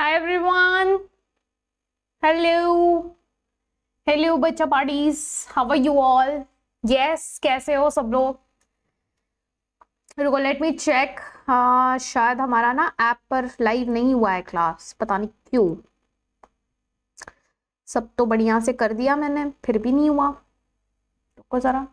हाय everyone hello hello बच्चा parties how are you all yes कैसे हो सब लोग रुको लेट मी चेक शायद हमारा ना ऐप पर लाइव नहीं हुआ है क्लास पता नहीं क्यों सब तो बढ़िया से कर दिया मैंने फिर भी नहीं हुआ रुको ज़रा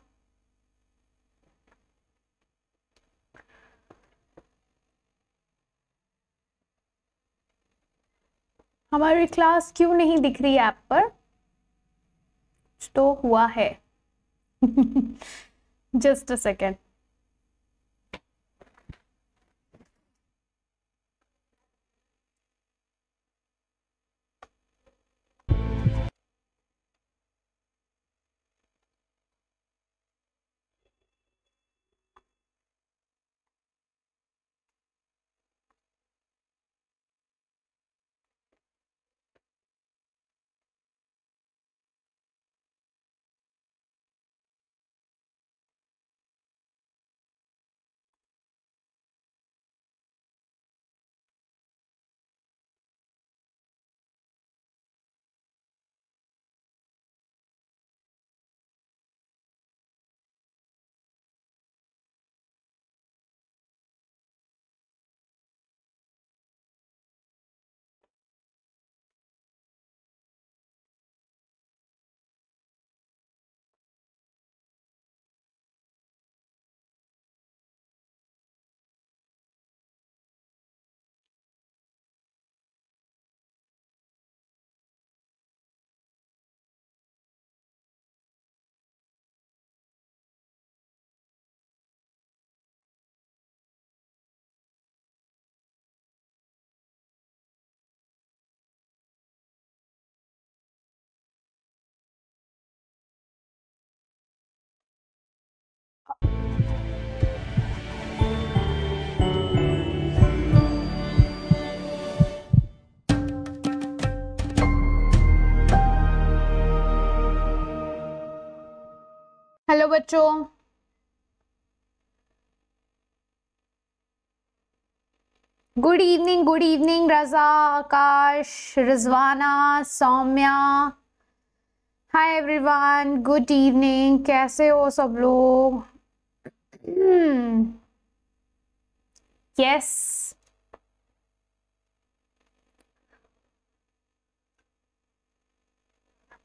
हमारी क्लास क्यों नहीं दिख रही ऐप पर तो हुआ है जस्ट अ सेकेंड हेलो बच्चों good evening good evening Raza Akash Rizwana Saumya hi everyone good evening कैसे हो सब लोग यस hmm.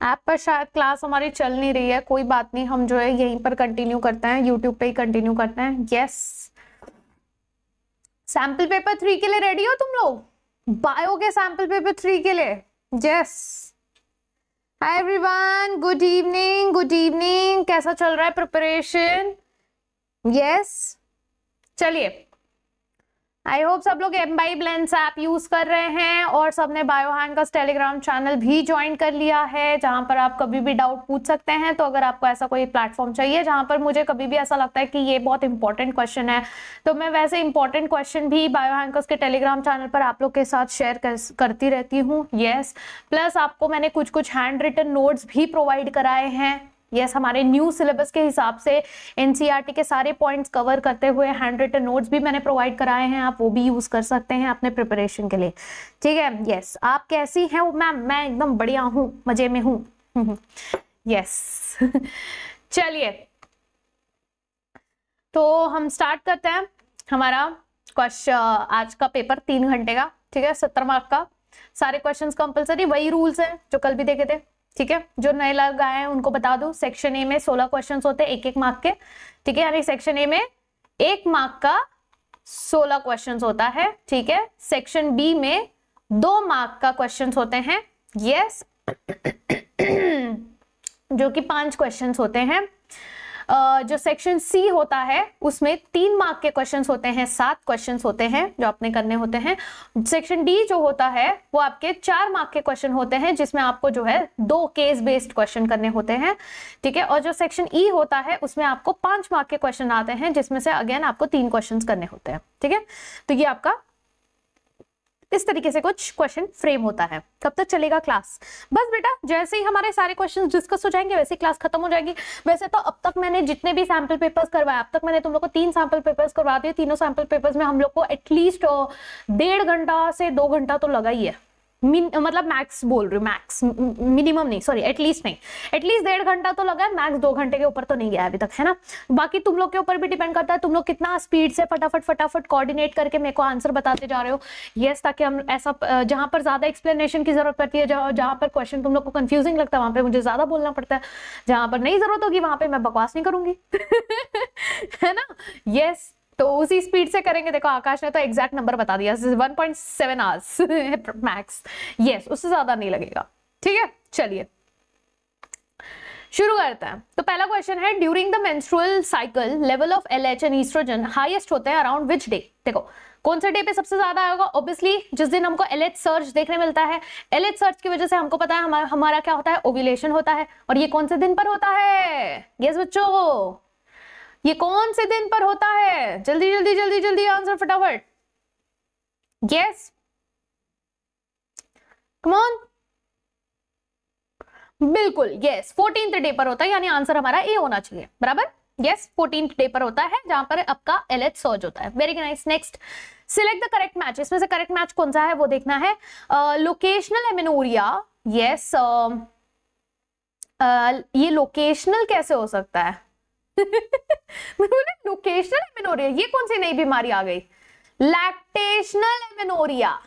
ऐप पर शायद क्लास हमारी चल नहीं रही है कोई बात नहीं हम जो है यहीं पर कंटिन्यू करते हैं यूट्यूब पे ही कंटिन्यू करते हैं यस सैंपल पेपर थ्री के लिए रेडी हो तुम लोग बायो के सैंपल पेपर थ्री के लिए yes hi everyone good evening good evening कैसा चल रहा है प्रिपरेशन यस चलिए आई होप सब लोग एम्बाइब लेंस ऐप यूज कर रहे हैं और सबने का टेलीग्राम चैनल भी ज्वाइन कर लिया है जहां पर आप कभी भी डाउट पूछ सकते हैं तो अगर आपको ऐसा कोई प्लेटफॉर्म चाहिए जहां पर मुझे कभी भी ऐसा लगता है कि ये बहुत इंपॉर्टेंट क्वेश्चन है तो मैं वैसे इंपॉर्टेंट क्वेश्चन भी बायोहैंकर्स के टेलीग्राम चैनल पर आप लोग के साथ शेयर कर, करती रहती हूँ येस yes. प्लस आपको मैंने कुछ कुछ हैंड रिटन नोट्स भी प्रोवाइड कराए हैं यस हमारे न्यू सिलेबस के हिसाब से एनसीईआरटी e के सारे पॉइंट्स कवर करते हुए हैंड रिटन नोट्स भी मैंने प्रोवाइड कराए हैं आप वो भी यूज कर सकते हैं अपने प्रिपरेशन के लिए ठीक है यस आप कैसी हैं मैम मैं एकदम बढ़िया हूँ मजे में हूँ यस चलिए तो हम स्टार्ट करते हैं हमारा क्वेश्चन आज का पेपर तीन घंटे का ठीक है सत्तर मार्क का सारे क्वेश्चंस कंपलसरी वही रूल्स हैं जो कल भी देखे थे ठीक है जो नए लग आए हैं उनको बता दू सेक्शन ए में सोलह क्वेश्चन होते हैं एक एक मार्क के ठीक है यानी सेक्शन ए में एक मार्क का सोलह क्वेश्चन होता है ठीक है सेक्शन बी में दो मार्क का क्वेश्चन होते हैं यस जो कि पांच क्वेश्चन होते हैं जो सेक्शन सी होता है उसमें तीन मार्क के क्वेश्चंस होते हैं सात क्वेश्चंस होते हैं जो आपने करने होते हैं सेक्शन डी जो होता है वो आपके चार मार्क के क्वेश्चन होते हैं जिसमें आपको जो है दो केस बेस्ड क्वेश्चन करने होते हैं ठीक है और जो सेक्शन ई e होता है उसमें आपको पांच मार्क के क्वेश्चन आते हैं जिसमें से अगेन आपको तीन क्वेश्चन करने होते हैं ठीक है तो ये आपका इस तरीके से कुछ क्वेश्चन फ्रेम होता है कब तक चलेगा क्लास बस बेटा जैसे ही हमारे सारे क्वेश्चन डिस्कस हो जाएंगे वैसे क्लास खत्म हो जाएगी वैसे तो अब तक मैंने जितने भी सैम्पल पेपर्स करवाए अब तक मैंने तुम लोग को तीन सैम्पल पेपर्स करवा दिए तीनों सैम्पल पेपर्स में हम लोग को एटलीस्ट डेढ़ घंटा से दो घंटा तो लगा ही है मतलब मैक्स बोल रही हूँ मैक्स मिनिमम नहीं सॉरी एटलीस्ट नहीं एटलीस्ट डेढ़ घंटा तो लगा है मैक्स दो घंटे के ऊपर तो नहीं गया अभी तक है ना बाकी तुम लोग के ऊपर भी डिपेंड करता है तुम लोग कितना स्पीड से फटाफट फटाफट कोऑर्डिनेट करके मेरे को आंसर बताते जा रहे हो येस yes, ताकि हम ऐसा जहाँ पर ज्यादा एक्सप्लेनेशन की जरूरत पड़ती है जहाँ पर क्वेश्चन तुम लोग को कंफ्यूजिंग लगता है वहाँ पर मुझे ज्यादा बोलना पड़ता है जहाँ पर नहीं जरूरत होगी वहाँ पर मैं बकवास नहीं करूंगी है ना यस yes, तो उसी स्पीड से करेंगे देखो आकाश ने तो एग्जैक्ट नंबर बता दिया one point seven hours max yes उससे ज्यादा नहीं लगेगा ठीक है चलिए शुरू करते हैं तो पहला क्वेश्चन है during the menstrual cycle level of L H and oestrogen highest होते हैं अराउंड विच डे देखो कौन से डे पे सबसे ज्यादा आएगा ऑब्वियसली जिस दिन हमको एल एच सर्च देखने मिलता है एल एच सर्च की वजह से हमको पता है हमारा हमारा क्या होता है ओविलेशन होता है और ये कौन से दिन पर होता है यस बच्चों ये कौन से दिन पर होता है जल्दी जल्दी जल्दी जल्दी आंसर फटाफट यस कमॉन बिल्कुल यस फोर्टीन डे पर होता है यानी आंसर हमारा ए होना चाहिए बराबर यस फोर्टीन डे पर होता है जहां पर आपका एल एच सर्ज होता है very nice next select the correct match इसमें से करेक्ट मैच कौन सा है वो देखना है लोकेशनल एमिनोरिया यस ये लोकेशनल कैसे हो सकता है मैं लोकेशनल एमेनोरिया ये कौन सी नई बीमारी आ गई lactational amenorrhoea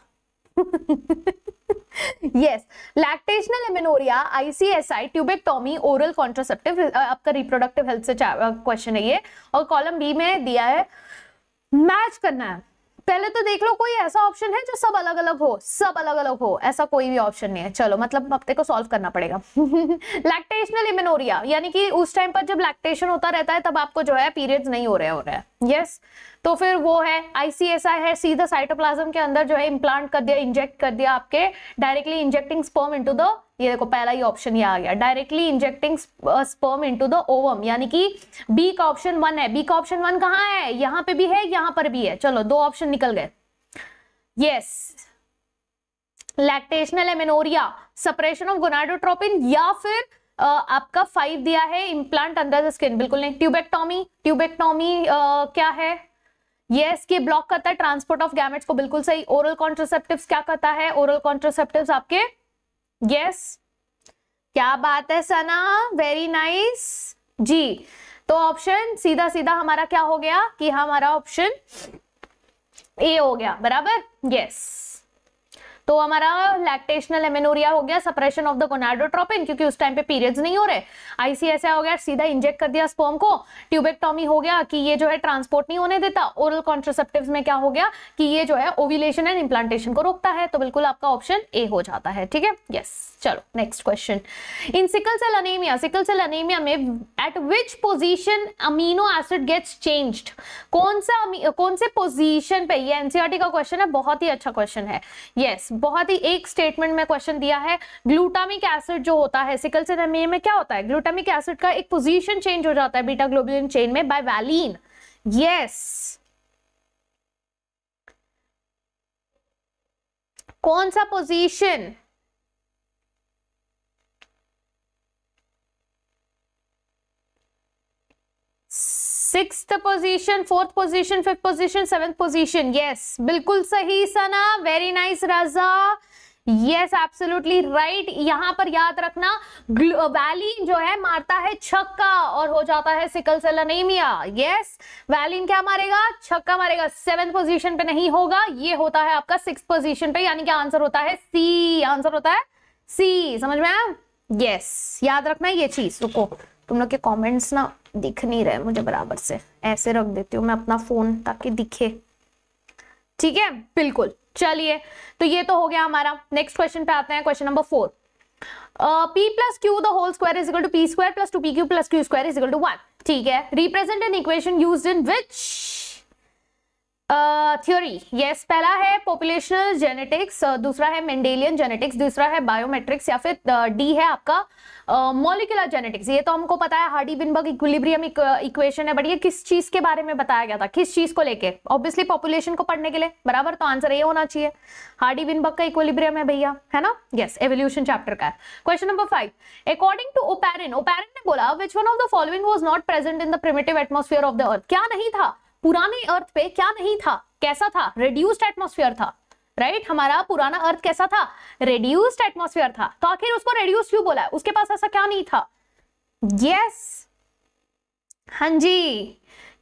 yes lactational amenorrhea ICSI tubectomy oral contraceptive आपका रिप्रोडक्टिव हेल्थ से क्वेश्चन uh, है ये और कॉलम बी में दिया है मैच करना है पहले तो देख लो कोई ऐसा ऑप्शन है जो सब अलग अलग हो सब अलग अलग हो ऐसा कोई भी ऑप्शन नहीं है चलो मतलब हफ्ते को सॉल्व करना पड़ेगा लैक्टेशनल इमेनोरिया यानी कि उस टाइम पर जब लैक्टेशन होता रहता है तब आपको जो है पीरियड्स नहीं हो रहे हो रहे हैं यस yes. तो फिर वो है आईसीएसआई है सीधा साइटोप्लाज्म के अंदर जो है इम्प्लांट कर दिया इंजेक्ट कर दिया आपके directly injecting sperm into the ये देखो पहला ही ऑप्शन ये आ गया directly injecting sperm into the ovum यानी कि बी का ऑप्शन वन है बी का ऑप्शन वन कहाँ है यहाँ पे भी है यहाँ पर भी है चलो दो ऑप्शन निकल गए yes lactational amenorrhoea suppression of gonadotropin या फिर आपका फाइव दिया है इम्प्लांट अंडर द स्किन बिल्कुल नहीं ट्यूबेक्टोमी ट्यूबेक्टॉमी क्या है ये इसके ब्लॉक करता है ट्रांसपोर्ट ऑफ गैमेट्स को बिल्कुल सही ओरल कॉन्ट्रोसेप्टिव क्या करता है ओरल कॉन्ट्रोसेप्टिव आपके यस yes. क्या बात है सना वेरी नाइस nice. जी तो ऑप्शन सीधा सीधा हमारा क्या हो गया कि हमारा ऑप्शन ए हो गया बराबर यस yes. तो हमारा लैक्टेशनल एमेनोरिया हो गया सप्रेशन ऑफ द गोनाडोट्रोपिन क्योंकि उस टाइम पे पीरियड्स नहीं हो रहे आईसीएसआई हो गया सीधा इंजेक्ट कर दिया स्पोम को ट्यूबेक्टॉमी हो गया कि ये जो है ट्रांसपोर्ट नहीं होने देता ओरल कॉन्ट्रोसेप्टिव में क्या हो गया कि ये जो है ओविलेशन एंड इम्प्लांटेशन को रोकता है तो बिल्कुल आपका ऑप्शन ए हो जाता है ठीक है यस चलो next question in sickle cell anaemia sickle cell anaemia में at which position amino acid gets changed कौन सा कौन से पोजीशन पे ये एनसीईआरटी e का क्वेश्चन है बहुत ही अच्छा क्वेश्चन है यस yes, बहुत ही एक स्टेटमेंट में क्वेश्चन दिया है ग्लूटामिक एसिड जो होता है सिकल सेल अनेमिया में क्या होता है ग्लूटामिक एसिड का एक पोजीशन चेंज हो जाता है बीटा ग्लोबुलिन चेन में बाय वैलिन यस कौन सा position six position fourth position fifth position seventh position yes बिल्कुल सही Sana very nice Raja yes absolutely right यहां पर याद रखना वैलिन जो है मारता है छक्का और हो जाता है sickle cell anaemia yes valine क्या मारेगा छक्का मारेगा सेवेंथ पोजीशन पे नहीं होगा ये होता है आपका सिक्स पोजीशन पे यानी कि आंसर होता है सी आंसर होता है सी समझ में आया यस याद रखना ये चीज रुको तुम लोग के कमेंट्स ना दिख नहीं रहे मुझे बराबर से ऐसे रख देती हूँ मैं अपना फोन ताकि दिखे ठीक है बिल्कुल चलिए तो ये तो हो गया हमारा नेक्स्ट क्वेश्चन पे आते हैं question number four p plus q the whole square is equal to p square plus two p q plus q square is equal to one ठीक है represent an equation use in which theory uh, yes yes, पहला है पॉपुलेशनल genetics दूसरा है Mendelian genetics दूसरा है biometrics या फिर डी है आपका मोलिकुलर uh, जेनेटिक्स ये तो हमको पता है हार्डी बिनबर्ग इक्विलिब्रियम इक्वेशन है बट ये किस चीज के बारे में बताया गया था किस चीज को लेके ऑब्वियसली पॉपुलेशन को पढ़ने के लिए बराबर तो आंसर ये होना चाहिए हार्डी बिनबर्ग का इक्विलिब्रियम है भैया है ना यस एवोल्यूशन चैप्टर का question number five according to Oparin Oparin ने बोला which one of the following was not present in the primitive atmosphere of the earth क्या नहीं था पुराने अर्थ पे क्या नहीं था कैसा था रेड्यूस्ड एटमोस्फियर था राइट right? हमारा पुराना अर्थ कैसा था रेड्यूस्ड एटमोस्फियर था तो आखिर उसको रेड्यूस क्यों बोला है उसके पास ऐसा क्या नहीं था यस yes. हां जी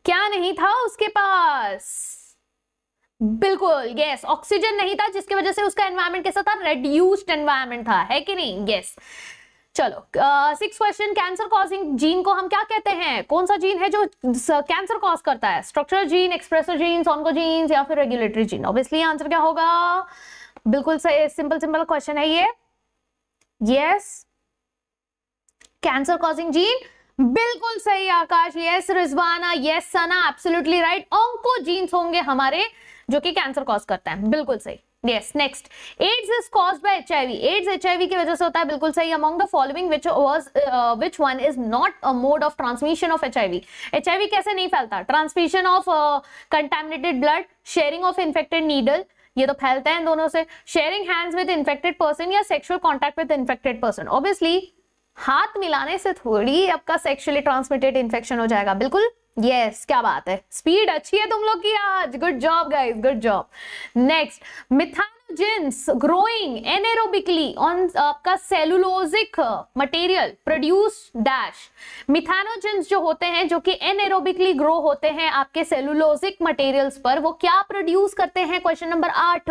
क्या नहीं था उसके पास बिल्कुल यस yes. ऑक्सीजन नहीं था जिसकी वजह से उसका एनवायरमेंट कैसा था रेड्यूस्ड एनवायरमेंट था है कि नहीं यस yes. चलो six question cancer causing gene को हम क्या कहते हैं कौन सा जीन है जो कैंसर कॉज करता है structural gene expressor gene gene या फिर रेगुलेटरी जीन ऑब्वियसली आंसर क्या होगा बिल्कुल सही सिंपल सिंपल क्वेश्चन है ये यस कैंसर कॉजिंग जीन बिल्कुल सही Akash yes Rizwana yes Sana absolutely right oncogenes होंगे हमारे जो कि कैंसर कॉज करता है बिल्कुल सही yes next AIDS is cause by HIV AIDS HIV की वजह से होता है बिल्कुल सही among the following which was which one is not a mode of transmission of HIV HIV कैसे नहीं फैलता transmission of contaminated blood sharing of infected needle ये तो फैलता है इन दोनों से sharing hands with infected person या sexual contact with infected person obviously हाथ मिलाने से थोड़ी आपका सेक्शुअली ट्रांसमिटेड इन्फेक्शन हो जाएगा बिल्कुल यस क्या बात है स्पीड अच्छी है तुम लोग की आज good job guys good job next methanogens growing anaerobically on आपका cellulosic material produce dash methanogens जो होते हैं जो कि एनेरोबिकली ग्रो होते हैं आपके सेलुलोजिक मटेरियल्स पर वो क्या प्रोड्यूस करते हैं क्वेश्चन नंबर आठ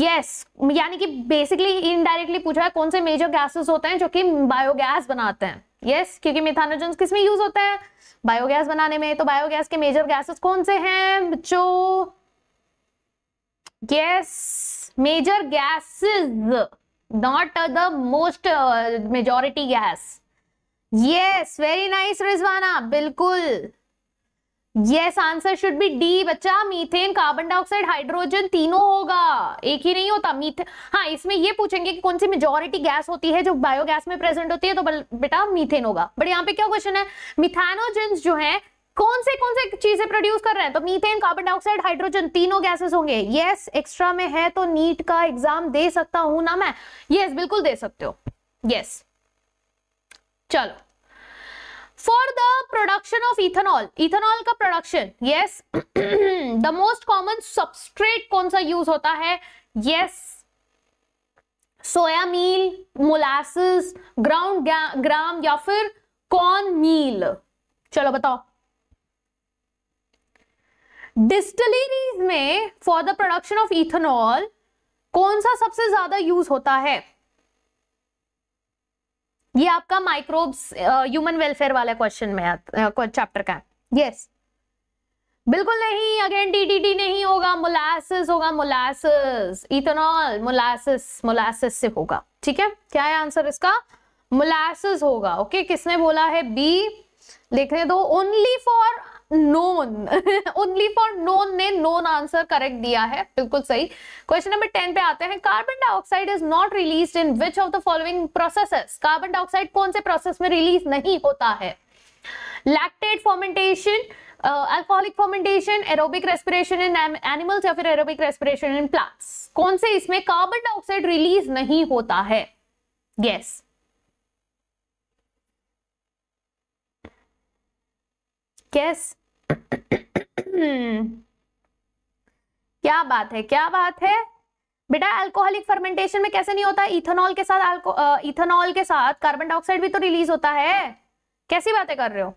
यस यानी कि बेसिकली इनडायरेक्टली पूछा है कौन से मेजर गैसेस होते हैं जो कि बायोगैस बनाते हैं यस yes, क्योंकि मिथानोजेंस किसमें यूज होते हैं बायोगैस बनाने में तो बायोगैस के मेजर गैसेस कौन से हैं जो gas major gases not the most majority gas yes very nice Rizwana बिल्कुल yes answer should be D बच्चा मीथेन कार्बन डाइऑक्साइड हाइड्रोजन तीनों होगा एक ही नहीं होता मीथेन हाँ इसमें ये पूछेंगे कि कौन सी मेजोरिटी गैस होती है जो बायोगैस में प्रेजेंट होती है तो बेटा मीथेन होगा बट यहाँ पे क्या क्वेश्चन है मिथानोजन जो है कौन से कौन से चीजें प्रोड्यूस कर रहे हैं तो मीथेन कार्बन डाइऑक्साइड हाइड्रोजन तीनों गैसेस होंगे यस एक्स्ट्रा में है तो नीट का एग्जाम दे सकता हूं ना मैं यस बिल्कुल दे सकते हो यस चलो for the production of ethanol ethanol का production yes the most common substrate कौन सा यूज होता है yes soya meal molasses ground gram या फिर कॉर्न मील चलो बताओ डिस्टिलरीज में for the production of ethanol कौन सा सबसे ज्यादा यूज होता है ये आपका माइक्रोब्स ह्यूमन वेलफेयर वाला क्वेश्चन में चैप्टर का यस बिल्कुल नहीं अगेन डीडीडी नहीं होगा मोलासिस होगा मोलासिस इथेनॉल मोलासिस मोलासिस से होगा ठीक है क्या है आंसर इसका मोलासिस होगा ओके okay? किसने बोला है बी लिखने दो only for known only for known ने नोन आंसर करेक्ट दिया है बिल्कुल सही क्वेश्चन नंबर टेन पे आते हैं carbon dioxide is not release in which of the following processes carbon dioxide कौन से प्रोसेस में रिलीज नहीं होता है lactate fermentation alcoholic fermentation aerobic respiration in animals या फिर एरोबिक रेस्पिरेशन इन प्लांट्स कौन से इसमें कार्बन डाइऑक्साइड रिलीज नहीं होता है गैस yes. guess Hmm. क्या बात है क्या बात है बेटा अल्कोहलिक फर्मेंटेशन में कैसे नहीं होता इथेनॉल के साथ इथेनॉल के साथ कार्बन डाइऑक्साइड भी तो रिलीज होता है कैसी बातें कर रहे हो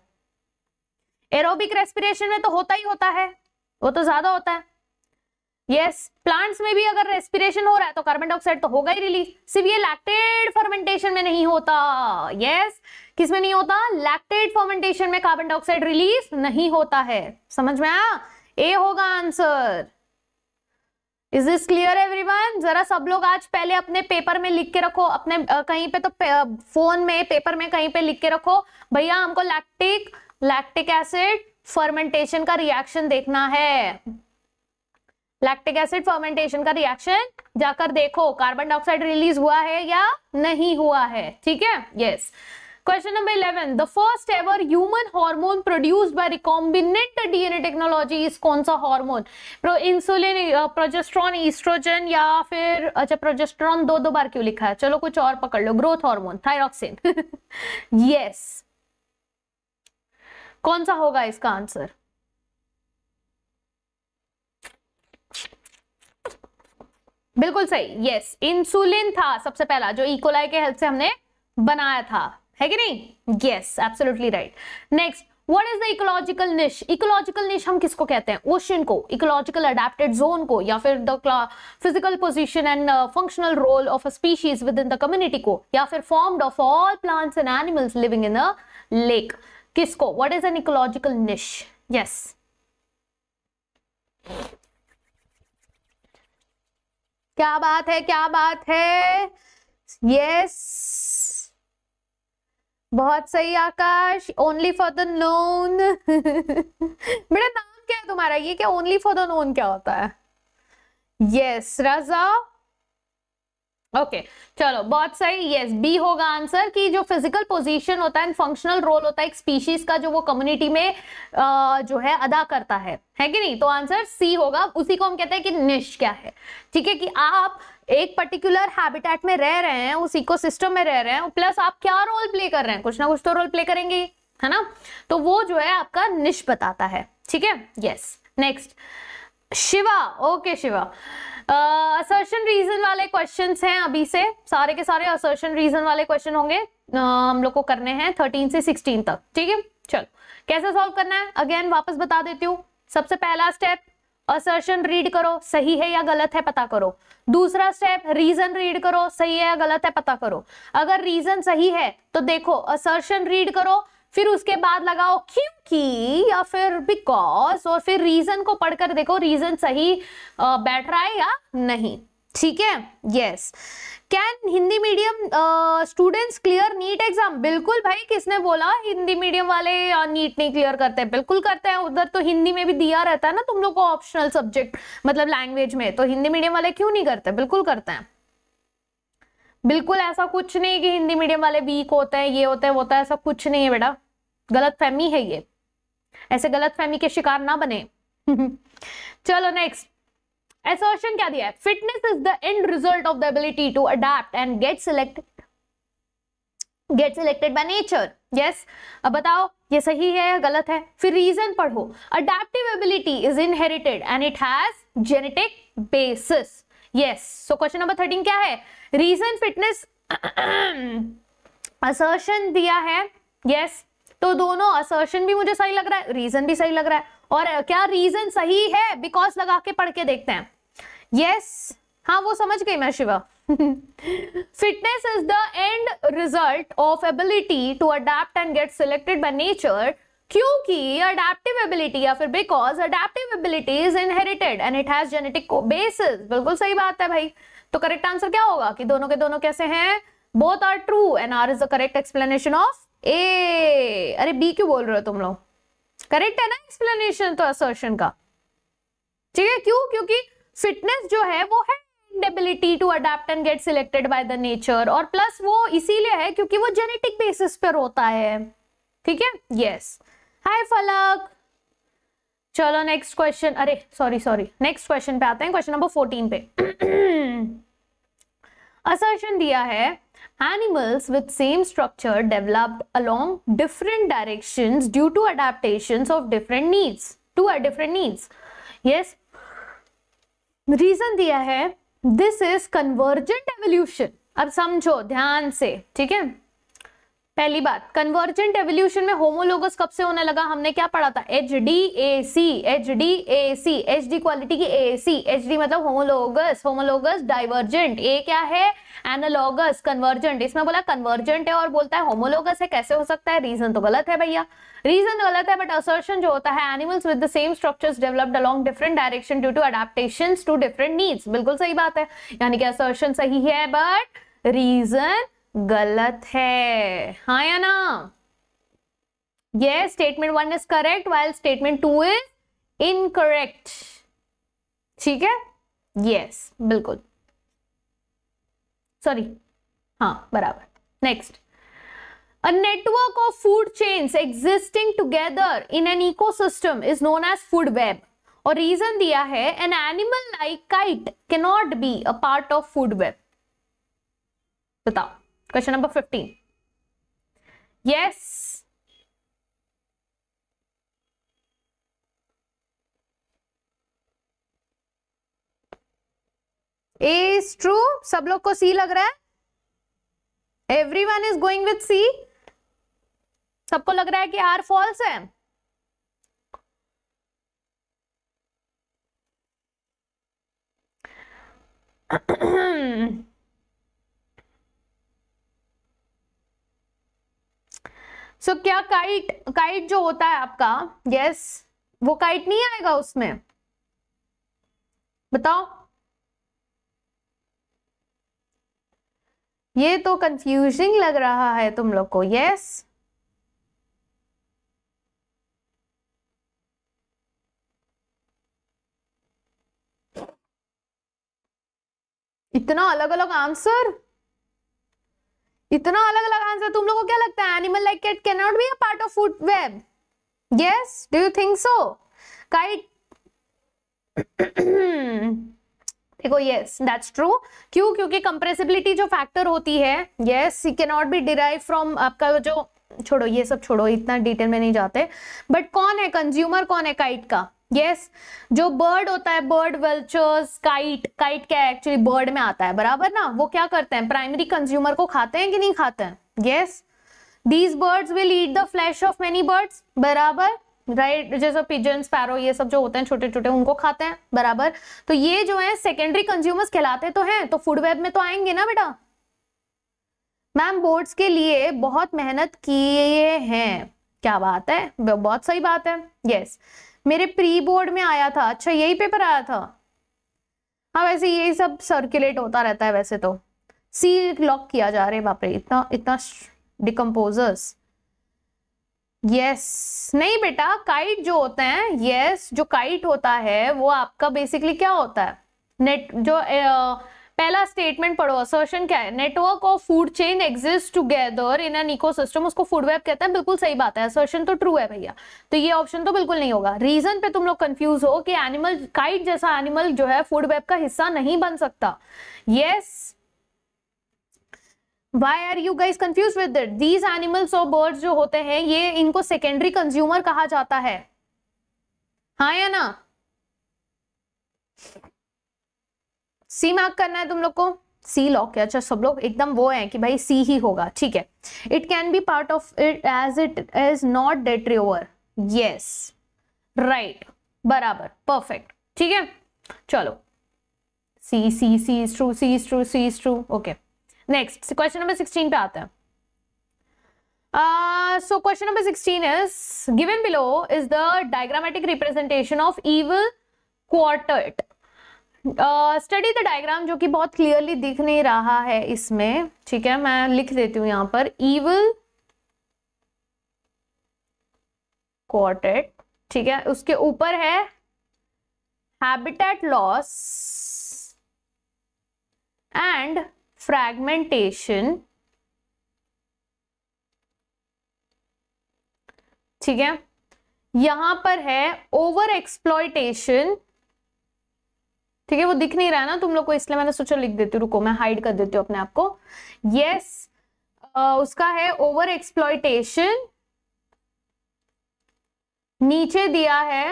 एरोबिक रेस्पिरेशन में तो होता ही होता है वो तो ज्यादा होता है यस प्लांट्स में भी अगर रेस्पिरेशन हो रहा है तो कार्बन डाइऑक्साइड तो होगा ही रिलीज सिर्फ ये लैक्टेड फर्मेंटेशन में नहीं होता यस yes, किस में नहीं होता लैक्टेड फर्मेंटेशन में कार्बन डाइऑक्साइड रिलीज नहीं होता है समझ में आया ए होगा answer is this clear everyone जरा सब लोग आज पहले अपने पेपर में लिख के रखो अपने कहीं पे तो फोन में पेपर में कहीं पे लिख के रखो भैया हमको लैक्टिक लैक्टिक एसिड फर्मेंटेशन का रिएक्शन देखना है लैक्टिक एसिड फर्मेंटेशन का रिएक्शन जाकर देखो कार्बन डाइऑक्साइड रिलीज हुआ है या नहीं हुआ है ठीक है yes question number eleven the first ever human hormone produced by recombinant DNA technology is कौन सा hormone proinsulin progesterone oestrogen या फिर अच्छा प्रोजेस्ट्रॉन दो दो बार क्यों लिखा है चलो कुछ और पकड़ लो ग्रोथ हार्मोन थायरोक्सिन यस कौन सा होगा इसका आंसर बिल्कुल सही यस इंसुलिन था सबसे पहला जो इकोलाई e के हेल्प से हमने बनाया था है कि नहीं yes absolutely right next what is the ecological niche ecological niche हम किसको कहते हैं ओशन को इकोलॉजिकल अडेप्टेड जोन को या फिर the physical position and functional role of a species within the community को या फिर formed of all plants and animals living in a lake किसको what is an ecological niche yes क्या बात है क्या बात है यस बहुत सही Akash only for the known बेटा नाम क्या है तुम्हारा ये क्या ओनली फॉर द नोन क्या होता है yes yes, Raza okay okay, चलो बहुत सही यस बी होगा आंसर कि जो फिजिकल पोजीशन होता है फंक्शनल रोल होता है एक स्पीशीज का जो वो कम्युनिटी में आ, जो है अदा करता है है कि नहीं तो आंसर सी होगा उसी को हम कहते हैं कि निश क्या है ठीक है कि आप एक पर्टिकुलर हैबिटेट में रह रहे हैं उस इकोसिस्टम में रह रहे हैं प्लस आप क्या रोल प्ले कर रहे हैं कुछ ना कुछ तो रोल प्ले करेंगे है ना तो वो जो है आपका निश बताता है ठीक है yes next Shiva okay Shiva assertion reason वाले क्वेश्चंस हैं अभी से सारे के सारे असर्शन रीजन वाले क्वेश्चन होंगे uh, हम लोग को करने हैं थर्टीन से सिक्सटीन तक ठीक है चलो कैसे सॉल्व करना है अगेन वापस बता देती हूँ सबसे पहला स्टेप असर्शन रीड करो सही है या गलत है पता करो दूसरा स्टेप रीजन रीड करो सही है या गलत है पता करो अगर रीजन सही है तो देखो असर्शन रीड करो फिर उसके बाद लगाओ क्योंकि या फिर बिकॉज और फिर रीजन को पढ़कर देखो रीजन सही बैठ रहा है या नहीं ठीक है yes can Hindi medium students clear NEET exam बिल्कुल भाई किसने बोला हिंदी मीडियम वाले नीट नहीं क्लियर करते हैं बिल्कुल करते हैं उधर तो हिंदी में भी दिया रहता है ना तुम लोग को ऑप्शनल सब्जेक्ट मतलब लैंग्वेज में तो हिंदी मीडियम वाले क्यों नहीं करते बिल्कुल करते हैं बिल्कुल ऐसा कुछ नहीं कि हिंदी मीडियम वाले वीक होते हैं ये होते हैं वो होता है ऐसा कुछ नहीं है बेटा गलत फहमी है ये ऐसे गलत फहमी के शिकार ना बने चलो नेक्स्ट एसोशन क्या दिया है fitness is the end result of the ability to adapt and get select get selected by nature yes अब बताओ ये सही है या गलत है फिर रीजन पढ़ो adaptive ability is inherited and it has genetic basis yes so question number thirteen क्या है रीजन फिटनेस असर्शन दिया है यस yes, तो दोनों असर्शन भी मुझे सही लग रहा है रीजन भी सही लग रहा है और क्या रीजन सही है बिकॉज लगा के पढ़ के देखते हैं यस yes, हाँ वो समझ गई मैं Shiva fitness is the end result of ability to adapt and get selected by nature क्योंकि अडेप्टिव एबिलिटी या फिर because adaptive ability is inherited and it has genetic basis बिल्कुल सही बात है भाई तो करेक्ट आंसर क्या होगा कि दोनों के दोनों कैसे हैं both are true and R is the correct explanation of A अरे बी क्यों बोल रहे हो तुम लोग करेक्ट है ना एक्सप्लेनेशन तो असर्शन का ठीक है क्यों क्योंकि फिटनेस जो है वो है ability to adapt and get selected by the nature और प्लस वो इसीलिए है क्योंकि वो जेनेटिक बेसिस पर होता है ठीक है यस हाय फलक चलो नेक्स्ट क्वेश्चन अरे सॉरी सॉरी नेक्स्ट क्वेश्चन पे आते हैं क्वेश्चन नंबर फोर्टीन पे असर्शन दिया है Animals with same structure developed along different directions due to adaptations of different needs to our different needs. Yes. Reason दिया है this is convergent evolution. अब समझो ध्यान से पहली बात कन्वर्जेंट एवोल्यूशन में होमोलोगस कब से होने लगा हमने क्या पढ़ा था H D A C H D A C H D quality की ए सी एच डी मतलब होमोलोगस होमोलोगस डाइवर्जेंट ए क्या है एनोलोगस कन्वर्जेंट इसमें बोला कन्वर्जेंट है और बोलता है होमोलोगस है कैसे हो सकता है रीजन तो गलत है भैया रीजन गलत है बट असर्शन जो होता है animals with the same structures developed along different direction due to adaptation to different needs बिल्कुल सही बात है यानी कि असर्शन सही है बट रीजन गलत है हाँ या ना ये statement one is correct while statement two is incorrect ठीक है यस yes, बिल्कुल सॉरी हाँ बराबर next a network of food chains existing together in an ecosystem is known as food web और रीजन दिया है an animal like kite cannot be a part of food web बताओ question number fifteen yes A is true सब लोग को C लग रहा है everyone is going with C सबको लग रहा है कि आर फॉल्स है hmm. सो so, क्या काइट काइट जो होता है आपका यस yes, वो काइट नहीं आएगा उसमें बताओ ये तो कंफ्यूजिंग लग रहा है तुम लोग को यस इतना अलग अलग आंसर इतना अलग अलग आंसर तुम लोगों को क्या लगता है animal like cat can not be a part of food web yes do you think so kite देखो यस दैट्स ट्रू क्यों क्योंकि कंप्रेसिबिलिटी जो फैक्टर होती है yes you can not be derive from आपका जो छोड़ो ये सब छोड़ो इतना डिटेल में नहीं जाते बट कौन है कंज्यूमर कौन है काइट का यस yes, जो बर्ड होता है बर्ड वेल्चर्स काइट काइट क्या एक्चुअली बर्ड में आता है बराबर ना वो क्या करते हैं प्राइमरी कंज्यूमर को खाते हैं कि नहीं खाते हैं yes these birds will eat the flesh of many birds बराबर राइट right? जैसे पिजन स्पैरो ये सब जो होते हैं छोटे छोटे उनको खाते हैं बराबर तो ये जो है सेकेंडरी कंज्यूमर्स खिलाते तो हैं तो फूड वेब में तो आएंगे ना बेटा मैम बोर्ड्स के लिए बहुत मेहनत किए हैं क्या बात है बहुत सही बात है यस yes. मेरे प्री बोर्ड में आया था अच्छा यही पेपर आया था हाँ वैसे यही सब सर्कुलेट होता रहता है वैसे तो सील लॉक किया जा रहे बापरे इतना इतना डिकम्पोजर्स यस नहीं बेटा काइट जो होते हैं यस जो काइट होता है वो आपका बेसिकली क्या होता है नेट जो पहला स्टेटमेंट पढ़ो असर्शन क्या है network of food chain exist together in an ecosystem उसको फूड वेब कहते हैं बिल्कुल सही बात है असर्शन तो ट्रू है भैया तो ये ऑप्शन तो बिल्कुल नहीं होगा रीजन पे तुम लोग कंफ्यूज हो कि एनिमल काइट जैसा एनिमल जो है फूड वेब का हिस्सा नहीं बन सकता yes Why are you guys confused with it? These animals or birds जो होते हैं ये इनको सेकेंडरी कंज्यूमर कहा जाता है हाँ या ना सी मार्क करना है तुम लोग को सी लॉक अच्छा सब लोग एकदम वो है कि भाई सी ही होगा ठीक है it can be part of it as it is not rover yes right बराबर परफेक्ट ठीक है चलो C C C is true C is true C is true okay next question number sixteen पे आता है so question number sixteen is given below is the diagrammatic representation of evil evil study the diagram जो कि बहुत clearly दिख नहीं रहा है इसमें ठीक है मैं लिख देती हूं यहां पर ईवल क्वार्टेट ठीक है उसके ऊपर है हैबिटेट लॉस एंड फ्रैगमेंटेशन ठीक है यहां पर है ओवर एक्सप्लॉयटेशन ठीक है वो दिख नहीं रहा है ना तुम लोग को इसलिए मैंने सोचा लिख देती हूँ रुको मैं हाइड कर देती हूँ अपने आप को यस yes, उसका है ओवर एक्सप्लॉयटेशन नीचे दिया है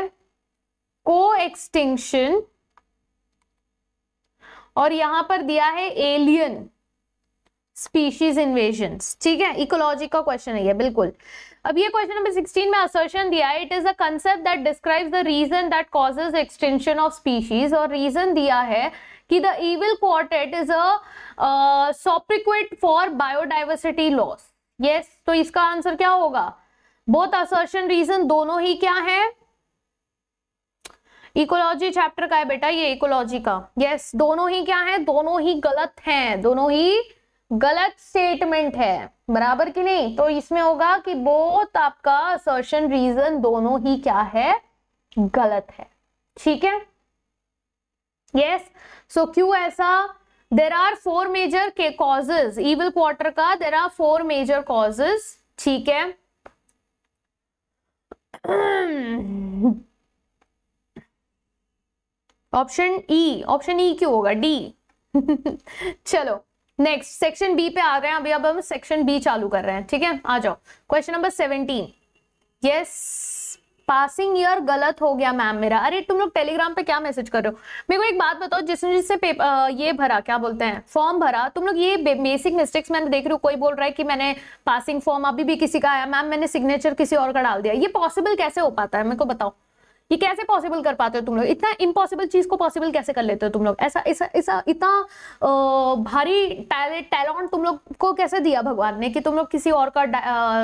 को एक्सटिंक्शन और यहां पर दिया है एलियन स्पीशीज इन्वेजन ठीक है इकोलॉजी का क्वेश्चन है ये बिल्कुल अब ये क्वेश्चन नंबर 16 में असर्शन दिया है it is a concept that describes the reason that causes extension of species और रीजन दिया है कि the evil quartet is a sobriquet for biodiversity loss yes तो इसका आंसर क्या होगा बोथ असर्शन रीजन दोनों ही क्या है इकोलॉजी चैप्टर का है बेटा ये इकोलॉजी का यस yes, दोनों ही क्या है दोनों ही गलत हैं दोनों ही गलत स्टेटमेंट है बराबर कि नहीं तो इसमें होगा कि बोथ आपका असर्शन रीजन दोनों ही क्या है गलत है ठीक है यस सो क्यों ऐसा देर आर फोर मेजर के कॉजेज इवल क्वार्टर का there are four major causes ठीक है ऑप्शन ई ऑप्शन ई क्यों होगा डी चलो नेक्स्ट सेक्शन बी पे आ रहे हैं अभी अब हम सेक्शन बी चालू कर रहे हैं ठीक है आ जाओ question number seventeen yes passing year गलत हो गया मैम मेरा अरे तुम लोग टेलीग्राम पे क्या मैसेज कर रहे हो मेरे को एक बात बताओ जिसने जिससे ये भरा क्या बोलते हैं फॉर्म भरा तुम लोग ये बेसिक मिस्टेक्स मैंने देख रही हूँ कोई बोल रहा है कि मैंने पासिंग फॉर्म अभी भी किसी का आया मैम मैंने सिग्नेचर किसी और का डाल दिया ये पॉसिबल कैसे हो पाता है मेरे को बताओ ये कैसे पॉसिबल कर पाते हो तुम लोग इतना इम्पॉसिबल चीज को पॉसिबल कैसे कर लेते हो तुम लोग ऐसा ऐसा ऐसा इतना भारी टैलेंट तुम लोग को कैसे दिया भगवान ने कि तुम लोग किसी और का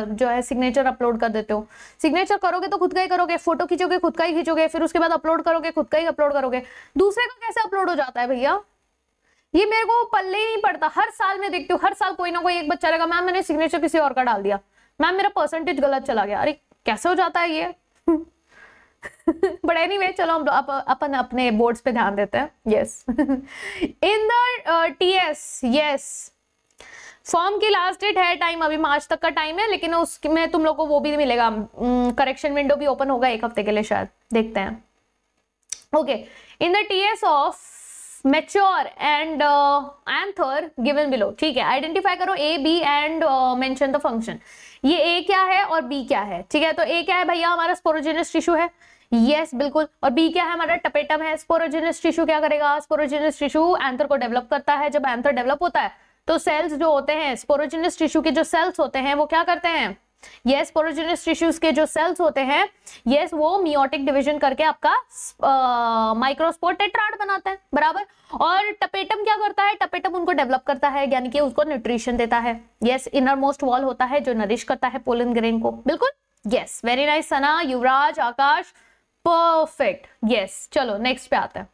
जो है सिग्नेचर अपलोड कर देते हो सिग्नेचर करोगे तो खुद का ही करोगे फोटो खींचोगे खुद का ही खींचोगे फिर उसके बाद अपलोड करोगे खुद का ही अपलोड करोगे दूसरे का कैसे अपलोड हो जाता है भैया ये मेरे को पल्ले ही नहीं पड़ता हर साल मैं देखती हूँ हर साल कोई ना कोई एक बच्चा रहेगा मैम मैंने सिग्नेचर किसी और का डाल दिया मैम मेरा परसेंटेज गलत चला गया अरे कैसे हो जाता है ये बट एनी वे चलो हम अप, अपन अपने बोर्ड्स पे ध्यान देते हैं yes in the T S yes form की लास्ट डेट है टाइम अभी मार्च तक का टाइम है लेकिन उसमें तुम लोग को वो भी मिलेगा करेक्शन mm, विंडो भी ओपन होगा एक हफ्ते के लिए शायद देखते हैं okay in the T S of mature and anther given below ठीक है आइडेंटिफाई करो A B and mention the function ये ए क्या है और बी क्या है ठीक है तो ए क्या है भैया हमारा स्पोरोजेनस टिश्यू है यस बिल्कुल और बी क्या है हमारा टपेटम है स्पोरोजेनस टिश्यू क्या करेगा स्पोरोजेनस टिश्यू एंथर को डेवलप करता है जब एंथर डेवलप होता है तो सेल्स जो होते हैं स्पोरोजेनस टिश्यू के जो सेल्स होते हैं वो क्या करते हैं यस पोरोजेनस टिश्यूज के जो सेल्स होते हैं यस वो मियोटिक डिवीजन करके आपका माइक्रोस्पोर टेट्राड बनाता है बराबर और टपेटम क्या करता है टपेटम उनको डेवलप करता है यानी कि उसको न्यूट्रिशन देता है यस इनर मोस्ट वॉल होता है जो नरिश करता है पोलन ग्रेन को बिल्कुल yes very nice Sana Yuvraj Akash perfect yes चलो नेक्स्ट पे आते हैं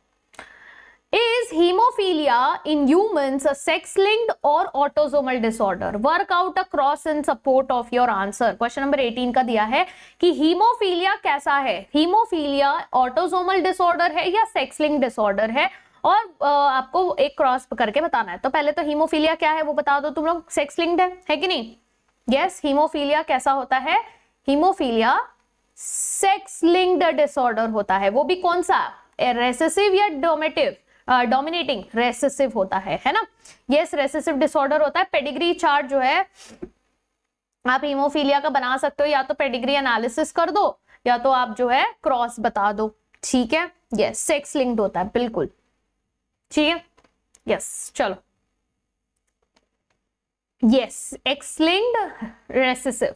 is haemophilia in human a sex linked or autosomal disorder work out a cross in support of your answer question 18 का दिया है कि हीमोफीलिया कैसा है हीमोफीलिया ऑटोजोमल डिसऑर्डर है या सेक्स लिंक डिसऑर्डर है और आपको एक क्रॉस करके बताना है तो पहले तो हीमोफीलिया क्या है वो बता दो तुम लोग सेक्स लिंक्ड है है कि नहीं यस yes, हीमोफीलिया कैसा होता है हीमोफीलिया सेक्स लिंक्ड डिसऑर्डर होता है वो भी कौन सा रेसेसिव या डोमेटिव डोमिनेटिंग uh, रेसेसिव होता है है ना यस रेसेसिव डिसऑर्डर होता है पेडिग्री चार्ट जो है आप हीमोफीलिया का बना सकते हो या तो पेडिग्री एनालिसिस कर दो या तो आप जो है क्रॉस बता दो ठीक है यस सेक्स लिंक्ड होता है बिल्कुल ठीक है यस चलो yes x recessive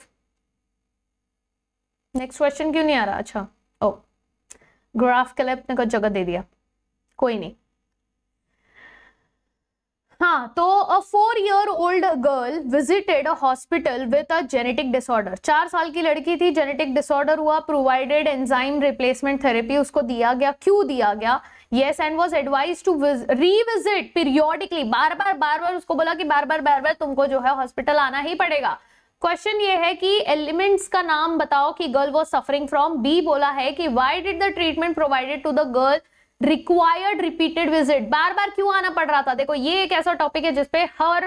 next question क्यों नहीं आ रहा अच्छा ओ oh. ग्राफ के लिए अपने को जगह दे दिया कोई नहीं हाँ तो a four year old girl visited a hospital with a genetic disorder चार साल की लड़की थी जेनेटिक डिसऑर्डर हुआ प्रोवाइडेड एंजाइम रिप्लेसमेंट थेरेपी उसको दिया गया क्यों दिया गया yes and was advise to revisit periodically बार बार बार बार उसको बोला कि बार बार बार बार तुमको जो है हॉस्पिटल आना ही पड़ेगा क्वेश्चन ये है कि एलिमेंट्स का नाम बताओ कि girl was suffering from B बोला है कि why did the treatment provided to the girl required repeated visit बार बार क्यों आना पड़ रहा था देखो ये एक ऐसा टॉपिक है जिसपे हर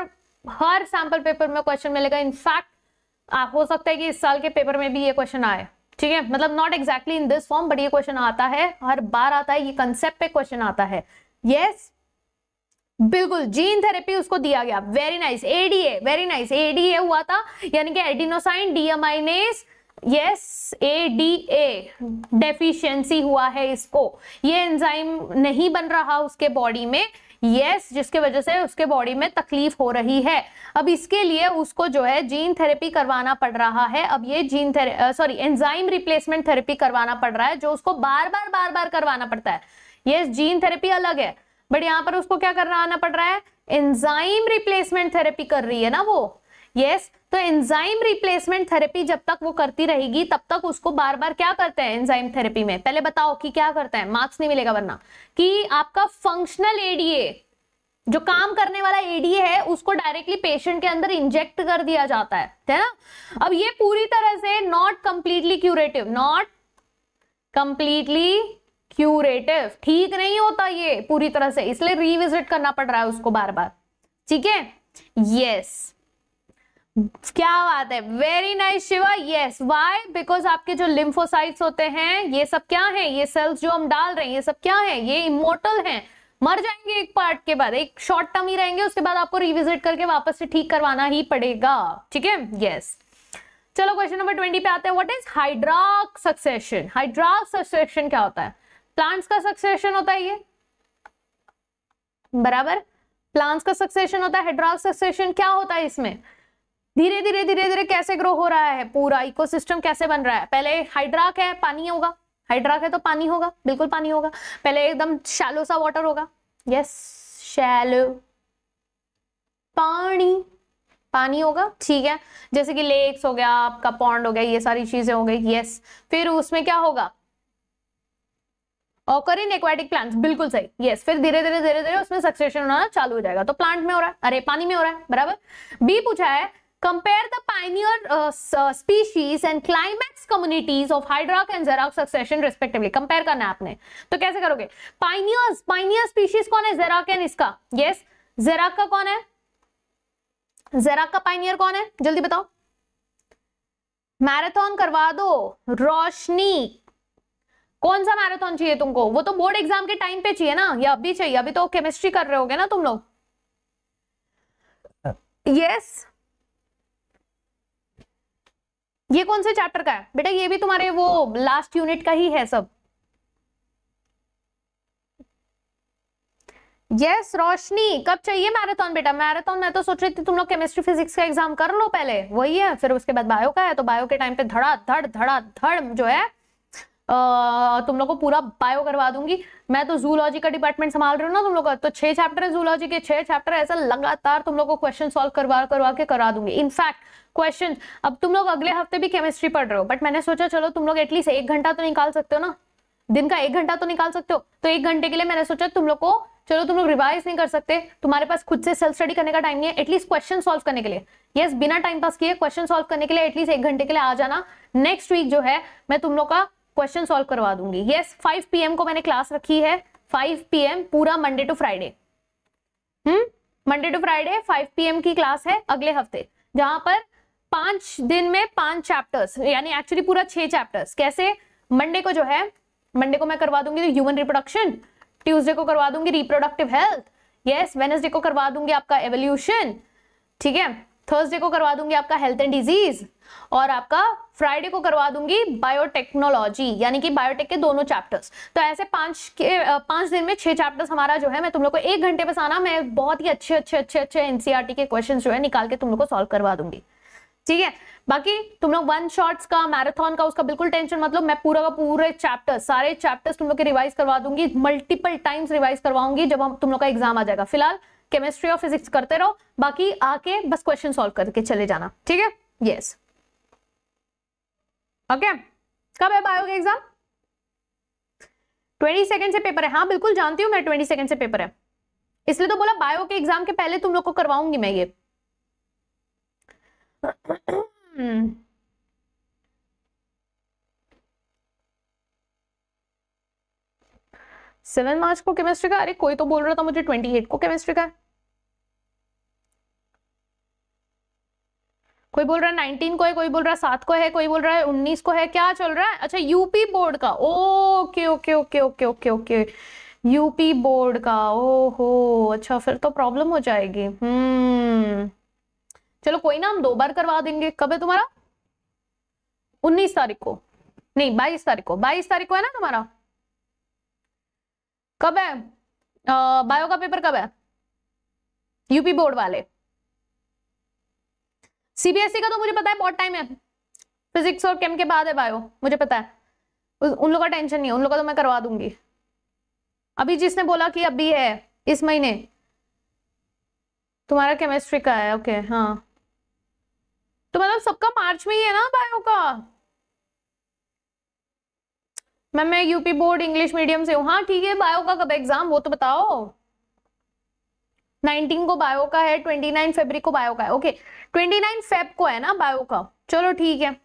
हर सैम्पल पेपर में क्वेश्चन मिलेगा इनफैक्ट हो सकता है कि इस साल के पेपर में भी ये क्वेश्चन आए ठीक है मतलब not exactly in this form but ये क्वेश्चन आता है हर बार आता है ये कंसेप्ट पे क्वेश्चन आता है यस yes, बिल्कुल जीन थेरेपी उसको दिया गया very nice ADA very nice ADA हुआ था यानी कि adenosine deaminase yes ADA deficiency हुआ है इसको ये एंजाइम नहीं बन रहा उसके बॉडी में यस yes, जिसके वजह से उसके बॉडी में तकलीफ हो रही है अब इसके लिए उसको जो है जीन थेरेपी करवाना पड़ रहा है अब ये जीन थे सॉरी एंजाइम रिप्लेसमेंट थेरेपी करवाना पड़ रहा है जो उसको बार बार बार बार करवाना पड़ता है यस yes, जीन थेरेपी अलग है बट यहां पर उसको क्या करना आना पड़ रहा है एंजाइम रिप्लेसमेंट थेरेपी कर रही है ना वो यस yes, तो एंजाइम रिप्लेसमेंट थेरेपी जब तक वो करती रहेगी तब तक उसको बार बार क्या करते हैं एंजाइम थेरेपी में पहले बताओ कि क्या करता है मार्क्स नहीं मिलेगा वरना कि आपका फंक्शनल एडीए जो काम करने वाला एडीए है उसको डायरेक्टली पेशेंट के अंदर इंजेक्ट कर दिया जाता है है ना अब ये पूरी तरह से not completely curative not completely curative ठीक नहीं होता ये पूरी तरह से इसलिए रिविजिट करना पड़ रहा है उसको बार बार ठीक है यस क्या बात है very nice Shiva yes why because आपके जो लिम्फोसाइट्स होते हैं ये सब क्या है ये सेल्स जो हम डाल रहे हैं ये सब क्या है ये इमोटल हैं मर जाएंगे एक पार्ट के बाद एक शॉर्ट टर्म ही रहेंगे उसके बाद आपको रिविजिट करके वापस से ठीक करवाना ही पड़ेगा ठीक है यस चलो क्वेश्चन नंबर ट्वेंटी पे आते हैं what is hydrarch succession hydrarch succession क्या होता है प्लांट्स का सक्सेशन होता है ये बराबर प्लांट्स का सक्सेशन होता है हाइड्रॉल सक्सेशन क्या होता है इसमें धीरे धीरे धीरे धीरे कैसे ग्रो हो रहा है पूरा इकोसिस्टम कैसे बन रहा है पहले हाइड्राक है पानी होगा हाइड्राक है तो पानी होगा बिल्कुल पानी होगा पहले एकदम शैलो सा वाटर होगा यस शैलो पानी पानी होगा ठीक है जैसे कि लेक्स हो गया आपका पॉन्ड हो गया ये सारी चीजें हो गई यस फिर उसमें क्या होगा ऑकरिन एक्वाटिक प्लांट्स बिल्कुल सही यस yes, फिर धीरे धीरे धीरे धीरे उसमें सक्सेशन होना चालू हो जाएगा तो प्लांट में हो रहा है अरे पानी में हो रहा है बराबर बी पूछा है compare the pioneer species and climax communities of hydrarch and xerarch succession respectively compare करना है आपने तो कैसे करोगे पाइनियर्स पाइनियर स्पीशीज कौन है जेराक एंड इसका यस yes, जेराक का कौन है जेराक का पाइनियर कौन है जल्दी बताओ मैराथन करवा दो रोशनी कौन सा मैराथन चाहिए तुमको वो तो बोर्ड एग्जाम के टाइम पे चाहिए ना या अभी चाहिए अभी तो केमिस्ट्री कर रहे होगे ना तुम लोग यस ये कौन से चैप्टर का है बेटा ये भी तुम्हारे वो लास्ट यूनिट का ही है सब यस yes, रोशनी कब चाहिए मैराथन बेटा मैराथन मैं तो सोच रही थी तुम लोग केमिस्ट्री फिजिक्स का एग्जाम कर लो पहले वही है फिर उसके बाद बायो का है तो बायो के टाइम पे धड़ा धड़ धड़ा धड़ जो है तुम लोग को पूरा बायो करवा दूंगी मैं तो जूलॉजी का डिपार्टमेंट संभाल रही हूँ ना तुम लोग का तो छह चैप्टर है जूलॉजी के छह चैप्टर ऐसा लगातार तुम लोग को क्वेश्चन सॉल्व करवा करवा के करा दूंगी इनफैक्ट क्वेश्चन अब तुम लोग अगले हफ्ते भी केमिस्ट्री पढ़ रहे हो बट मैंने सोचा चलो तुम लोग एटलीस्ट एक घंटा तो निकाल सकते हो ना दिन का एक घंटा तो निकाल सकते हो तो एक घंटे के लिए मैंने सोचा तुम लोग को चलो तुम लोग रिवाइज नहीं कर सकते तुम्हारे पास खुद से सेल्फ स्टडी करने का टाइम नहीं है एटलीस्ट क्वेश्चन सॉल्व करने के लिए यस yes, बिना टाइम पास किए क्वेश्चन सॉल्व करने के लिए एटलीस्ट एक घंटे के लिए आ जाना नेक्स्ट वीक जो है मैं तुम लोग का क्वेश्चन सॉल्व करवा दूंगी यस फाइव पी को मैंने क्लास रखी है फाइव पी पूरा Monday to Friday hmm Monday to Friday five P की क्लास है अगले हफ्ते जहां पर पांच दिन में पांच चैप्टर्स यानी एक्चुअली पूरा छह चैप्टर्स कैसे मंडे को जो है मंडे को मैं करवा दूंगी ह्यूमन रिप्रोडक्शन ट्यूसडे को करवा दूंगी रिप्रोडक्टिव हेल्थ यस वेनेसडे को करवा दूंगी आपका एवोल्यूशन ठीक है थर्सडे को करवा दूंगी आपका हेल्थ एंड डिजीज और आपका फ्राइडे को करवा दूंगी बायोटेक्नोलॉजी यानी कि बायोटेक के दोनों चैप्टर्स तो ऐसे पांच के पांच दिन में छह चैप्टर्स हमारा जो है मैं तुम लोग को एक घंटे बस आना मैं बहुत ही अच्छे अच्छे अच्छे अच्छे एनसीआरटी e के क्वेश्चन जो है निकाल के तुम लोग को सॉल्व करवा दूंगी ठीक है बाकी तुम लोग वन शॉर्ट्स का मैराथन का उसका बिल्कुल टेंशन मतलब मैं पूरा का पूरे चैप्टर सारे चैप्टर्स तुम लोग के रिवाइज करवा दूंगी मल्टीपल टाइम्स रिवाइज करवाऊंगी जब हम तुम लोग का एग्जाम आ जाएगा फिलहाल केमिस्ट्री और फिजिक्स करते रहो बाकी आके बस क्वेश्चन सॉल्व करके चले जाना ठीक है यस ओके कब है बायो के एग्जाम ट्वेंटी सेकेंड से पेपर है हाँ बिल्कुल जानती हूँ मैं ट्वेंटी सेकेंड से पेपर है इसलिए तो बोला बायो के एग्जाम के पहले तुम लोग को करवाऊंगी मैं ये सेवन मार्च को केमिस्ट्री का अरे कोई तो बोल रहा था मुझे ट्वेंटी एट को केमिस्ट्री का कोई बोल रहा है नाइनटीन को है कोई बोल रहा है सात को है कोई बोल रहा है उन्नीस को है क्या चल रहा है अच्छा यूपी बोर्ड का okay okay okay okay okay okay UP board का ओहो अच्छा फिर तो प्रॉब्लम हो जाएगी हम्म चलो कोई ना हम दो बार करवा देंगे कब है तुम्हारा उन्नीस तारीख को नहीं बाईस तारीख को बाईस तारीख को है ना तुम्हारा कब है आ, बायो का पेपर कब है यूपी बोर्ड वाले सीबीएसई e का तो मुझे पता है बहुत टाइम है फिजिक्स और केम के बाद है बायो मुझे पता है उन लोग का टेंशन नहीं है उन लोग का तो मैं करवा दूंगी अभी जिसने बोला कि अभी है इस महीने तुम्हारा केमिस्ट्री का है ओके हाँ तो मतलब सबका मार्च में ही है ना बायो का मैम मैं यूपी बोर्ड इंग्लिश मीडियम से हूँ हाँ ठीक है बायो का कब एग्जाम वो तो बताओ 19 को बायो का है 29 फरवरी को बायो का है ओके 29 फेब को है ना बायो का चलो ठीक है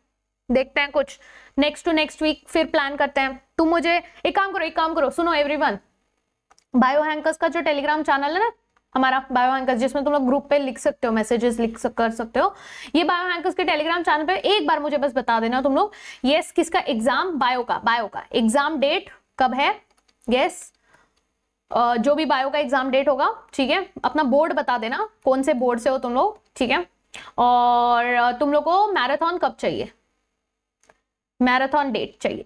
देखते हैं कुछ नेक्स्ट टू नेक्स्ट वीक फिर प्लान करते हैं तुम मुझे एक काम करो एक काम करो सुनो एवरीवन बायो हैंकर्स का जो टेलीग्राम चैनल है ना हमारा बायो हैंकर्स जिसमें तुम लोग ग्रुप पे लिख सकते हो मैसेजेस लिख सक, कर सकते हो ये बायो हैंकर्स के टेलीग्राम चैनल पे एक बार मुझे बस बता देना तुम लोग यस किसका एग्जाम बायो का बायो का एग्जाम डेट कब है यस जो भी बायो का एग्जाम डेट होगा ठीक है अपना बोर्ड बता देना कौन से बोर्ड से हो तुम लोग ठीक है और तुम लोग को मैराथन कब चाहिए मैराथन डेट चाहिए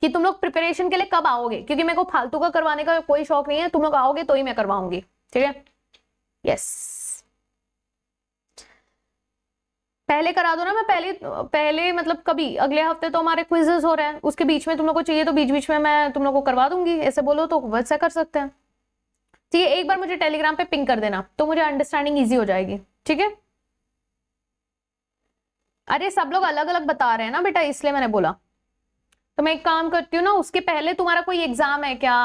कि तुम लोग प्रिपरेशन के लिए कब आओगे क्योंकि मेरे को फालतू का करवाने का कोई शौक नहीं है तुम लोग आओगे तो ही मैं करवाऊंगी ठीक है यस पहले करा दो ना मैं पहले पहले मतलब कभी अगले हफ्ते तो हमारे क्विजेस हो रहे हैं उसके बीच में तुम लोग को चाहिए तो बीच बीच में मैं तुम लोग को करवा दूंगी ऐसे बोलो तो वैसा कर सकते हैं ठीक है एक बार मुझे टेलीग्राम पे पिंक कर देना तो मुझे अंडरस्टैंडिंग ईजी हो जाएगी ठीक है अरे सब लोग अलग अलग बता रहे हैं ना बेटा इसलिए मैंने बोला तो मैं एक काम करती हूँ ना उसके पहले तुम्हारा कोई एग्जाम है क्या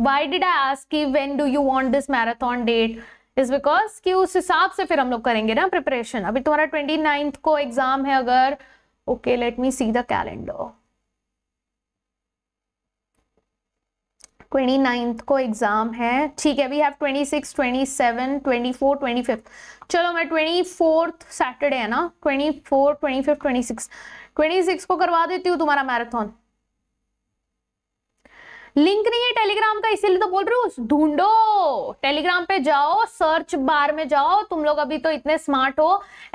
वाई डिड आई आस्क की when do you want this marathon date is because कि उस हिसाब से फिर हम लोग करेंगे ना प्रिपरेशन अभी तुम्हारा ट्वेंटी नाइन्थ को एग्जाम है अगर okay let me see the calendar twenty ninth को एग्जाम है ठीक है we have twenty six twenty seven twenty four twenty fifth चलो मैं ट्वेंटी फोर्थ सैटरडे है ना twenty four twenty fifth twenty six twenty six को करवा देती हूँ तुम्हारा मैराथन लिंक नहीं है टेलीग्राम का इसीलिए तो बोल रही हूँ ढूंढो टेलीग्राम पे जाओ सर्च बार में जाओ तुम लोग अभी तो इतने स्मार्ट हो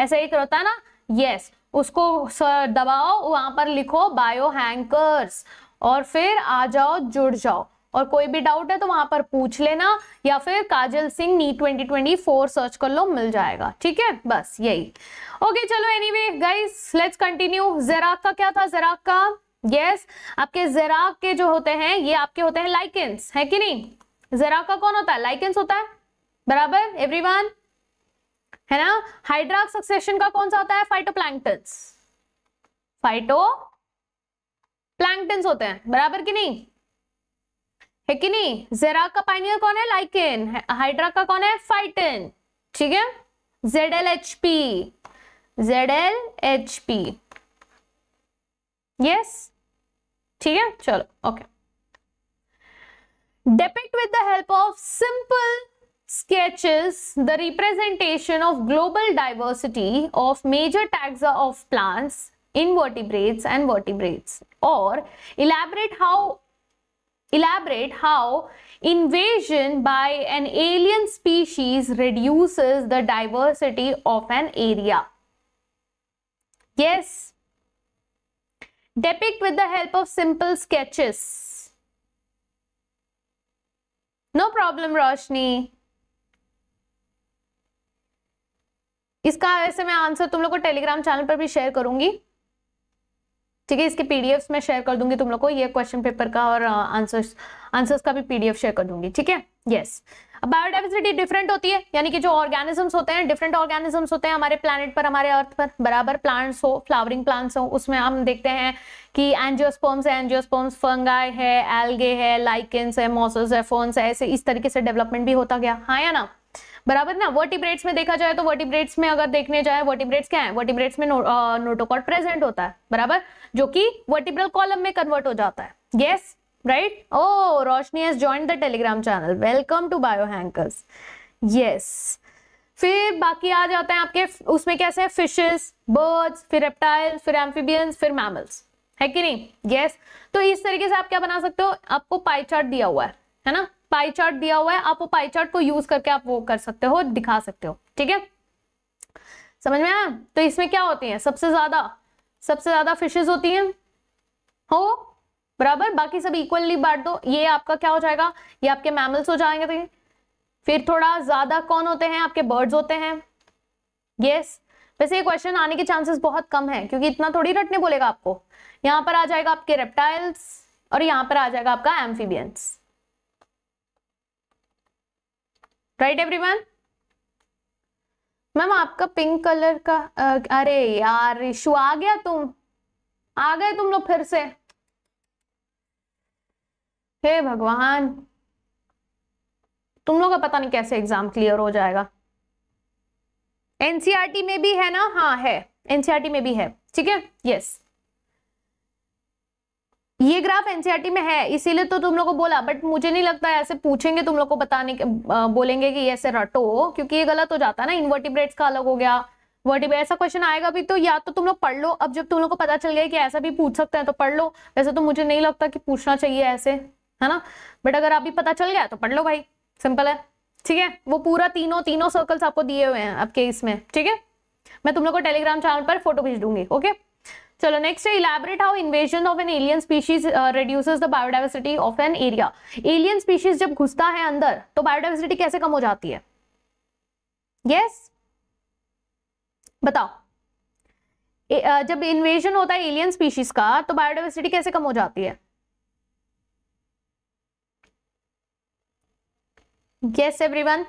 ऐसा एक होता है ना यस उसको दबाओ वहां पर लिखो बायो हैंकर्स और फिर आ जाओ जुड़ जाओ और कोई भी डाउट है तो वहां पर पूछ लेना या फिर काजल सिंह नी 2024 सर्च कर लो मिल जाएगा ठीक है बस यही ओके चलो anyway guys let's continue xerarch का क्या था जराक का यस yes, आपके जराक के जो होते हैं ये आपके होते हैं लाइकेंस है कि नहीं जराक का कौन होता है लाइकेंस होता है बराबर एवरीवन है ना हाइड्रा सक्सेशन का कौन सा होता है फाइटोप्लैंक्टन्स फाइटो प्लैंक्टन्स होते हैं बराबर कि नहीं है कि नहीं जेरा का पाइनियर कौन है लाइकेन हाइड्रा का कौन है फाइटन ठीक है Z L H P Z L H P yes ठीक है चलो okay depict with the help of simple sketches the representation of global diversity of major taxa of plants invertebrates and vertebrates or elaborate how elaborate how invasion by an alien species reduces the diversity of an area yes Depict with the help of simple sketches. No problem, Roshni इसका वैसे मैं answer तुम लोग को Telegram channel पर भी share करूंगी ठीक है इसके पीडीएफ में शेयर कर दूंगी तुम लोग को ये क्वेश्चन पेपर का और आंसर्स uh, आंसर्स का भी पीडीएफ शेयर कर दूंगी ठीक है यस yes. बायोडाइवर्सिटी डिफरेंट होती है यानी कि जो ऑर्गेनिजम्स होते हैं डिफरेंट ऑर्गेनिजम्स होते हैं हमारे प्लानट पर हमारे अर्थ पर बराबर प्लांट्स हो फ्लावरिंग प्लांट्स हो उसमें हम देखते हैं कि एनजियोस्पोम्स है एनजियोस्पोम्स फंगाई है एल्गे है लाइकेंस है मोसोस है फोन्स है ऐसे इस तरीके से डेवलपमेंट भी होता गया हाँ या ना बराबर ना वर्टिब्रेट्स में देखा जाए तो वर्टिब्रेट्स में अगर देखने जाए वर्टिब्रेट्स क्या है वर्टिब्रेट्स में नो, नोटोकॉट प्रेजेंट होता है बराबर जो कि वर्टिब्रल कॉलम में कन्वर्ट हो जाता है yes yes? right? Oh, Roshni has joined the Telegram channel. Welcome to Biohankers. Yes. फिर बाकी आ जाते हैं आपके उसमें कैसे है फिशेस बर्ड्स फिर रेप्टाइल्स फिर एम्फीबियंस फिर मैमल्स है कि नहीं यस yes. तो इस तरीके से आप क्या बना सकते हो आपको पाई चार्ट दिया हुआ है है ना पाई चार्ट दिया हुआ है आप वो पाई चार्ट को यूज करके आप वो कर सकते हो दिखा सकते हो ठीक है समझ में आया तो इसमें क्या होती है सबसे ज्यादा सबसे ज्यादा फिशेज होती है हो बराबर बाकी सब इक्वली बांट दो ये आपका क्या हो जाएगा ये आपके मैमल्स हो जाएंगे तो फिर थोड़ा ज्यादा कौन होते हैं आपके बर्ड्स होते हैं यस वैसे ये क्वेश्चन आने के चांसेस बहुत कम है क्योंकि इतना थोड़ी रटने बोलेगा आपको यहाँ पर आ जाएगा आपके रेप्टाइल्स और यहाँ पर आ जाएगा आपका एम्फीबियंस राइट एवरीवन मैम आपका पिंक कलर का अरे यार इशू आ गया तुम आ गए तुम लोग फिर से हे भगवान तुम लोग का पता नहीं कैसे एग्जाम क्लियर हो जाएगा एनसीआरटी e में भी है ना हाँ है एनसीआरटी e में भी है ठीक है यस ये ग्राफ एनसीआरटी e में है इसीलिए तो तुम लोग को बोला बट मुझे नहीं लगता ऐसे पूछेंगे तुम लोग को बताने के बोलेंगे कि ऐसे रटो क्योंकि ये गलत हो जाता है ना इनवर्टिब्रेट्स का अलग हो गया वर्टिब्रेट ऐसा क्वेश्चन आएगा भी तो या तो तुम लोग पढ़ लो अब जब तुम लोग को पता चल गया कि ऐसा भी पूछ सकते हैं तो पढ़ लो वैसे तो मुझे नहीं लगता कि पूछना चाहिए ऐसे है ना बट अगर अभी पता चल गया तो पढ़ लो भाई सिंपल है ठीक है वो पूरा तीनों तीनों सर्कल्स आपको दिए हुए हैं आपके इसमें ठीक है मैं तुम लोग को टेलीग्राम चैनल पर फोटो भेज दूंगी ओके चलो नेक्स्ट है elaborate how invasion of an alien species reduces the biodiversity of an area alien species जब घुसता है अंदर तो बायोडाइवर्सिटी कैसे कम हो जाती है यस yes? बताओ ए, uh, जब इन्वेजन होता है एलियन स्पीशीज का तो बायोडाइवर्सिटी कैसे कम हो जाती है यस एवरीवन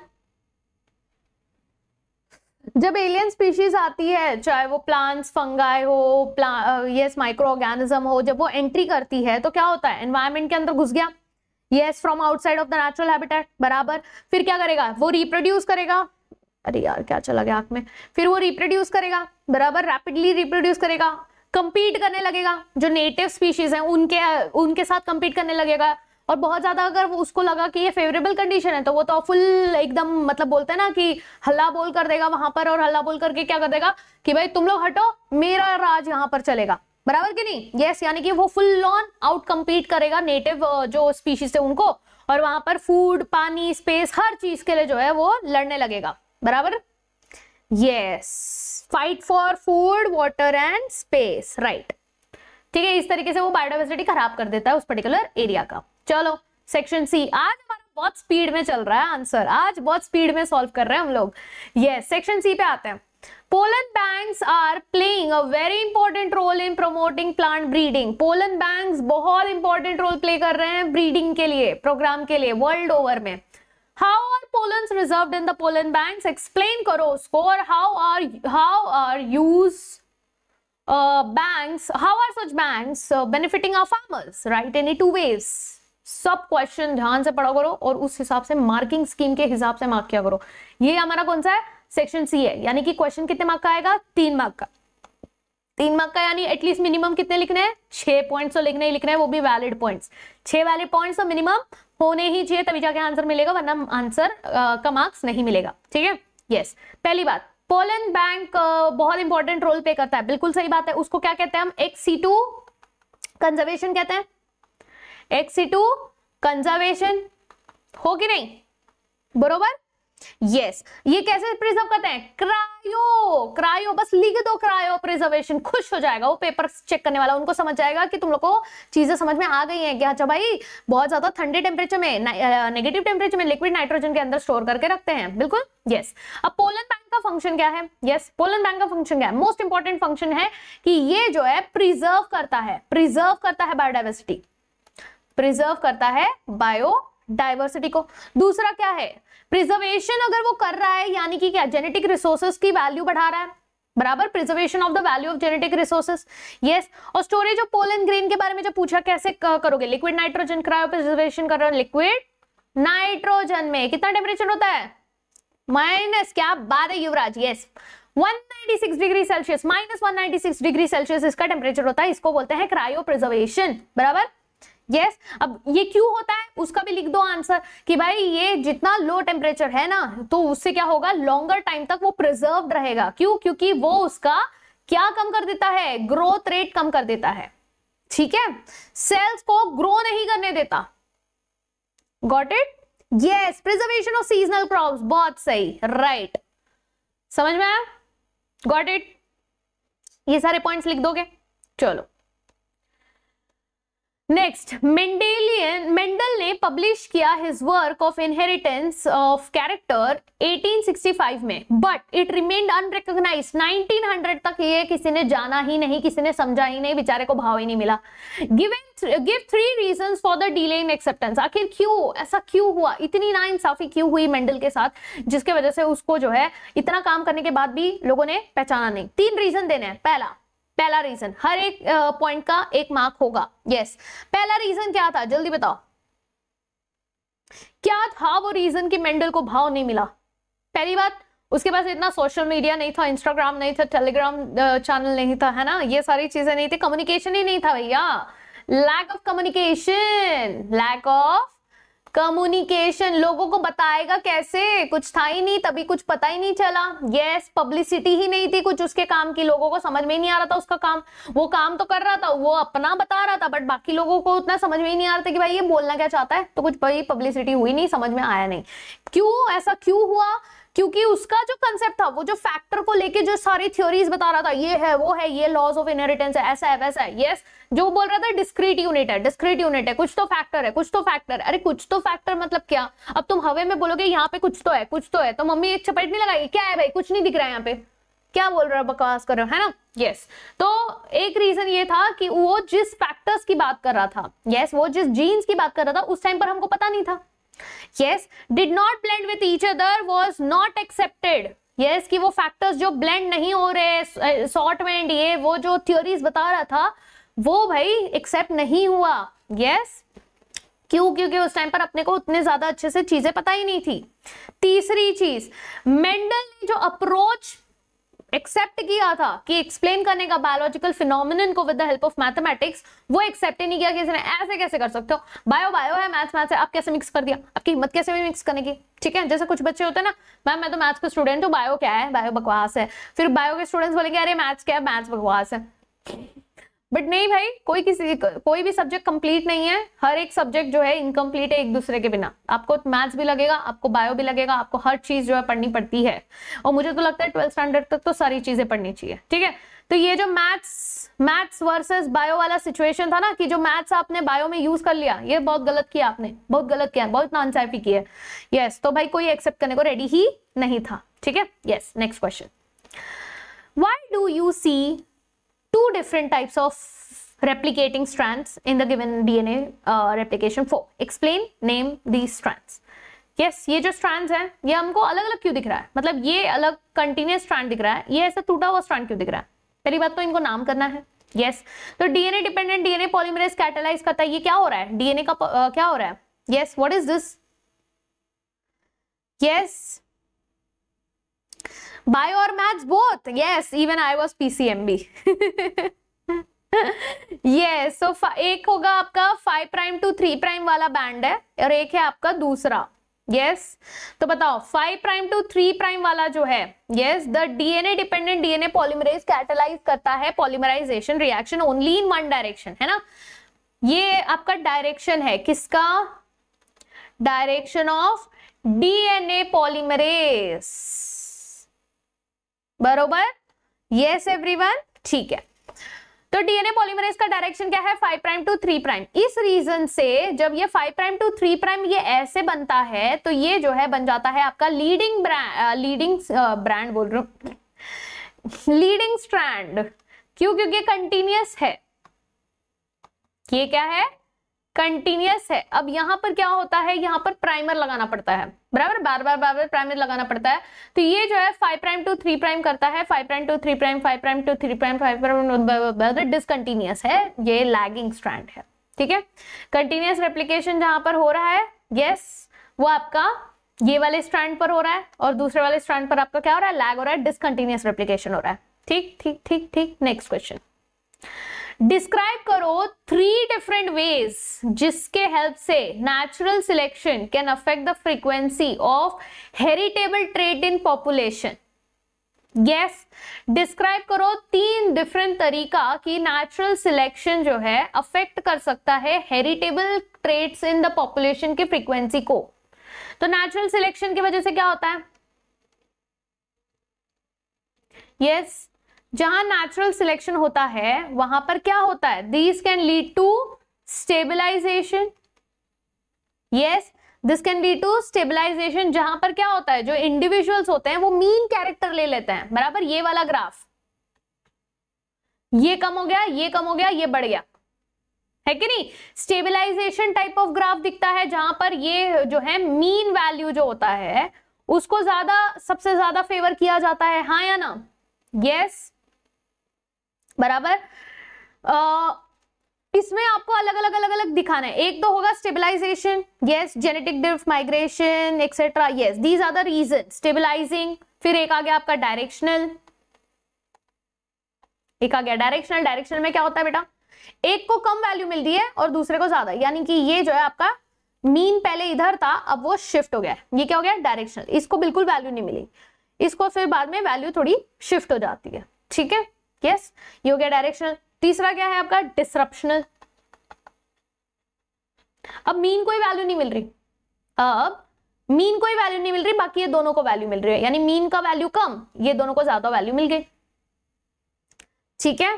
जब एलियन स्पीशीज आती है चाहे वो प्लांट्स फंगाई हो यस माइक्रो ऑर्गेनिज्म हो जब वो एंट्री करती है तो क्या होता है एनवायरमेंट के अंदर घुस गया yes from outside of the natural habitat बराबर फिर क्या करेगा वो रिप्रोड्यूस करेगा अरे यार क्या चला गया आंख में फिर वो रिप्रोड्यूस करेगा बराबर रैपिडली रिप्रोड्यूस करेगा कंपीट करने लगेगा जो नेटिव स्पीशीज हैं उनके उनके साथ कंपीट करने लगेगा और बहुत ज़्यादा अगर वो उसको लगा कि ये फेवरेबल कंडीशन है तो वो तो फुल एकदम मतलब बोलते हैं ना कि हल्ला बोल कर देगा वहां पर और हल्ला बोल करके क्या कर देगा कि भाई तुम लोग हटो मेरा राज यहाँ पर चलेगा बराबर कि नहीं यस यानी कि वो फुल लॉन आउट कम्पीट करेगा नेटिव जो स्पीशीज है उनको और वहां पर फूड पानी स्पेस हर चीज के लिए जो है वो लड़ने लगेगा बराबर yes fight for food water and space right ठीक है इस तरीके से वो बायोडाइवर्सिटी खराब कर देता है उस पर्टिकुलर एरिया का चलो सेक्शन सी आज हमारा बहुत स्पीड में चल रहा है आंसर आज बहुत स्पीड में सॉल्व कर रहे हैं हम लोग ये सेक्शन सी पे आते हैं pollen banks are playing a very important role in promoting plant breeding pollen banks बहुत इंपॉर्टेंट रोल प्ले कर रहे हैं ब्रीडिंग के लिए प्रोग्राम के लिए वर्ल्ड ओवर में how are pollen reserve in the pollen bank explain करो उसको और how are how are use banks how are such bank benefiting are farmers right any two ways sub question ध्यान से पढ़ा करो और उस हिसाब से मार्किंग स्कीम के हिसाब से मार्क किया करो ये हमारा कौन सा है सेक्शन सी है यानी कि क्वेश्चन कितने मार्क का आएगा तीन मार्क का तीन मार्क का यानी एटलीस्ट मिनिमम कितने लिखने हैं छह पॉइंट्स तो लिखने ही लिखने हैं वो भी वैलिड पॉइंट्स छह वैलिड पॉइंट्स तो मिनिमम होने ही चाहिए तभी जाके आंसर मिलेगा वरना आंसर का मार्क्स नहीं मिलेगा ठीक है यस पहली बात पोलन बैंक बहुत इंपॉर्टेंट रोल प्ले करता है बिल्कुल सही बात है उसको क्या कहते हैं हम एक सी टू कंजर्वेशन कहते हैं टू कंजर्वेशन हो कि नहीं बरोबर यस yes. ये कैसे प्रिजर्व करते हैं क्रायो क्रायो बस लिख दो क्रायो प्रिजर्वेशन खुश हो जाएगा वो पेपर चेक करने वाला उनको समझ जाएगा कि तुम लोग को चीजें समझ में आ गई हैं कि अच्छा भाई बहुत ज्यादा ठंडे टेम्परेचर में नेगेटिव टेम्परेचर में लिक्विड नाइट्रोजन के अंदर स्टोर करके रखते हैं बिल्कुल यस yes. अब पोलन बैंक का फंक्शन क्या है यस पोलन बैंक का फंक्शन क्या है मोस्ट इंपॉर्टेंट फंक्शन है कि ये जो है प्रिजर्व करता है प्रिजर्व करता है बायोडाइवर्सिटी प्रिजर्व करता है बायो डाइवर्सिटी को दूसरा क्या है प्रिजर्वेशन अगर वो कर रहा है यानी कि क्या जेनेटिक रिसोर्सेस की वैल्यू बढ़ा रहा है बराबर preservation of the value of genetic resources yes और स्टोरेज ऑफ पोलन ग्रेन के बारे में जो पूछा कैसे करोगे लिक्विड नाइट्रोजन क्रायो प्रिजर्वेशन कर रहे हो लिक्विड नाइट्रोजन में कितना टेम्परेचर होता है माइनस क्या बात है Yuvraj yes 196 degree Celsius minus 196 degree Celsius इसका टेम्परेचर होता है इसको बोलते हैं क्रायो प्रिजर्वेशन बराबर यस yes, अब ये क्यों होता है उसका भी लिख दो आंसर कि भाई ये जितना लो टेम्परेचर है ना तो उससे क्या होगा लॉन्गर टाइम तक वो प्रिजर्व रहेगा क्यों क्योंकि वो उसका क्या कम कर देता है ग्रोथ रेट कम कर देता है ठीक है सेल्स को ग्रो नहीं करने देता got it yes preservation of seasonal crop बहुत सही राइट right. समझ में आया गॉट इट ये सारे पॉइंट लिख दोगे चलो नेक्स्ट मेंडेलियन मेंडल ने पब्लिश किया his work of inheritance of character 1865 में बट इट रिमेन्ड अनरिकोगनाइज 1900 तक ये किसी ने जाना ही नहीं किसी ने समझा ही नहीं बेचारे को भाव ही नहीं मिला given give three reason for the delay in acceptance आखिर क्यों ऐसा क्यों हुआ इतनी ना इंसाफी क्यों हुई मेंडल के साथ जिसके वजह से उसको जो है इतना काम करने के बाद भी लोगों ने पहचाना नहीं तीन रीजन देने हैं पहला पहला रीजन हर एक पॉइंट का एक मार्क होगा यस पहला रीजन क्या था जल्दी बताओ क्या था वो रीजन कि मेंडल को भाव नहीं मिला पहली बात उसके पास इतना सोशल मीडिया नहीं था इंस्टाग्राम नहीं था टेलीग्राम चैनल नहीं था है ना ये सारी चीजें नहीं थी कम्युनिकेशन ही नहीं था भैया lack of communication lack of communication लोगों को बताएगा कैसे कुछ था ही नहीं तभी कुछ पता ही नहीं चला यस yes, पब्लिसिटी ही नहीं थी कुछ उसके काम की लोगों को समझ में ही नहीं आ रहा था उसका काम वो काम तो कर रहा था वो अपना बता रहा था बट बाकी लोगों को उतना समझ में ही नहीं आ रहा था कि भाई ये बोलना क्या चाहता है तो कुछ भाई पब्लिसिटी हुई नहीं समझ में आया नहीं क्यों ऐसा क्यों हुआ क्योंकि उसका जो कंसेप्ट था वो जो फैक्टर को लेके जो सारी थ्योरीज बता रहा था ये है वो है ये लॉज ऑफ इनहेरिटेंस है ऐसा है वैसा है यस जो बोल रहा था डिस्क्रीट यूनिट है डिस्क्रीट यूनिट है कुछ तो फैक्टर है कुछ तो फैक्टर अरे कुछ तो फैक्टर मतलब क्या अब तुम हवे में बोलोगे यहाँ पे कुछ तो है कुछ तो है तो मम्मी एक चपेट नहीं लगाई क्या है भाई कुछ नहीं दिख रहा है यहाँ पे क्या बोल रहा है बकवास कर रहा है ना यस yes. तो एक रीजन ये था कि वो जिस फैक्टर्स की बात कर रहा था यस yes, वो जिस जीन्स की बात कर रहा था उस टाइम पर हमको पता नहीं था yes did not blend with each other was not accepted yes yes, कि वो फैक्टर्स जो ब्लेंड नहीं हो रहे सॉर्टमेंट ये वो जो थ्योरीज बता रहा था वो भाई एक्सेप्ट नहीं हुआ यस yes? क्यों क्योंकि उस टाइम पर अपने को उतने ज्यादा अच्छे से चीजें पता ही नहीं थी तीसरी चीज मेंडल ने जो अप्रोच एक्सेप्ट किया था कि एक्सप्लेन करने का बायोलॉजिकल फिनोमिन को with the help of mathematics वो एक्सेप्ट ही नहीं किया कि इसने ऐसे कैसे कर सकते हो बायो बायो है मैथ्स मैथ्स है आप कैसे मिक्स कर दिया आपकी हिम्मत कैसे हुई मिक्स करने की ठीक है जैसे कुछ बच्चे होते हैं ना मैम मैं तो मैथ्स का स्टूडेंट हूँ बायो क्या है बायो बकवास है फिर बायो के स्टूडेंट्स बोलेंगे अरे मैथ्स क्या है मैथ्स बकवास है बट नहीं भाई कोई किसी कोई भी सब्जेक्ट कंप्लीट नहीं है हर एक सब्जेक्ट जो है इनकम्प्लीट है एक दूसरे के बिना आपको मैथ्स भी लगेगा आपको बायो भी लगेगा आपको हर चीज जो है पढ़नी पड़ती है और मुझे तो लगता है ट्वेल्थ स्टैंडर्ड तक तो सारी चीजें पढ़नी चाहिए ठीक है तो ये जो मैथ्स मैथ्स वर्सेस बायो वाला सिचुएशन था ना कि जो मैथ्स आपने बायो में यूज कर लिया ये बहुत गलत किया आपने बहुत गलत किया बहुत नानसाइफी की है यस yes, तो भाई कोई एक्सेप्ट करने को रेडी ही नहीं था ठीक है yes next question why do you see two different types of replicating strands in the given DNA uh, replication four. Explain, name these strands. yes, ये जो स्ट्रैंड्स हैं ये हमको अलग अलग क्यों दिख रहा है मतलब ये अलग कंटिन्यूस स्ट्रैंड दिख रहा है ये ऐसा टूटा हुआ स्ट्रैंड क्यों दिख रहा है पहली बात तो इनको नाम करना है यस yes. तो DNA dependent DNA polymerase catalyse करता है ये क्या हो रहा है डीएनए का uh, क्या हो रहा है yes what is this yes bio और maths both yes even I was PCMB ये सो एक होगा आपका five prime to three prime वाला बैंड है और एक है आपका दूसरा यस yes. तो बताओ five prime to three prime वाला जो है yes the DNA dependent DNA polymerase catalyse करता है polymerisation reaction only in one direction है ना ये आपका डायरेक्शन है किसका डायरेक्शन ऑफ डीएनए पॉलीमरेज बरोबर यस एवरीवन ठीक है तो डीएनए पॉलीमरेज का डायरेक्शन क्या है five prime to three prime इस रीजन से जब ये five prime to three prime ये ऐसे बनता है तो ये जो है बन जाता है आपका लीडिंग ब्रांड लीडिंग ब्रांड बोल रहा हूं लीडिंग स्ट्रैंड क्यों क्योंकि कंटिन्यूस है ये क्या है कंटिन्यूस है अब यहां पर क्या होता है यहां पर प्राइमर लगाना पड़ता है बराबर बार बार बार बार प्राइम लगाना पड़ता है तो ये जो है five prime to three prime करता है five prime to three prime five prime to three prime five prime discontinuous है ये लैगिंग स्ट्रैंड है ठीक है कंटिन्यूस रेप्लीकेशन जहां पर हो रहा है यस वो आपका ये वाले स्ट्रैंड पर हो रहा है और दूसरे वाले स्ट्रैंड पर आपका क्या हो रहा है लैग हो रहा है डिसकंटिन्यूस रेप्लीकेशन हो रहा है ठीक ठीक ठीक ठीक नेक्स्ट क्वेश्चन डिस्क्राइब करो थ्री डिफरेंट वेज जिसके हेल्प से natural selection can affect the frequency of heritable trait in population yes describe करो तीन डिफरेंट तरीका कि नेचुरल सिलेक्शन जो है अफेक्ट कर सकता है heritable trait in the population की फ्रीक्वेंसी को तो नेचुरल सिलेक्शन की वजह से क्या होता है यस yes, जहां नेचुरल सिलेक्शन होता है वहां पर क्या होता है this can lead to stabilisation yes this can lead to stabilisation जहां पर क्या होता है जो इंडिविजुअल्स होते हैं वो मीन कैरेक्टर ले लेते हैं बराबर ये वाला ग्राफ ये कम हो गया ये कम हो गया ये बढ़ गया है कि नहीं स्टेबलाइजेशन टाइप ऑफ ग्राफ दिखता है जहां पर ये जो है मीन वैल्यू जो होता है उसको ज्यादा सबसे ज्यादा फेवर किया जाता है हाँ या ना यस yes. बराबर इसमें आपको अलग अलग अलग अलग दिखाना है एक तो होगा stabilisation yes genetic drift migration etcetera yes these are the reason stabilising फिर एक आ गया आपका डायरेक्शनल एक आ गया डायरेक्शनल डायरेक्शनल में क्या होता है बेटा एक को कम वैल्यू मिलती है और दूसरे को ज्यादा यानी कि ये जो है आपका मीन पहले इधर था अब वो शिफ्ट हो गया ये क्या हो गया डायरेक्शनल इसको बिल्कुल वैल्यू नहीं मिली इसको फिर बाद में वैल्यू थोड़ी शिफ्ट हो जाती है ठीक है यस ये हो गया डायरेक्शनल तीसरा क्या है आपका डिसरप्शनल अब मीन कोई वैल्यू नहीं मिल रही अब मीन कोई वैल्यू नहीं मिल रही बाकी ये दोनों को वैल्यू मिल रही है यानी मीन का वैल्यू कम ये दोनों को ज्यादा वैल्यू मिल गई ठीक है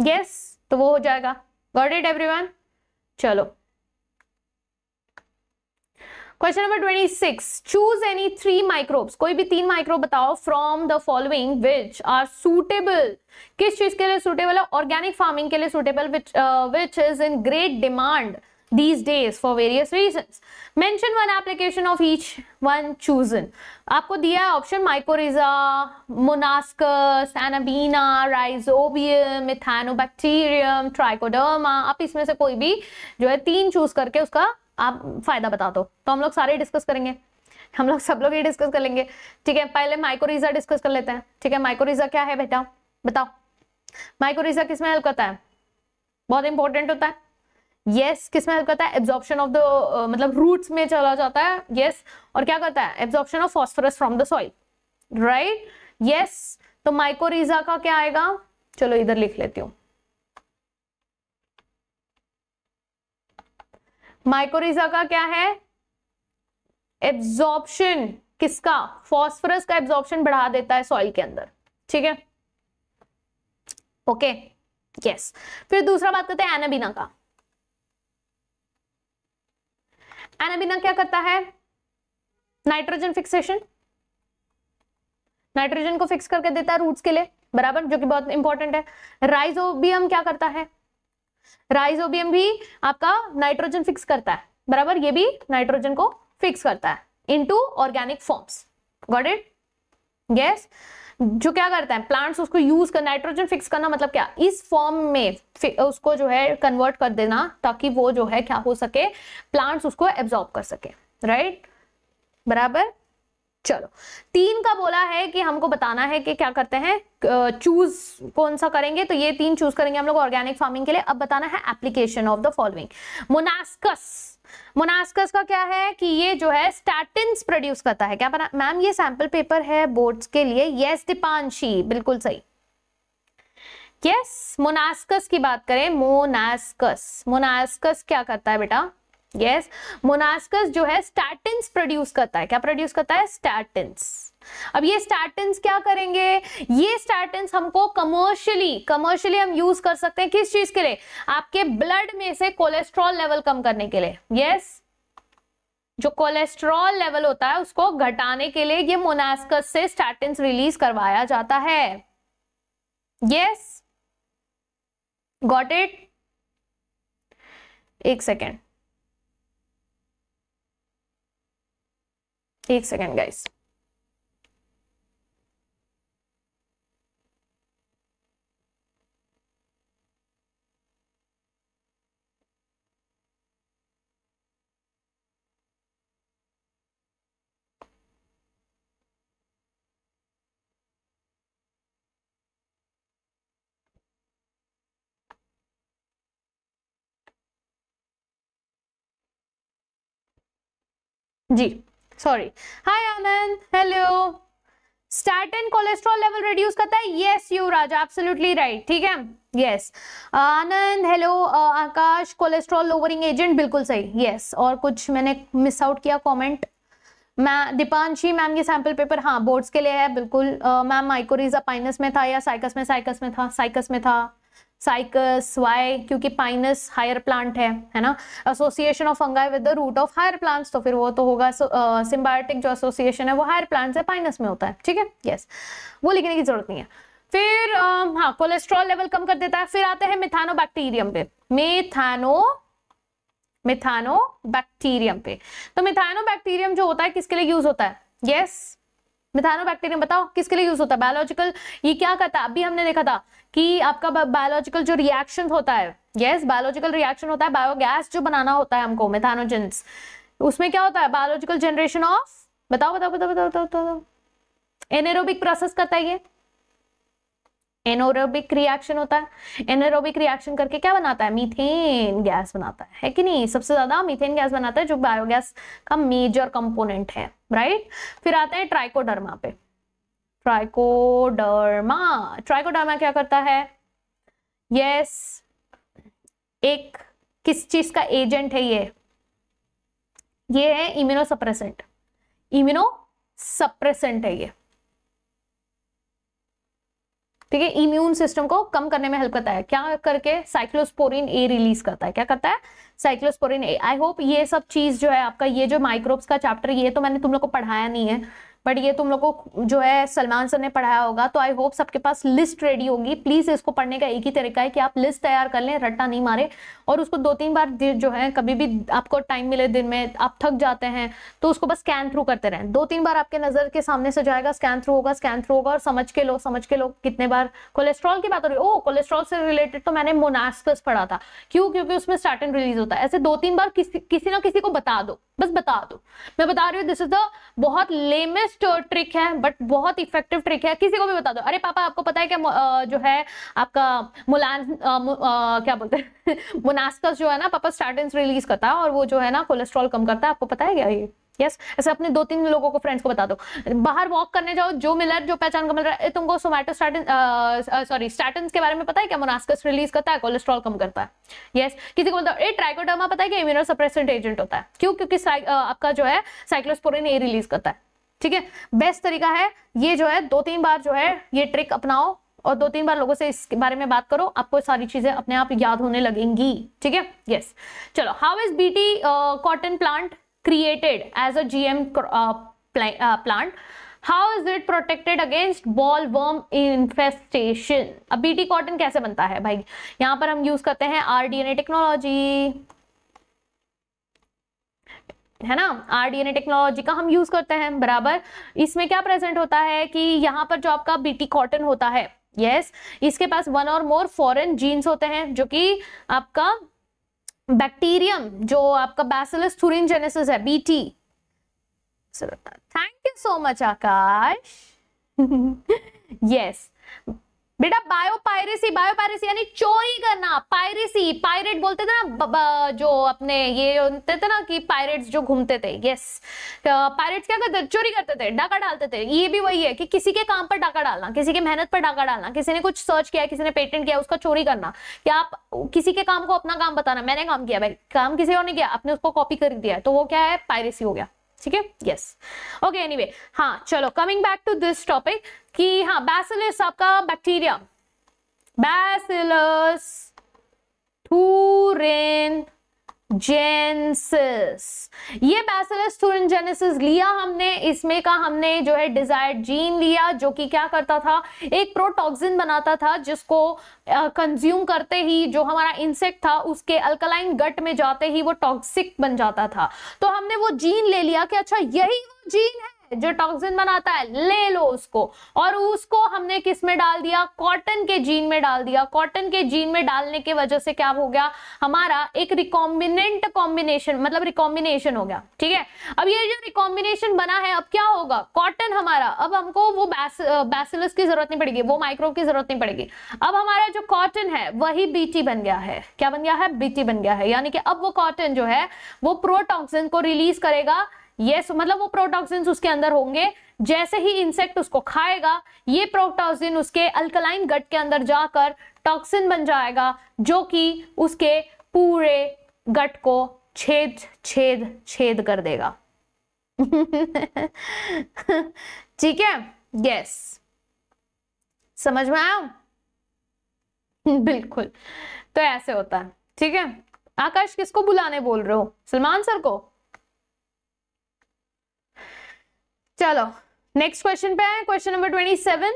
यस yes, तो वो हो जाएगा गॉट इट एवरीवन चलो question number twenty six choose any three microbes कोई भी तीन माइक्रोब बताओ from the following which are suitable किस चीज के लिए सुटेबल है ऑर्गेनिक फार्मिंग के लिए suitable which which is in great demand these days for various reasons. Mention one application of each one chosen. आपको दिया है option mycorrhiza Monascus Anabaena Rhizobium Methanobacterium Trichoderma आप इसमें से कोई भी जो है तीन चूज करके उसका आप फ़ायदा बता दो तो हम लोग सारे डिस्कस करेंगे हम लोग सब लोग ये डिस्कस कर लेंगे ठीक है पहले माइक्रोरिजा डिस्कस कर लेते हैं ठीक है माइक्रोरिजा क्या है बेटा बताओ माइक्रोरिजा किसमें हेल्प करता है बहुत इंपॉर्टेंट होता है यस yes, किस हेल्प करता है एब्जॉर्प्शन ऑफ द मतलब रूट्स में चला जाता है यस yes, और क्या करता है absorption of phosphorus from the soil right yes तो माइक्रोरिजा का क्या आएगा चलो इधर लिख लेती हूँ माइकोरिजा का क्या है एब्जॉर्प्शन किसका फॉस्फोरस का एब्जॉर्प्शन बढ़ा देता है सॉइल के अंदर ठीक है ओके यस फिर दूसरा बात करते हैं एनाबीना का एनाबीना क्या करता है नाइट्रोजन फिक्सेशन नाइट्रोजन को फिक्स करके देता है रूट्स के लिए बराबर जो कि बहुत इंपॉर्टेंट है राइजोबियम क्या करता है राइजोबियम भी आपका नाइट्रोजन फिक्स करता है बराबर ये भी नाइट्रोजन को फिक्स करता है into organic forms got it gas जो क्या करता है प्लांट्स उसको यूज कर नाइट्रोजन फिक्स करना मतलब क्या इस फॉर्म में उसको जो है कन्वर्ट कर देना ताकि वो जो है क्या हो सके प्लांट्स उसको एब्जॉर्ब कर सके राइट right? बराबर चलो तीन का बोला है कि हमको बताना है कि क्या करते हैं चूज कौन सा करेंगे तो ये तीन चूज करेंगे हम लोग ऑर्गेनिक फार्मिंग के लिए अब बताना है application of the following Monascus Monascus का क्या है कि ये जो है स्टैटिन प्रोड्यूस करता है क्या बना मैम ये सैंपल पेपर है बोर्ड्स के लिए यस दीपांशी बिल्कुल सही यस मोनास्कस की बात करें मोनास्कस मोनास्कस क्या करता है बेटा यस मोनास्कस जो है स्टैटिन्स प्रोड्यूस करता है क्या प्रोड्यूस करता है स्टैटिन्स अब ये स्टैटिन्स क्या करेंगे ये स्टैटिन्स हमको कमर्शियली कमर्शियली हम यूज कर सकते हैं किस चीज के लिए आपके ब्लड में से कोलेस्ट्रॉल लेवल कम करने के लिए यस yes? जो कोलेस्ट्रॉल लेवल होता है उसको घटाने के लिए ये मोनास्कस से स्टैटिन्स रिलीज करवाया जाता है यस गॉट इट एक सेकेंड एक सेकेंड गाइस जी sorry hi Anand hello statin cholesterol level reduce करता है यस युवराज एब्सोल्युटली राइट ठीक है yes Anand hello Akash cholesterol lowering agent बिल्कुल सही यस yes. और कुछ मैंने मिस आउट किया कमेंट मैं दीपांशी मैम ये सैम्पल पेपर हाँ बोर्ड्स के लिए है बिल्कुल मैम माइकोरिजा पाइनस में था या साइकस में साइकस में था साइकस में था साइकस वाई क्योंकि पाइनस हायर प्लांट है है ना association of fungi with the root of higher plants तो फिर वो तो होगा सिम्बायोटिक जो एसोसिएशन है वो हायर प्लांट्स है पाइनस में होता है ठीक है यस वो लिखने की जरूरत नहीं है फिर uh, हाँ कोलेस्ट्रॉल लेवल कम कर देता है फिर आते हैं मिथानो बैक्टीरियम पे मिथानो मिथानो बैक्टीरियम पे तो मिथानो बैक्टीरियम जो होता है किसके लिए यूज होता है यस yes, मिथानो बैक्टीरियम बताओ किसके लिए यूज होता है बायोलॉजिकल ये क्या करता है अभी हमने देखा था कि आपका बायोलॉजिकल जो रिएक्शन होता है यस बायोलॉजिकल रिएक्शन होता है बायोगैस जो बनाना होता है हमको मिथानोजें उसमें क्या होता है बायोलॉजिकल जनरेशन ऑफ बताओ बताओ बताओ बताओ बताओ बताओ एनेरोबिक प्रोसेस करता है ये एनोरोबिक रिएक्शन होता है एनोरोबिक रिएक्शन करके क्या बनाता है मीथेन गैस बनाता है, है कि नहीं सबसे ज्यादा मीथेन गैस बनाता है जो बायोगैस का मेजर कंपोनेंट है राइट फिर आते हैं ट्राइकोडर्मा पे ट्राइकोडर्मा ट्राइकोडर्मा क्या करता है यस yes, एक किस चीज का एजेंट है ये ये है इम्यूनो सप्रेसेंट इम्यूनो सप्रेसेंट है ये ठीक है इम्यून सिस्टम को कम करने में हेल्प करता है क्या करके साइक्लोस्पोरिन ए रिलीज करता है क्या करता है साइक्लोस्पोरिन ए आई होप ये सब चीज़ जो है आपका ये जो माइक्रोब्स का चैप्टर ये तो मैंने तुम लोग को पढ़ाया नहीं है बट ये तुम लोगों को जो है सलमान सर ने पढ़ाया होगा तो आई होप सबके पास लिस्ट रेडी होगी प्लीज इसको पढ़ने का एक ही तरीका है कि आप लिस्ट तैयार कर लें रट्टा नहीं मारे और उसको दो तीन बार जो है कभी भी आपको टाइम मिले दिन में आप थक जाते हैं तो उसको बस स्कैन थ्रू करते रहें दो तीन बार आपके नजर के सामने से जाएगा स्कैन थ्रू होगा स्कैन थ्रू होगा और समझ के लो समझ के लो कितने बार कोलेस्ट्रॉल की बात हो रही है ओ कोलेस्ट्रॉल से रिलेटेड तो मैंने मोनास्कस पढ़ा था क्यों क्योंकि उसमें स्टार्टिंग रिलीज होता है ऐसे दो तीन बार किसी किसी ना किसी को बता दो बस बता दो मैं बता रही हूँ दिस इज द बहुत लेमेस्ट बेस्ट ट्रिक uh, है बट बहुत इफेक्टिव ट्रिक है किसी को भी बता दो अरे पापा आपको पता है क्या जो है आपका मुलान क्या बोलते हैं मुनास्कस जो है ना पापा स्टार्टिन रिलीज करता है और वो जो है ना कोलेस्ट्रॉल कम करता है आपको पता है क्या ये यस yes, ऐसे अपने दो तीन लोगों को फ्रेंड्स को बता दो बाहर वॉक करने जाओ जो मिला जो पहचान का मिल रहा है तुमको सोमैटो स्टार्टन सॉरी स्टार्टन के बारे में पता है क्या मोनास्कस रिलीज करता है कोलेस्ट्रॉल कम करता है यस yes, किसी को बताओ ए ट्राइकोडर्मा पता है कि इम्यूनो सप्रेसेंट एजेंट होता है क्यों क्योंकि आपका जो है साइक्लोस्पोरिन ए रिलीज करता है ठीक है बेस्ट तरीका है ये जो है दो तीन बार जो है ये ट्रिक अपनाओ और दो तीन बार लोगों से इसके बारे में बात करो आपको सारी चीजें अपने आप याद होने लगेंगी ठीक है यस चलो how is BT cotton plant created as a GM plant how is it protected against bollworm infestation अब बीटी कॉटन कैसे बनता है भाई यहाँ पर हम यूज करते हैं R D N A technology है ना आरडीएनए टेक्नोलॉजी का हम यूज करते हैं बराबर इसमें क्या प्रेजेंट होता है कि यहाँ पर जो आपका बीटी कॉटन होता है यस yes, इसके पास वन और मोर फॉरेन जीन्स होते हैं जो कि आपका बैक्टीरियम जो आपका बैसिलस थुरिनजेनेसिस है BT thank you so much Akash yes बेटा बायो पायरेसी बायो पायरेसी यानी चोरी करना पायरेसी पायरेट बोलते थे ना जो अपने ये होते थे ना कि पायरेट्स जो घूमते थे यस तो पायरेट्स क्या करते चोरी करते थे डाका डालते थे ये भी वही है कि किसी के काम पर डाका डालना किसी के मेहनत पर डाका डालना किसी ने कुछ सर्च किया किसी ने पेटेंट किया उसका चोरी करना क्या आप किसी के काम को अपना काम बताना मैंने काम किया भाई काम किसी और ने किया आपने उसको कॉपी कर दिया तो वो क्या है पायरेसी हो गया ठीक है यस ओके एनीवे हाँ चलो coming back to this topic कि हाँ बैसिलस आपका बैक्टीरिया बैसिलस टूरेन जेनसिस ये बैसिलस जेनेसिस लिया हमने इसमें का हमने जो है डिजायर्ड जीन लिया जो कि क्या करता था एक प्रोटॉक्सिन बनाता था जिसको कंज्यूम करते ही जो हमारा इंसेक्ट था उसके अल्कलाइन गट में जाते ही वो टॉक्सिक बन जाता था तो हमने वो जीन ले लिया कि अच्छा यही वो जीन है जो टॉक्सिन बनाता है ले लो उसको और उसको हमने किस में डाल दिया कॉटन के जीन में डाल दिया कॉटन के जीन में डालने के वजह से क्या हो गया हमारा एक रिकॉम्बिनेंट कॉम्बिनेशन मतलब रिकॉम्बिनेशन हो गया ठीक है अब ये जो रिकॉम्बिनेशन बना है अब क्या होगा कॉटन हमारा अब हमको वो बैस, बैसिलस की जरूरत नहीं पड़ेगी वो माइक्रोब की जरूरत नहीं पड़ेगी अब हमारा जो कॉटन है वही बीटी बन गया है क्या बन गया है बीटी बन गया है यानी कि अब वो कॉटन जो है वो प्रोटॉक्सिन को रिलीज करेगा यस मतलब वो प्रोटॉक्सिन उसके अंदर होंगे जैसे ही इंसेक्ट उसको खाएगा ये प्रोटॉक्सिन उसके अल्कलाइन गट के अंदर जाकर टॉक्सिन बन जाएगा जो कि उसके पूरे गट को छेद छेद छेद कर देगा ठीक है यस समझ में आया बिल्कुल तो ऐसे होता है ठीक है आकाश किसको बुलाने बोल रहे हो सलमान सर को चलो नेक्स्ट क्वेश्चन पे आए क्वेश्चन नंबर ट्वेंटी सेवन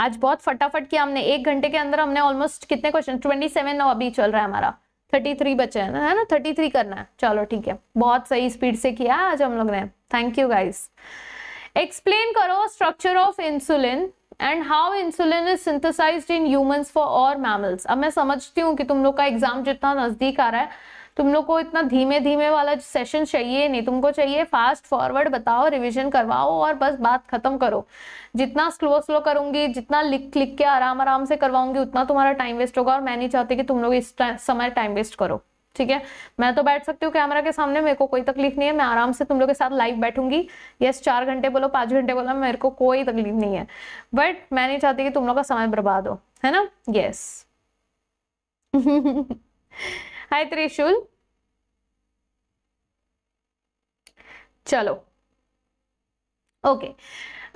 आज बहुत फटाफट किया हमने एक घंटे के अंदर हमने ऑलमोस्ट कितने क्वेश्चन ट्वेंटी सेवन अभी चल रहा है हमारा थर्टी थ्री बचे हैं ना है ना थर्टी थ्री करना है चलो ठीक है बहुत सही स्पीड से किया आज हम लोग ने थैंक यू गाइस एक्सप्लेन करो structure of insulin and how insulin is synthesised in humans for और मैमल्स अब मैं समझती हूँ कि तुम लोग का एग्जाम जितना नजदीक आ रहा है तुम लोग को इतना धीमे धीमे वाला सेशन चाहिए नहीं तुमको चाहिए फास्ट फॉरवर्ड बताओ रिविजन करवाओ और बस बात खत्म करो जितना स्लो स्लो करूंगी जितना लिख लिख के आराम आराम से करवाऊंगी उतना तुम्हारा टाइम वेस्ट होगा और मैं नहीं चाहती कि तुम लोग इस समय टाइम वेस्ट करो ठीक है मैं तो बैठ सकती हूँ कैमरा के सामने मेरे को कोई तकलीफ नहीं है मैं आराम से तुम लोग के साथ लाइव बैठूंगी यस चार घंटे बोलो पांच घंटे बोलो मेरे को कोई तकलीफ नहीं है बट मैं नहीं चाहती कि तुम लोग का समय बर्बाद हो है ना यस हाय त्रिशूल चलो ओके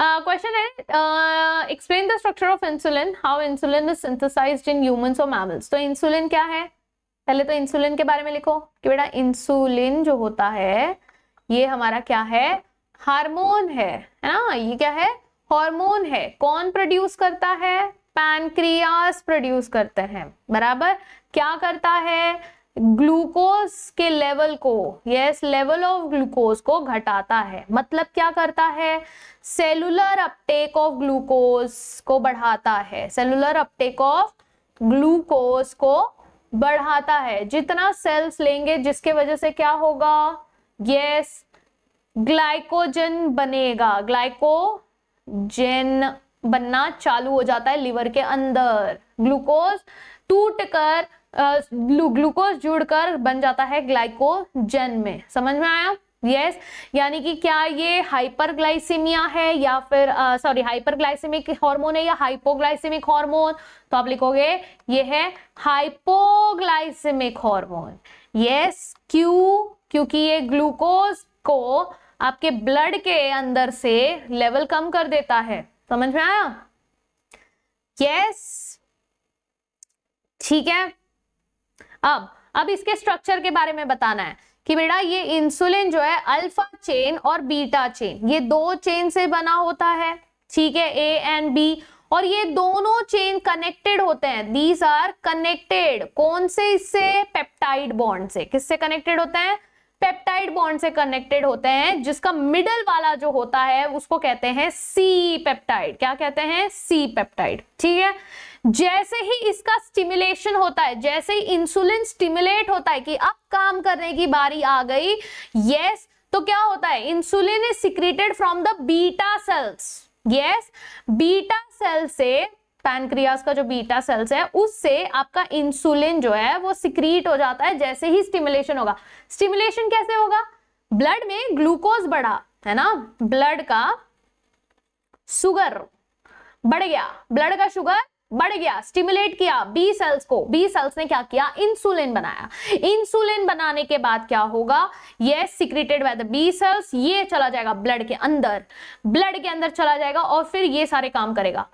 क्वेश्चन uh, है explain the structure of insulin how insulin is synthesised in humans और मैमल्स तो इंसुलिन क्या है पहले तो इंसुलिन के बारे में लिखो कि बेटा इंसुलिन जो होता है ये हमारा क्या है हार्मोन है है ना ये क्या है हार्मोन है कौन प्रोड्यूस करता है पैनक्रियास प्रोड्यूस करते हैं बराबर क्या करता है ग्लूकोज के लेवल को यस लेवल ऑफ ग्लूकोज को घटाता है मतलब क्या करता है सेलुलर अपटेक ऑफ ग्लूकोज को बढ़ाता है सेलुलर अपटेक ऑफ ग्लूकोज को बढ़ाता है जितना सेल्स लेंगे जिसके वजह से क्या होगा यस ग्लाइकोजन बनेगा ग्लाइकोजन बनना चालू हो जाता है लिवर के अंदर ग्लूकोज टूटकर ग्लूकोज जुड़कर बन जाता है ग्लाइकोजन में समझ में आया यस yes. यानी कि क्या ये हाइपरग्लाइसीमिया है या फिर सॉरी हाइपरग्लाइसेमिक हार्मोन है या हाइपोग्लाइसिमिक हार्मोन तो आप लिखोगे ये है हाइपोग्लाइसिमिक हार्मोन यस क्यू क्योंकि ये ग्लूकोज को आपके ब्लड के अंदर से लेवल कम कर देता है समझ में आया यस yes. ठीक है अब अब इसके स्ट्रक्चर के बारे में बताना है कि बेटा ये इंसुलिन जो है अल्फा चेन और बीटा चेन ये दो चेन से बना होता है ठीक है ए एंड बी और ये दोनों चेन कनेक्टेड होते हैं दीज आर कनेक्टेड कौन से इससे पेप्टाइड बॉन्ड से किससे कनेक्टेड होते हैं पेप्टाइड बॉन्ड से कनेक्टेड होते हैं जिसका मिडल वाला जो होता है उसको कहते हैं सी पेप्टाइड क्या कहते हैं सी पेप्टाइड ठीक है जैसे ही इसका स्टिमुलेशन होता है जैसे ही इंसुलिन स्टिमुलेट होता है कि अब काम करने की बारी आ गई यस तो क्या होता है insulin is secreted from the beta cells yes beta cell से पैनक्रियास का जो बीटा सेल्स है उससे आपका इंसुलिन जो है वो सिक्रीट हो जाता है जैसे ही स्टिमुलेशन होगा स्टिमुलेशन कैसे होगा ब्लड में ग्लूकोज बढ़ा है ना ब्लड का शुगर बढ़ गया ब्लड का शुगर बढ़ गया स्टिमुलेट किया बी सेल्स को बी सेल्स ने क्या किया इंसुलिन बनाया इंसुलिन बनाने के बाद क्या होगा ये secreted by the B cells ये चला जाएगा ब्लड के अंदर ब्लड के अंदर चला जाएगा और फिर ये सारे काम करेगा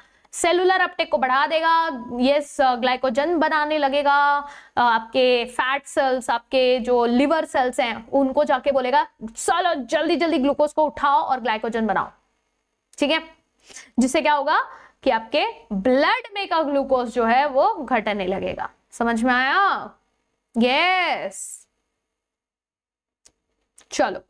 सेलुलर अपटेक को बढ़ा देगा यस ग्लाइकोजन uh, बनाने लगेगा uh, आपके फैट सेल्स आपके जो लिवर सेल्स हैं उनको जाके बोलेगा चलो जल्दी जल्दी ग्लूकोज को उठाओ और ग्लाइकोजन बनाओ ठीक है जिससे क्या होगा कि आपके ब्लड में का ग्लूकोज जो है वो घटने लगेगा समझ में आया यस चलो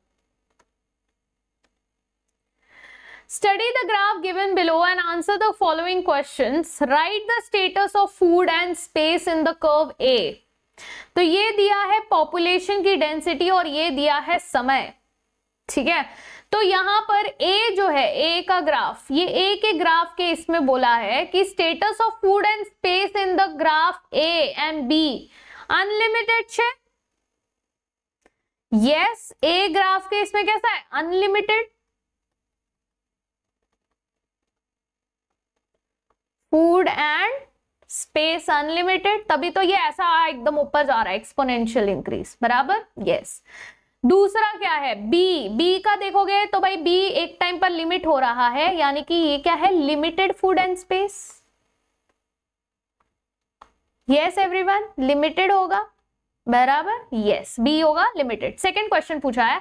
study the graph given below and answer the following question write the status of food and space in the curve A तो ये दिया है पॉपुलेशन की डेंसिटी और ये दिया है समय ठीक है तो यहाँ पर ए जो है ए का ग्राफ ये ए के ग्राफ के इसमें बोला है कि status of food and space in the graph A and B unlimited छे यस ए ग्राफ के इसमें कैसा है unlimited food and space unlimited तभी तो ये ऐसा एकदम ऊपर जा रहा है एक्सपोनेंशियल इंक्रीज बराबर यस दूसरा क्या है बी बी का देखोगे तो भाई बी एक टाइम पर लिमिट हो रहा है यानी कि ये क्या है limited food and space yes everyone limited होगा बराबर यस बी होगा लिमिटेड सेकंड क्वेश्चन पूछा है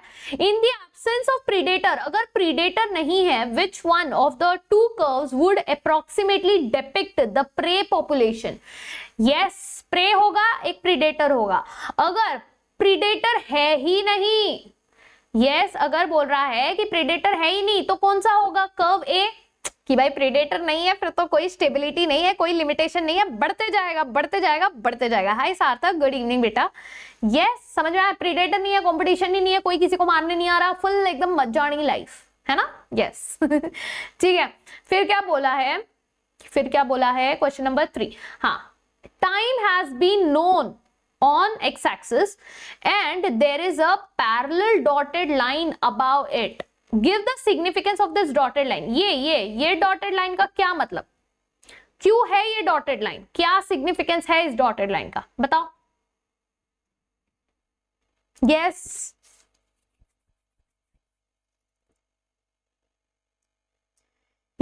in the absence of predator अगर प्रीडेटर नहीं है which one of the two curves would approximately depict the prey population yes prey होगा एक प्रीडेटर होगा अगर प्रीडेटर है ही नहीं यस yes, अगर बोल रहा है कि प्रीडेटर है ही नहीं तो कौन सा होगा कर्व ए कि भाई प्रीडेटर नहीं है फिर तो कोई स्टेबिलिटी नहीं है कोई लिमिटेशन नहीं है बढ़ते जाएगा बढ़ते जाएगा बढ़ते जाएगा हाय सार्थक गुड इवनिंग बेटा यस समझ में आया प्रीडेटर नहीं है कंपटीशन ही नहीं है कोई किसी को मारने नहीं आ रहा फुल एकदम मजाणी लाइफ है ना यस ठीक है फिर क्या बोला है फिर क्या बोला है क्वेश्चन नंबर थ्री हाँ time has been shown on x-axis and there is a parallel dotted line above it. Give the significance of this dotted line. ye ye ye dotted line ka kya matlab क्यों hai ye dotted line? kya significance hai is dotted line ka batao Yes.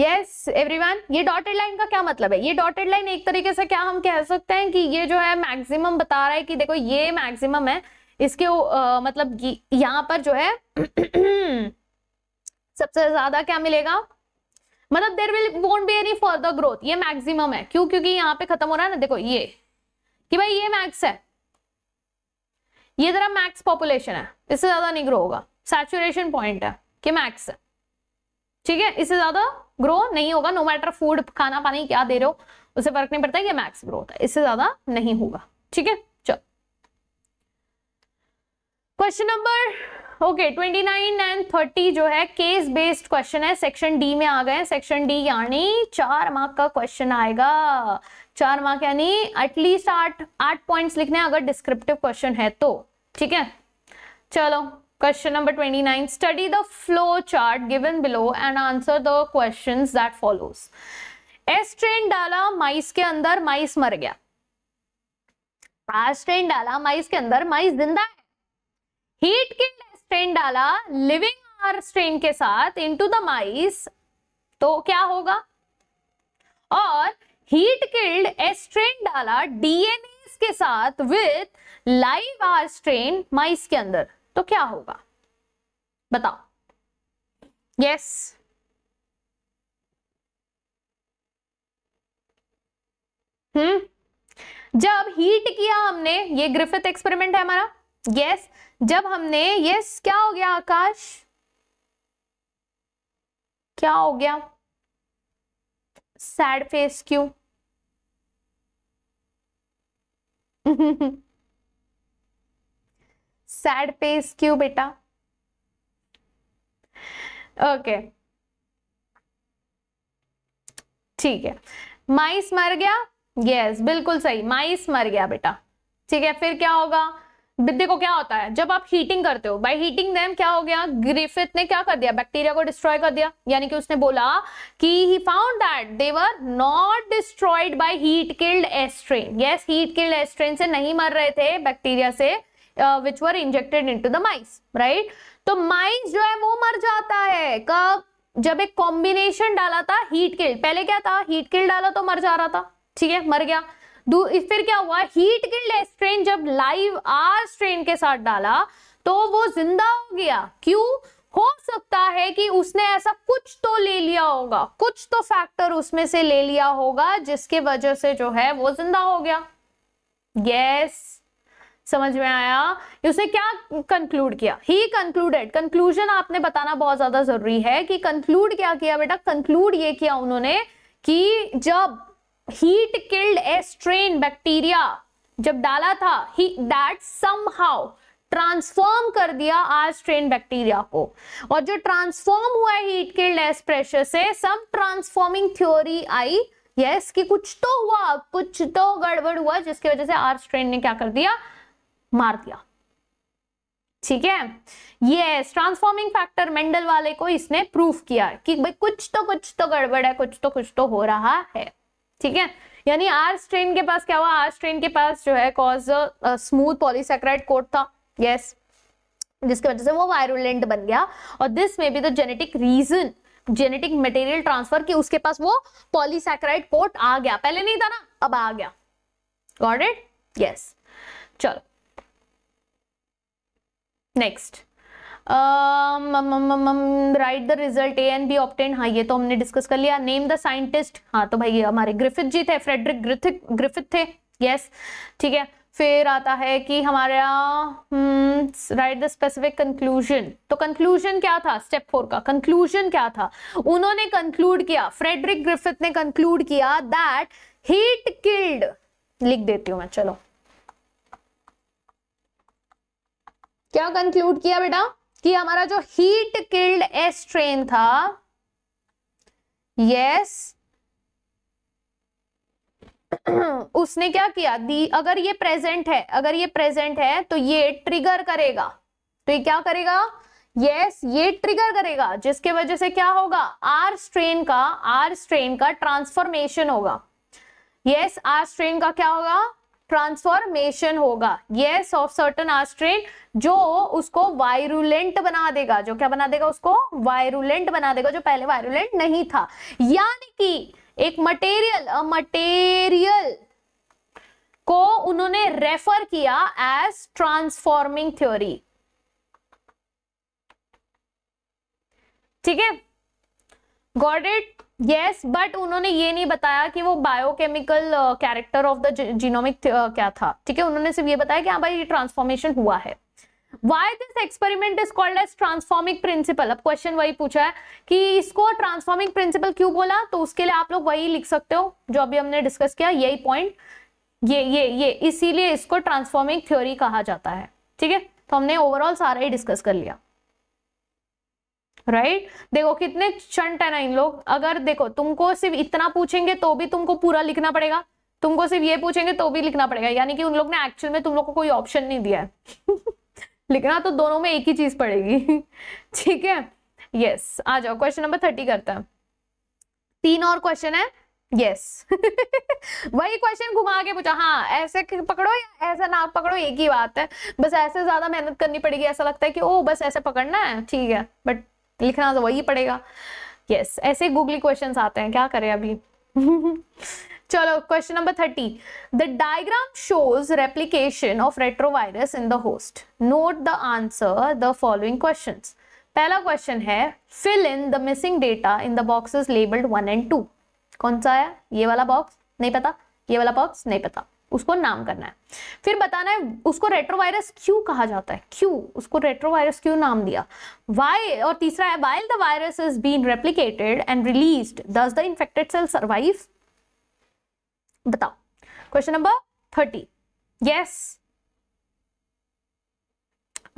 Yes everyone ये dotted line का क्या मतलब है ये dotted line एक तरीके से क्या हम कह सकते हैं कि ये जो है मैक्सिमम बता रहा है कि देखो ये मैक्सिमम है इसके uh, मतलब यहाँ पर जो है सबसे ज्यादा क्या मिलेगा मतलब there will not be any further growth ये मैक्सिमम है क्यों क्योंकि यहाँ पे खत्म हो रहा है ना देखो ये कि भाई ये मैक्स है ये जरा मैक्स पॉपुलेशन है इससे ज्यादा नहीं ग्रो होगा सैचुरेशन पॉइंट है कि मैक्स है ठीक है इससे ज्यादा ग्रो नहीं होगा नो मैटर फूड खाना पानी क्या दे रहे हो उसे फर्क नहीं पड़ता ये मैक्स ग्रो होता है इससे ज्यादा नहीं होगा ठीक है चलो question number okay twenty nine and thirty जो है केस बेस्ड क्वेश्चन है सेक्शन डी में आ गए सेक्शन डी यानी चार मार्क का क्वेश्चन आएगा चार मार्क यानी एटलीस्ट आठ आठ पॉइंट्स लिखने अगर डिस्क्रिप्टिव क्वेश्चन है तो ठीक है चलो Question number 29. Study the flow chart given below and answer the questions that follows. S strain डाला माइस के अंदर माइस मर गया एस ट्रेन डाला माइस के अंदर माइस जिंदा है हीट के स्ट्रेन डाला लिविंग आर स्ट्रेन के साथ इनटू द माइस तो क्या होगा और हीट किल्ड एस्ट्रेन डाला डीएनए के साथ with live R strain mice के अंदर तो क्या होगा बताओ यस हम्म जब हीट किया हमने ये ग्रिफिथ एक्सपेरिमेंट है हमारा यस जब हमने यस क्या हो गया आकाश क्या हो गया सैड फेस क्यों सैड फेस क्यों बेटा ओके ठीक है माइस मर गया यस yes, बिल्कुल सही माइस मर गया बेटा ठीक है फिर क्या होगा देखो क्या होता है जब आप हीटिंग करते हो बाय हीटिंग देम क्या हो गया ग्रिफिथ ने क्या कर दिया बैक्टीरिया को डिस्ट्रॉय कर दिया यानी कि उसने बोला कि he found that they were not destroyed by heat killed S strain yes heat killed S strain से नहीं मर रहे थे बैक्टीरिया से which were injected into the mice right तो माइस जो है वो मर जाता है कब जब एक कॉम्बिनेशन डाला था हीट किल पहले क्या था हीट किल डाला तो मर जा रहा था ठीक है मर गया फिर क्या हुआ हीट किल स्ट्रेन जब लाइव आर स्ट्रेन के साथ डाला तो वो जिंदा हो गया क्यों हो सकता है कि उसने ऐसा कुछ तो ले लिया होगा कुछ तो फैक्टर उसमें से ले लिया होगा जिसके वजह से जो है वो जिंदा हो गया यस yes. समझ में आया उसने क्या कंक्लूड किया ही कंक्लूडेड कंक्लूजन आपने बताना बहुत ज्यादा जरूरी है कि कंक्लूड क्या किया बेटा कंक्लूड ये किया उन्होंने कि जब heat killed A strain bacteria जब डाला था ही दैट समहाउ ट्रांसफॉर्म कर दिया आज स्ट्रेन बैक्टीरिया को और जो ट्रांसफॉर्म हुआ है हीट के लेस प्रेशर से सब ट्रांसफॉर्मिंग थ्योरी आई यस कि कुछ तो हुआ कुछ तो गड़बड़ हुआ जिसकी वजह से आर स्ट्रेन ने क्या कर दिया मार दिया ठीक है यस ट्रांसफॉर्मिंग फैक्टर मेंडल वाले को इसने प्रूफ किया कि भाई कुछ तो कुछ तो गड़बड़ है कुछ तो कुछ तो हो रहा है ठीक है यानी आर स्ट्रेन के पास क्या हुआ आर स्ट्रेन के पास जो है कॉज स्मूथ पॉलीसेक्राइड कोट था यस yes. जिसकी वजह से वो वायरुलेंट बन गया और दिस में be the genetic reason genetic material transfer की उसके पास वो पॉलीसेक्राइड कोट आ गया पहले नहीं था ना अब आ गया गॉड इट यस चलो next write the result A and B obtain हाँ ये तो हमने डिस्कस कर लिया नेम द साइंटिस्ट हाँ तो भाई हमारे ग्रिफिथ जी थे फ्रेडरिक ग्रिथिक ग्रिफिथ थे यस ठीक है फिर आता है कि हमारा राइट द स्पेसिफिक कंक्लूजन तो कंक्लूजन क्या था स्टेप फोर का कंक्लूजन क्या था उन्होंने कंक्लूड किया फ्रेडरिक ग्रिफिथ ने कंक्लूड किया दैट हीट किल्ड लिख देती हूँ मैं चलो क्या कंक्लूड किया बेटा कि हमारा जो हीट किल्ड एस ट्रेन था यस उसने क्या किया दी अगर ये प्रेजेंट है अगर ये प्रेजेंट है तो ये ट्रिगर करेगा तो ये क्या करेगा यस yes, ये ट्रिगर करेगा जिसके वजह से क्या होगा आर स्ट्रेन का आर स्ट्रेन का ट्रांसफॉर्मेशन होगा यस आर स्ट्रेन का क्या होगा ट्रांसफॉर्मेशन होगा येस ऑफ सर्टन आस्ट्रेन जो उसको वायरुलेंट बना देगा जो क्या बना देगा उसको वायरुलेंट बना देगा जो पहले वायरुलेंट नहीं था यानी कि एक मटेरियल मटेरियल को उन्होंने रेफर किया एज ट्रांसफॉर्मिंग थ्योरी ठीक है got it yes yes, but उन्होंने ये नहीं बताया कि वो biochemical character of the genomic क्या था ठीक है उन्होंने सिर्फ ये बताया कि हाँ भाई ये ट्रांसफॉर्मेशन हुआ है why this experiment is called as transforming principle अब क्वेश्चन वही पूछा है कि इसको ट्रांसफॉर्मिंग प्रिंसिपल क्यों बोला तो उसके लिए आप लोग वही लिख सकते हो जो अभी हमने डिस्कस किया यही पॉइंट ये ये ये इसीलिए इसको ट्रांसफॉर्मिंग थ्योरी कहा जाता है ठीक है तो हमने ओवरऑल सारा ही डिस्कस कर लिया राइट right? देखो कितने चंट है ना इन लोग अगर देखो तुमको सिर्फ इतना पूछेंगे तो भी तुमको पूरा लिखना पड़ेगा तुमको सिर्फ ये पूछेंगे तो भी लिखना पड़ेगा यानी कि उन लोग ने एक्चुअल में तुम लोग को कोई ऑप्शन नहीं दिया है लिखना तो दोनों में एक ही चीज पड़ेगी ठीक है यस आ जाओ क्वेश्चन नंबर थर्टी करता है तीन और क्वेश्चन है यस yes. वही क्वेश्चन घुमा के पूछा हाँ ऐसे पकड़ो या ऐसा ना पकड़ो एक ही बात है बस ऐसे ज्यादा मेहनत करनी पड़ेगी ऐसा लगता है कि ओ बस ऐसे पकड़ना है ठीक है बट लिखना तो वही पड़ेगा यस yes, ऐसे गूगली क्वेश्चन आते हैं क्या करें अभी चलो question number thirty the diagram shows replication of retrovirus in the host note the answer the following question पहला क्वेश्चन है fill in the missing data in the boxes labelled one and two कौन सा है ये वाला box नहीं पता ये वाला बॉक्स नहीं पता उसको नाम करना है फिर बताना है उसको रेट्रोवायरस क्यों कहा जाता है क्यों उसको रेट्रोवायरस क्यों नाम दिया वाई और तीसरा है while the virus is been replicated and release does the infected cell survive बताओ question number thirty yes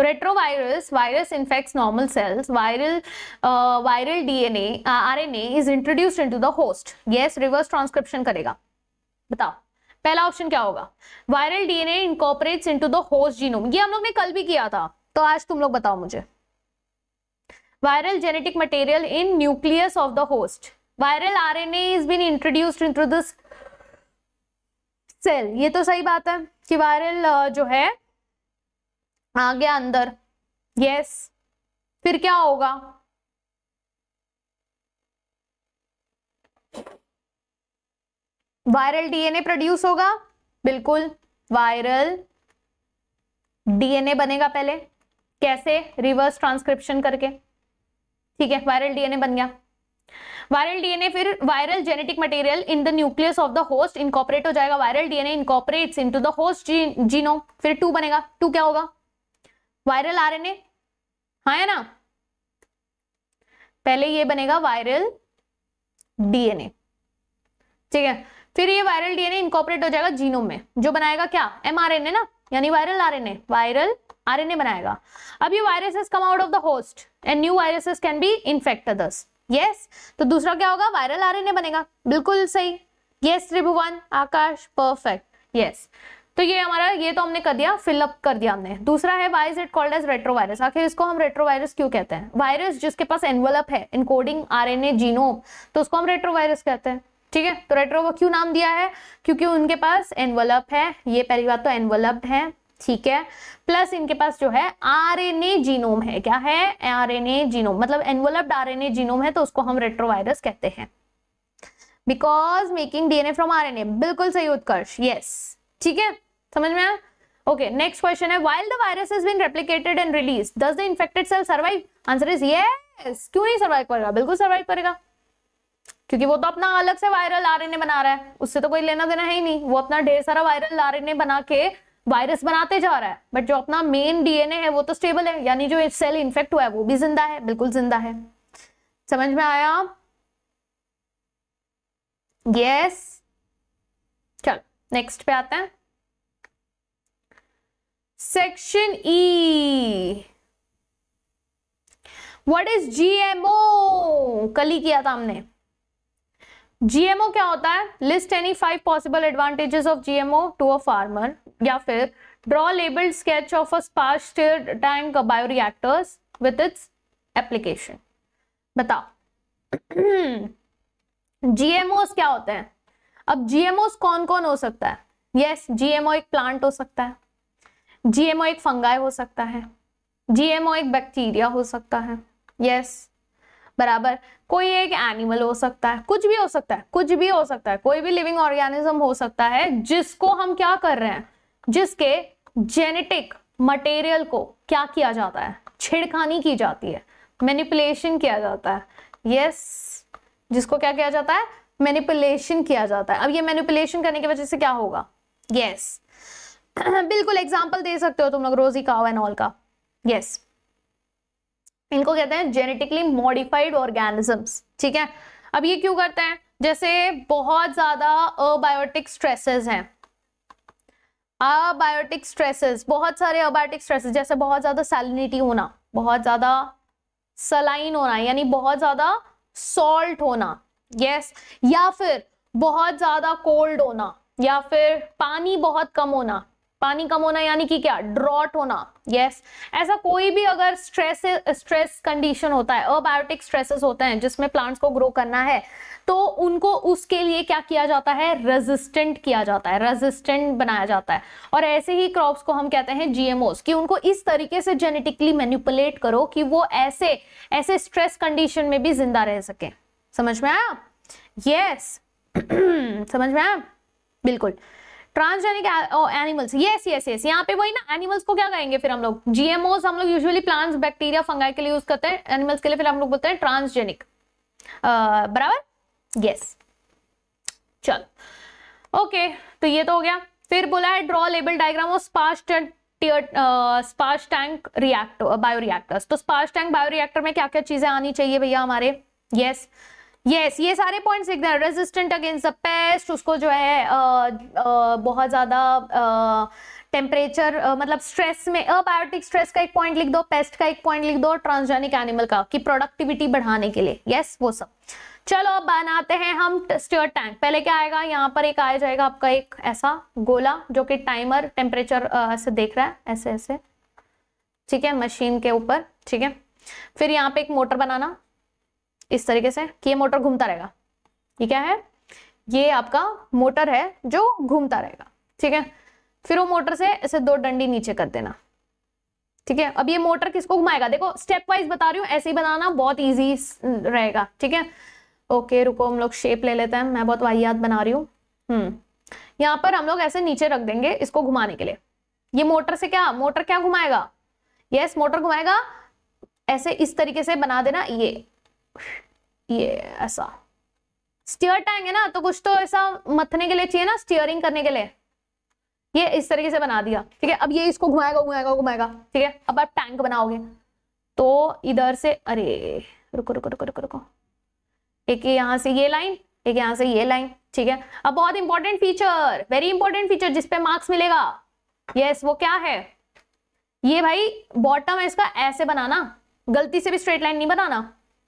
retrovirus virus infects normal cells viral uh, viral dna uh, rna is introduced into the host yes reverse transcription karega batao पहला option क्या होगा viral DNA incorporates into the host genome ये हम लोग ने कल भी किया था तो आज तुम लोग बताओ मुझे viral genetic material in nucleus of the host viral RNA is being introduced into this cell ये तो सही बात है कि वायरल जो है आ गया अंदर यस yes. फिर क्या होगा वायरल डीएनए प्रोड्यूस होगा बिल्कुल वायरल डीएनए बनेगा पहले कैसे रिवर्स ट्रांसक्रिप्शन करके ठीक है वायरल डीएनए बन गया वायरल डीएनए फिर viral genetic material in the nucleus of the host incorporate हो जाएगा viral DNA incorporates into the host genome फिर टू बनेगा टू क्या होगा वायरल आरएनए हाँ है ना पहले ये बनेगा वायरल डीएनए ठीक है फिर ये वायरल डीएनए इनकॉपरेट हो जाएगा जीनोम में जो बनाएगा क्या एम ना यानी वायरल आर वायरल ए बनाएगा अब ये viruses come out of the host and new viruses can be infect others yes तो दूसरा क्या होगा वायरल ए बनेगा बिल्कुल सही यस त्रिभुवन आकाश परफेक्ट यस तो ये हमारा ये तो हमने कर दिया फिलअप कर दिया हमने दूसरा है why is it called as virus आखिर इसको हम वायरस क्यों कहते हैं वायरस जिसके पास एनवलप है इनकोडिंग आरएनए जीनोम तो उसको हम वायरस कहते हैं ठीक है तो रेट्रो को क्यों नाम दिया है क्योंकि उनके पास एनवलप है ये पहली बात तो एनवलप है ठीक है प्लस इनके पास जो है आरएनए जीनोम है क्या है आरएनए जीनोम मतलब एनवलप्ड आरएनए जीनोम है तो उसको हम रेट्रोवायरस कहते हैं because making DNA from RNA बिल्कुल सही उत्कर्ष यस ठीक है समझ में आया ओके नेक्स्ट क्वेश्चन है while the virus is been replicated and release does the infected cell survive answer is ये क्यों नहीं सर्वाइव करेगा बिल्कुल सर्वाइव करेगा क्योंकि वो तो अपना अलग से वायरल आरएनए बना रहा है उससे तो कोई लेना देना है ही नहीं वो अपना ढेर सारा वायरल ए बना के वायरस बनाते जा रहा है बट जो अपना मेन डीएनए है वो तो स्टेबल है यानी जो सेल इन्फेक्ट हुआ है वो भी जिंदा है बिल्कुल जिंदा है समझ में आया यस चल नेक्स्ट पे आते हैं section E what is GMO कल ही किया था हमने जीएमओ क्या होता है list any five possible advantages of GMO to a farmer या फिर draw labelled sketch of a sparged time bioreactors with its application बताओ जीएमओस hmm. क्या होते हैं अब जीएमओस कौन कौन हो सकता है यस yes, जीएमओ एक प्लांट हो सकता है जीएमओ एक फंगाई हो सकता है जीएमओ एक बैक्टीरिया हो सकता है यस yes, बराबर कोई एक एनिमल हो सकता है कुछ भी हो सकता है कुछ भी हो सकता है कोई भी लिविंग ऑर्गेनिज्म हो सकता है जिसको हम क्या कर रहे हैं जिसके जेनेटिक मटेरियल को क्या किया जाता है छिड़खानी की जाती है मैनिपुलेशन किया जाता है यस yes, जिसको क्या किया जाता है मैनिपुलेशन किया जाता है अब ये मैनिपुलेशन करने की वजह से क्या होगा यस yes. बिल्कुल एग्जाम्पल दे सकते हो तुम लोग रोजी काव एंड ऑल का यस yes. इनको कहते हैं जेनेटिकली मॉडिफाइड ऑर्गेनिजम्स ठीक है अब ये क्यों करते हैं जैसे बहुत ज्यादा अबायोटिक स्ट्रेसेस हैं अबायोटिक स्ट्रेसेस बहुत सारे अबायोटिक स्ट्रेसेस जैसे बहुत ज्यादा सैलिनिटी होना बहुत ज्यादा सलाइन होना यानी बहुत ज्यादा सॉल्ट होना यस या फिर बहुत ज्यादा कोल्ड होना या फिर पानी बहुत कम होना पानी कम होना यानी कि क्या ड्रॉट होना यस yes. ऐसा कोई भी अगर स्ट्रेस स्ट्रेस कंडीशन होता है अबायोटिक स्ट्रेसेस होते हैं जिसमें प्लांट्स को ग्रो करना है तो उनको उसके लिए क्या किया जाता है रेजिस्टेंट किया जाता है रेजिस्टेंट बनाया जाता है और ऐसे ही क्रॉप्स को हम कहते हैं जीएमओस कि उनको इस तरीके से जेनेटिकली मैनिपुलेट करो कि वो ऐसे ऐसे स्ट्रेस कंडीशन में भी जिंदा रह सके समझ में आया यस yes. समझ में आया बिल्कुल transgenic animals yes yes yes यहाँ पे वही ना एनिमल्स को क्या कहेंगे फिर हम लोग जीएमओस हम लोग यूजुअली प्लांट्स बैक्टीरिया फंगाई के लिए यूज करते हैं एनिमल्स के लिए फिर हम लोग बोलते हैं ट्रांसजेनिक uh, बराबर यस चल ओके तो ये तो हो गया फिर बोला है draw label diagram of sparged sparged tank reactor bio bioreactors तो स्पार्स टैंक बायो रिएक्टर में क्या क्या चीजें आनी चाहिए भैया हमारे यस yes. यस yes, ये सारे पॉइंट्स लिख देना रेजिस्टेंट अगेंस्ट द पेस्ट उसको जो है आ, आ, बहुत ज़्यादा टेम्परेचर मतलब स्ट्रेस में अबायोटिक स्ट्रेस का एक पॉइंट लिख दो पेस्ट का एक पॉइंट लिख दो ट्रांसजेनिक एनिमल का कि प्रोडक्टिविटी बढ़ाने के लिए यस yes, वो सब चलो अब बनाते हैं हम स्टर टैंक पहले क्या आएगा यहाँ पर एक आया जाएगा आपका एक ऐसा गोला जो कि टाइमर टेम्परेचर से देख रहा है ऐसे ऐसे ठीक है मशीन के ऊपर ठीक है फिर यहाँ पे एक मोटर बनाना इस तरीके से कि ये मोटर घूमता रहेगा ये क्या है ये आपका मोटर है जो घूमता रहेगा ठीक है फिर वो मोटर से ऐसे दो डंडी नीचे कर देना ठीक है अब ये मोटर किसको घुमाएगा देखो स्टेप वाइज बता रही हूँ ऐसे ही बनाना बहुत ईजी रहेगा ठीक है ओके रुको हम लोग शेप ले लेते हैं मैं बहुत वाहियात बना रही हूँ हम्म यहाँ पर हम लोग ऐसे नीचे रख देंगे इसको घुमाने के लिए ये मोटर से क्या मोटर क्या घुमाएगा यस मोटर घुमाएगा ऐसे इस तरीके से बना देना ये ये ऐसा स्टीयर टैंक है ना तो कुछ तो ऐसा मथने के लिए चाहिए ना स्टीयरिंग करने के लिए ये इस तरीके से बना दिया ठीक है अब ये इसको घुमाएगा घुमाएगा घुमाएगा ठीक है अब आप टैंक बनाओगे तो इधर से अरे रुको रुको रुको रुको रुको एक यहाँ से ये लाइन एक यहाँ से ये लाइन ठीक है अब बहुत important feature very important feature जिसपे मार्क्स मिलेगा यस yes, वो क्या है ये भाई बॉटम है इसका ऐसे बनाना गलती से भी स्ट्रेट लाइन नहीं बनाना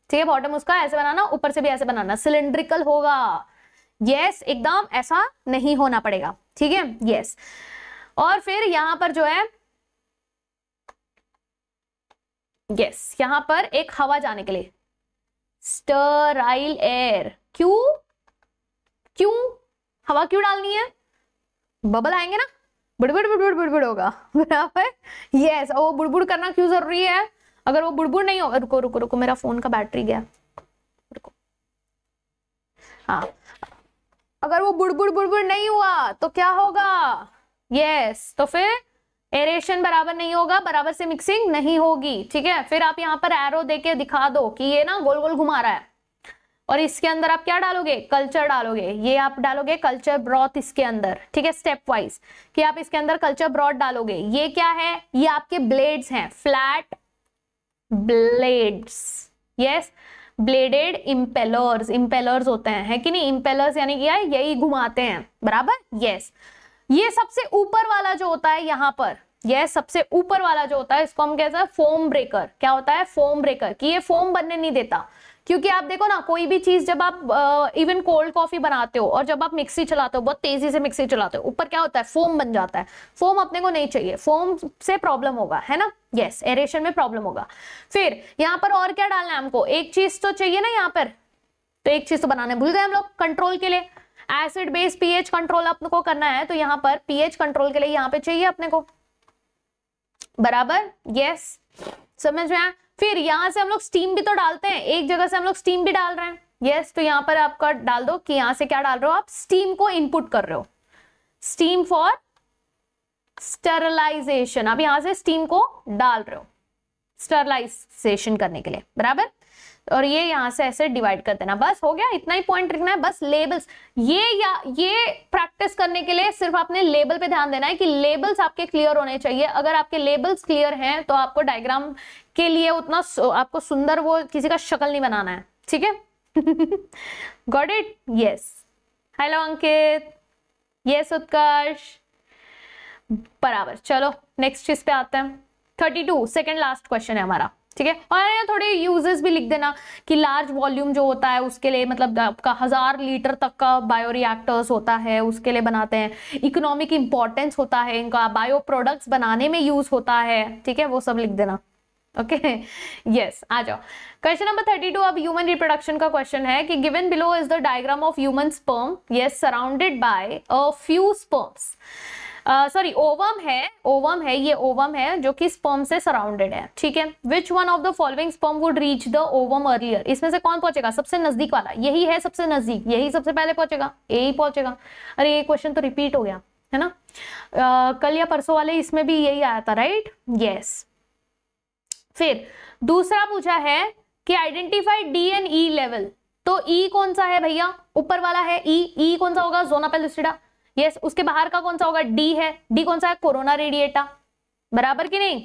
ठीक है बॉटम उसका ऐसे बनाना ऊपर से भी ऐसे बनाना सिलेंड्रिकल होगा यस एकदम ऐसा नहीं होना पड़ेगा ठीक है यस और फिर यहां पर जो है यस यहां पर एक हवा जाने के लिए स्टराइल एयर क्यों क्यों हवा क्यों डालनी है बबल आएंगे ना बुड़बुड़ बुड़बुड़ बुड़बुड़ होगा बराबर यस और वो बुड़बुड़ करना क्यों जरूरी है अगर वो बुड़बुड़ नहीं हो रुको रुको रुको मेरा फोन का बैटरी गया रुको हाँ अगर वो बुड़बुड़ बुड़बुड़ नहीं हुआ तो क्या होगा यस तो फिर एरेशन बराबर नहीं होगा बराबर से मिक्सिंग नहीं होगी ठीक है फिर आप यहाँ पर एरो देके दिखा दो कि ये ना गोल गोल घुमा रहा है और इसके अंदर आप क्या डालोगे कल्चर डालोगे ये आप डालोगे कल्चर ब्रॉथ इसके अंदर ठीक है स्टेप वाइज कि आप इसके अंदर कल्चर ब्रॉथ डालोगे ये क्या है ये आपके ब्लेड्स हैं flat blades yes bladed impellers impellers होते हैं है कि नहीं इम्पेलर्स यानी क्या यही घुमाते हैं बराबर यस yes. ये सबसे ऊपर वाला जो होता है यहां पर यह yes, सबसे ऊपर वाला जो होता है इसको हम कहते हैं फोम ब्रेकर क्या होता है फोम ब्रेकर कि ये फोम बनने नहीं देता क्योंकि आप देखो ना कोई भी चीज जब आप इवन कोल्ड कॉफी बनाते हो और जब आप मिक्सी चलाते हो बहुत तेजी से मिक्सी चलाते हो ऊपर क्या होता है फोम बन जाता है फोम अपने को नहीं चाहिए फोम से प्रॉब्लम होगा है ना यस yes, एरेशन में प्रॉब्लम होगा फिर यहाँ पर और क्या डालना है हमको एक चीज तो चाहिए ना यहाँ पर तो एक चीज तो बनाने भूल गए हम लोग कंट्रोल के लिए एसिड बेस पीएच कंट्रोल अपने को करना है तो यहाँ पर पीएच कंट्रोल के लिए यहाँ पे चाहिए अपने को बराबर यस समझ में आया फिर यहां से हम लोग स्टीम भी तो डालते हैं एक जगह से हम लोग स्टीम भी डाल रहे हैं यस yes, तो यहां पर आपका डाल दो कि यहां से क्या डाल रहे हो आप स्टीम को इनपुट कर रहे हो स्टीम फॉर स्टरलाइजेशन आप यहां से स्टीम को डाल रहे हो स्टरलाइजेशन करने के लिए बराबर और ये यहाँ से ऐसे डिवाइड कर देना बस हो गया इतना ही पॉइंट लिखना है बस लेबल्स ये या ये प्रैक्टिस करने के लिए सिर्फ आपने लेबल पे ध्यान देना है कि लेबल्स आपके क्लियर होने चाहिए अगर आपके लेबल्स क्लियर हैं तो आपको डायग्राम के लिए उतना आपको सुंदर वो किसी का शक्ल नहीं बनाना है ठीक है got it yes hello Ankit yes Utkarsh बराबर चलो नेक्स्ट चीज पे आते हैं thirty two second last question है हमारा ठीक है और यहाँ थोड़े यूजेस भी लिख देना कि लार्ज वॉल्यूम जो होता है उसके लिए मतलब आपका हज़ार लीटर तक का बायो रिएक्टर्स होता है उसके लिए बनाते हैं इकोनॉमिक इंपॉर्टेंस होता है इनका बायो प्रोडक्ट्स बनाने में यूज़ होता है ठीक है वो सब लिख देना ओके okay. यस yes, आ जाओ क्वेश्चन नंबर थर्टी टू अब ह्यूमन रिप्रोडक्शन का क्वेश्चन है कि given below is the diagram of human sperm yes surrounded by a few sperms sorry ovum है ओवम है ये ओवम है जो कि स्पर्म से सराउंडेड है ठीक है which one of the following sperm would reach the ovum earlier इसमें से कौन पहुंचेगा सबसे नजदीक वाला यही है सबसे नजदीक यही सबसे पहले पहुंचेगा यही पहुंचेगा अरे ये क्वेश्चन तो रिपीट हो गया है ना आ, कल या परसों वाले इसमें भी यही आया था राइट यस फिर दूसरा पूछा है कि identified D and E level तो ई e कौन सा है भैया ऊपर वाला है ई e, ई e कौन सा होगा जोना पेलुस्टिडा यस उसके बाहर का कौन सा होगा डी है डी कौन सा है कोरोना रेडिएटा बराबर की नहीं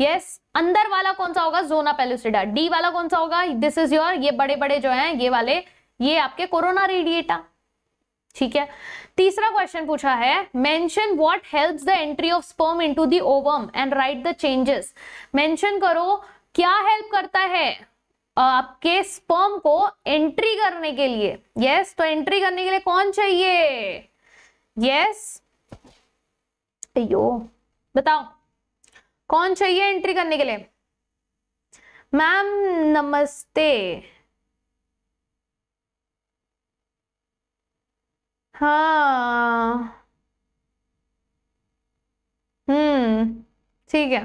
यस yes, अंदर वाला कौन सा होगा जोना पेलुसिडा डी वाला कौन सा होगा दिस इज योर ये बड़े बड़े जो हैं ये वाले ये आपके कोरोना रेडिएटा ठीक है तीसरा क्वेश्चन पूछा है mention what helps the entry of sperm into the ovum and write the changes mention करो क्या हेल्प करता है आपके स्पर्म को एंट्री करने के लिए यस yes, तो एंट्री करने के लिए कौन चाहिए यस अयो बताओ कौन चाहिए एंट्री करने के लिए मैम नमस्ते हाँ हम्म ठीक है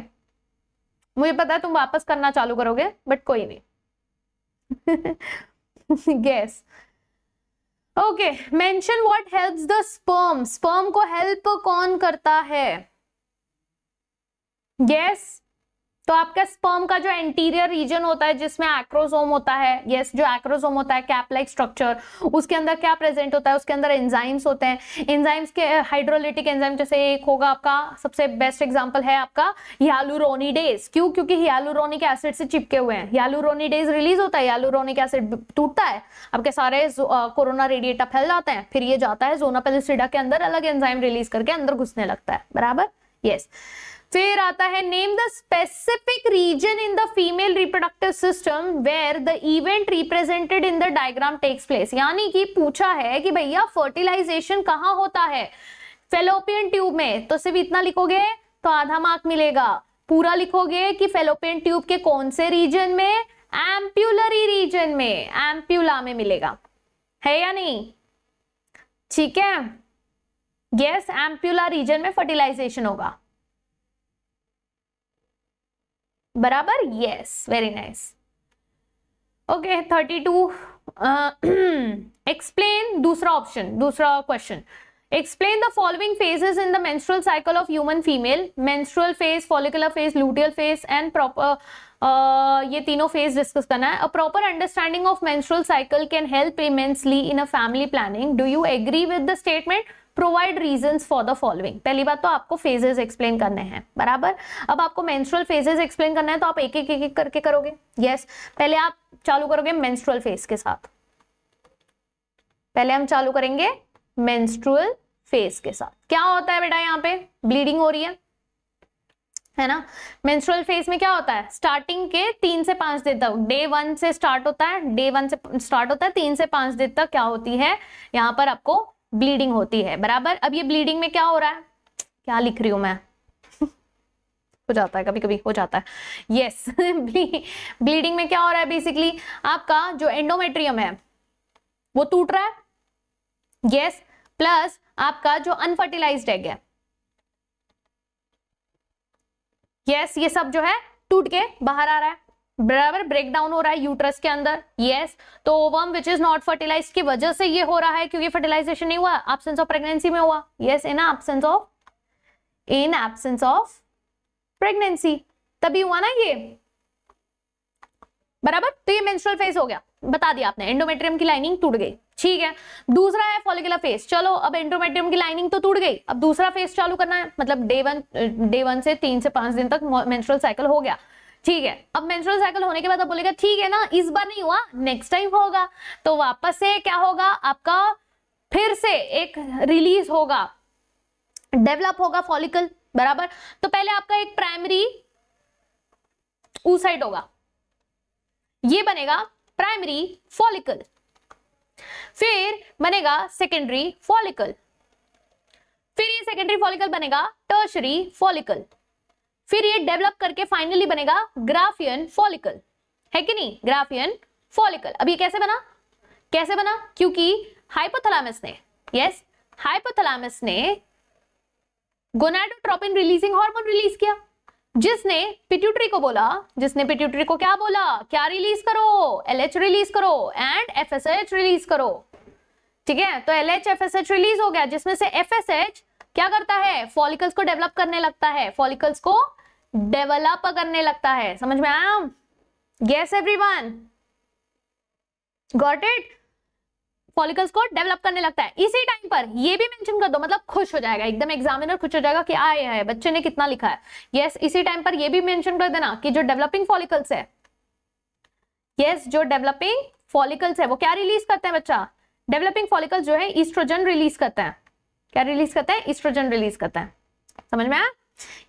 मुझे पता है तुम वापस करना चालू करोगे बट कोई नहीं guess okay mention what helps the sperm sperm को हेल्प कौन करता है यस तो आपका स्पर्म का जो एंटीरियर रीजन होता है जिसमें एक्रोसोम होता है यस yes, जो एक्रोसोम होता है कैप लाइक स्ट्रक्चर उसके अंदर क्या प्रेजेंट होता है उसके अंदर एंजाइम्स होते हैं एंजाइम्स के हाइड्रोलिटिक एंजाइम जैसे एक होगा आपका सबसे बेस्ट एग्जांपल है आपका यालुरोनिडेज क्यों क्योंकि यालुरोनिक एसिड से चिपके हुए हैं यालुरोनिडेज रिलीज होता है यालुरोनिक एसिड टूटता है आपके सारे कोरोना रेडिएटर फैल जाते हैं फिर ये जाता है जोना के अंदर अलग एंजाइम रिलीज करके अंदर घुसने लगता है बराबर यस yes. फिर आता है name the specific region in the female reproductive system where the event represented in the diagram takes place यानी कि पूछा है कि भैया फर्टिलाइजेशन कहाँ होता है फेलोपियन ट्यूब में तो सिर्फ इतना लिखोगे तो आधा मार्क मिलेगा पूरा लिखोगे कि फेलोपियन ट्यूब के कौन से रीजन में एम्प्यूलरी रीजन में एम्प्यूला में मिलेगा है या नहीं ठीक है गैस एम्प्यूला रीजन में फर्टिलाइजेशन होगा बराबर yes very nice okay thirty two explain दूसरा ऑप्शन दूसरा question explain the following phases in the menstrual cycle of human female menstrual phase follicular phase luteal phase and proper uh, ये तीनों phase discuss करना है a proper understanding of menstrual cycle can help immensely in a family planning do you agree with the statement provide reason for the following पहली बात तो आपको phases explain करने हैं बराबर अब आपको मेंस्ट्रुअल फेजेस एक्सप्लेन करना है तो आप एक एक एक करके करोगे यस yes. पहले आप चालू करोगे मेंस्ट्रुअल फेज के साथ पहले हम चालू करेंगे मेंस्ट्रुअल फेज के साथ क्या होता है बेटा यहाँ पे ब्लीडिंग हो रही है है ना मेंस्ट्रुअल फेज में क्या होता है स्टार्टिंग के तीन से पांच दिन तक डे वन से स्टार्ट होता है डे वन से स्टार्ट होता है तीन से पांच दिन तक क्या होती है यहाँ पर आपको ब्लीडिंग होती है बराबर अब ये ब्लीडिंग में क्या हो रहा है क्या लिख रही हूं मैं हो जाता है कभी कभी हो जाता है यस ब्लीडिंग में क्या हो रहा है बेसिकली आपका जो एंडोमेट्रियम है वो टूट रहा है यस yes, प्लस आपका जो अनफर्टिलाइज एग है यस yes, ये सब जो है टूट के बाहर आ रहा है बराबर ब्रेक डाउन हो रहा है यूट्रस के अंदर यस yes. तो ovum which is not fertilized की वजह से ये हो रहा है क्योंकि फर्टिलाइजेशन नहीं हुआ एबसेंस ऑफ प्रेगनेंसी में हुआ yes in absence of in absence of pregnancy तभी हुआ ना ये बराबर तो ये मेंस्ट्रुअल फेज हो गया बता दिया आपने एंडोमेट्रियम की लाइनिंग टूट गई ठीक है दूसरा है फॉलिकुलर फेज चलो अब एंडोमेट्रियम की लाइनिंग तो टूट गई अब दूसरा फेज चालू करना है मतलब डे वन डे वन से तीन से पांच दिन तक मेंस्ट्रुअल साइकिल हो गया ठीक है अब मेंस्ट्रुअल साइकिल होने के बाद आप बोलेगा ठीक है ना इस बार नहीं हुआ नेक्स्ट टाइम होगा तो वापस से क्या होगा आपका फिर से एक रिलीज होगा डेवलप होगा फॉलिकल बराबर तो पहले आपका एक प्राइमरी ऊसाइड होगा ये बनेगा प्राइमरी फॉलिकल फिर बनेगा सेकेंडरी फॉलिकल फिर ये सेकेंडरी फॉलिकल बनेगा टर्शरी फॉलिकल फिर ये डेवलप करके फाइनली बनेगा ग्राफियन फॉलिकल है कि नहीं ग्राफियन फॉलिकल अब ये कैसे बना कैसे बना क्योंकि हाइपोथलामस ने यस हाइपोथलामस ने गोनाडोट्रोपिन रिलीजिंग हार्मोन रिलीज किया जिसने पिट्यूटरी को बोला जिसने पिट्यूटरी को क्या बोला क्या रिलीज करो एलएच रिलीज करो एंड एफएसएच रिलीज करो ठीक है तो एलएच एफएसएच रिलीज हो गया जिसमें से एफएसएच क्या करता है फॉलिकल्स को डेवलप करने लगता है फॉलिकल्स को डेवलप करने लगता है समझ में आया everyone got it follicles को डेवलप करने लगता है इसी टाइम पर ये भी मेंशन कर दो मतलब खुश हो जाएगा एकदम एग्जामिनर खुश हो जाएगा कि आए है बच्चे ने कितना लिखा है यस yes, इसी टाइम पर ये भी मेंशन कर देना कि जो डेवलपिंग फॉलिकल्स है यस yes, जो डेवलपिंग फॉलिकल्स है वो क्या रिलीज करते हैं बच्चा डेवलपिंग फॉलिकल्स जो है ईस्ट्रोजन रिलीज करते हैं क्या रिलीज करते हैं ईस्ट्रोजन रिलीज करते हैं समझ में आया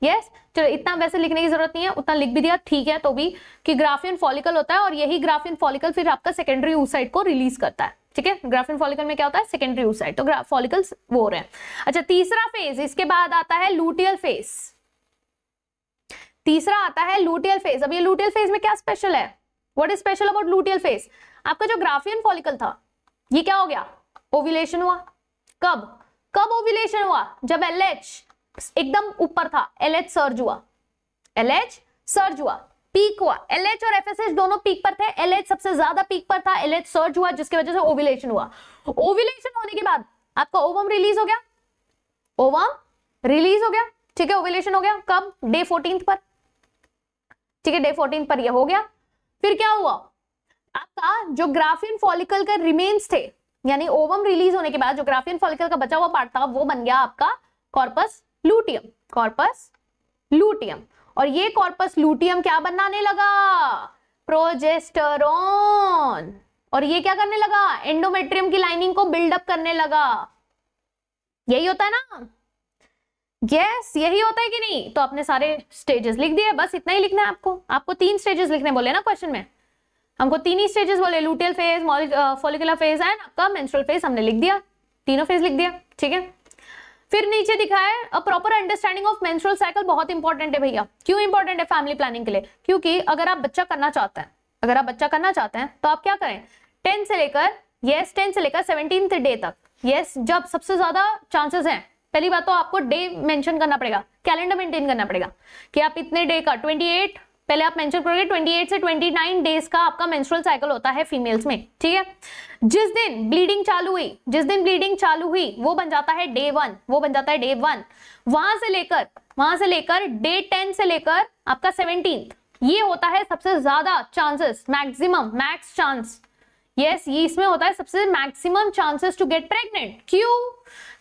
यस चलो इतना वैसे लिखने की जरूरत नहीं है उतना लिख भी दिया ठीक है तो भी कि ग्राफियन फॉलिकल होता है और यही ग्राफियन फॉलिकल फिर आपका सेकेंडरी ऊसाइड को रिलीज करता है ठीक है ग्राफिन फॉलिकल में क्या होता है सेकेंडरी ऊसाइड तो फॉलिकल्स वो रहे हैं अच्छा तीसरा फेज इसके बाद आता है लूटियल फेज तीसरा आता है लूटियल फेज अब ये लूटियल फेज में क्या स्पेशल है what is special about luteal phase आपका जो ग्राफियन फॉलिकल था ये क्या हो गया ओविलेशन हुआ कब कब ओविलेशन हुआ जब एलएच एकदम ऊपर था एल एच सर्ज हुआ एल एच सर्ज हुआ पीक हुआ एल एच और एफएसएच दोनों पीक पर थे एल एच सबसे ज्यादा पीक पर था एल एच सर्ज हुआ जिसकी वजह से ओविलेशन हुआ ओविलेशन होने के बाद आपका ओवम रिलीज हो गया ओवम रिलीज हो गया ठीक है ओविलेशन हो गया कब डे फोर्टीन पर ठीक है डे फोर्टीन पर यह हो गया फिर क्या हुआ आपका जो ग्राफियन फॉलिकल का रिमेन्स थे यानी ओवम रिलीज होने के बाद जो ग्राफियन फॉलिकल का बचा हुआ पार्ट था वो बन गया आपका कॉर्पस लूटियम कॉर्पस लूटियम और ये कॉर्पस लूटियम क्या बनाने लगा प्रोजेस्टरॉन और ये क्या करने लगा एंडोमेट्रियम की लाइनिंग को बिल्डअप करने लगा यही होता है ना यस yes, यही होता है कि नहीं तो आपने सारे स्टेजेस लिख दिए बस इतना ही लिखना है आपको आपको तीन स्टेजेस लिखने बोले ना क्वेश्चन में हमको तीन ही स्टेजेस बोले luteal phase follicular phase and आपका मेंस्ट्रुअल फेज हमने लिख दिया तीनों फेज लिख दिया ठीक है फिर नीचे दिखाया a proper understanding of menstrual cycle बहुत इंपॉर्टेंट है भैया क्यों इंपॉर्टेंट है फैमिली प्लानिंग के लिए क्योंकि अगर आप बच्चा करना चाहते हैं अगर आप बच्चा करना चाहते हैं तो आप क्या करें टेन से लेकर यस टेन से लेकर सेवनटीन डे तक यस जब सबसे ज्यादा चांसेस हैं पहली बात तो आपको डे मेंशन करना पड़ेगा कैलेंडर मेंटेन करना पड़ेगा कि आप इतने डे का 28 पहले आप मेंशन करोगे 28 से 29 डेज का आपका मेंस्ट्रुअल साइकिल होता है फीमेल्स में ठीक है जिस दिन ब्लीडिंग चालू हुई जिस दिन ब्लीडिंग चालू हुई वो बन जाता है डे वन वो बन जाता है डे वन वहां से लेकर वहां से लेकर डे टेन से लेकर आपका सेवनटीन ये होता है सबसे ज्यादा chances maximum max chance yes ये इसमें होता है सबसे maximum chances to get pregnant क्यों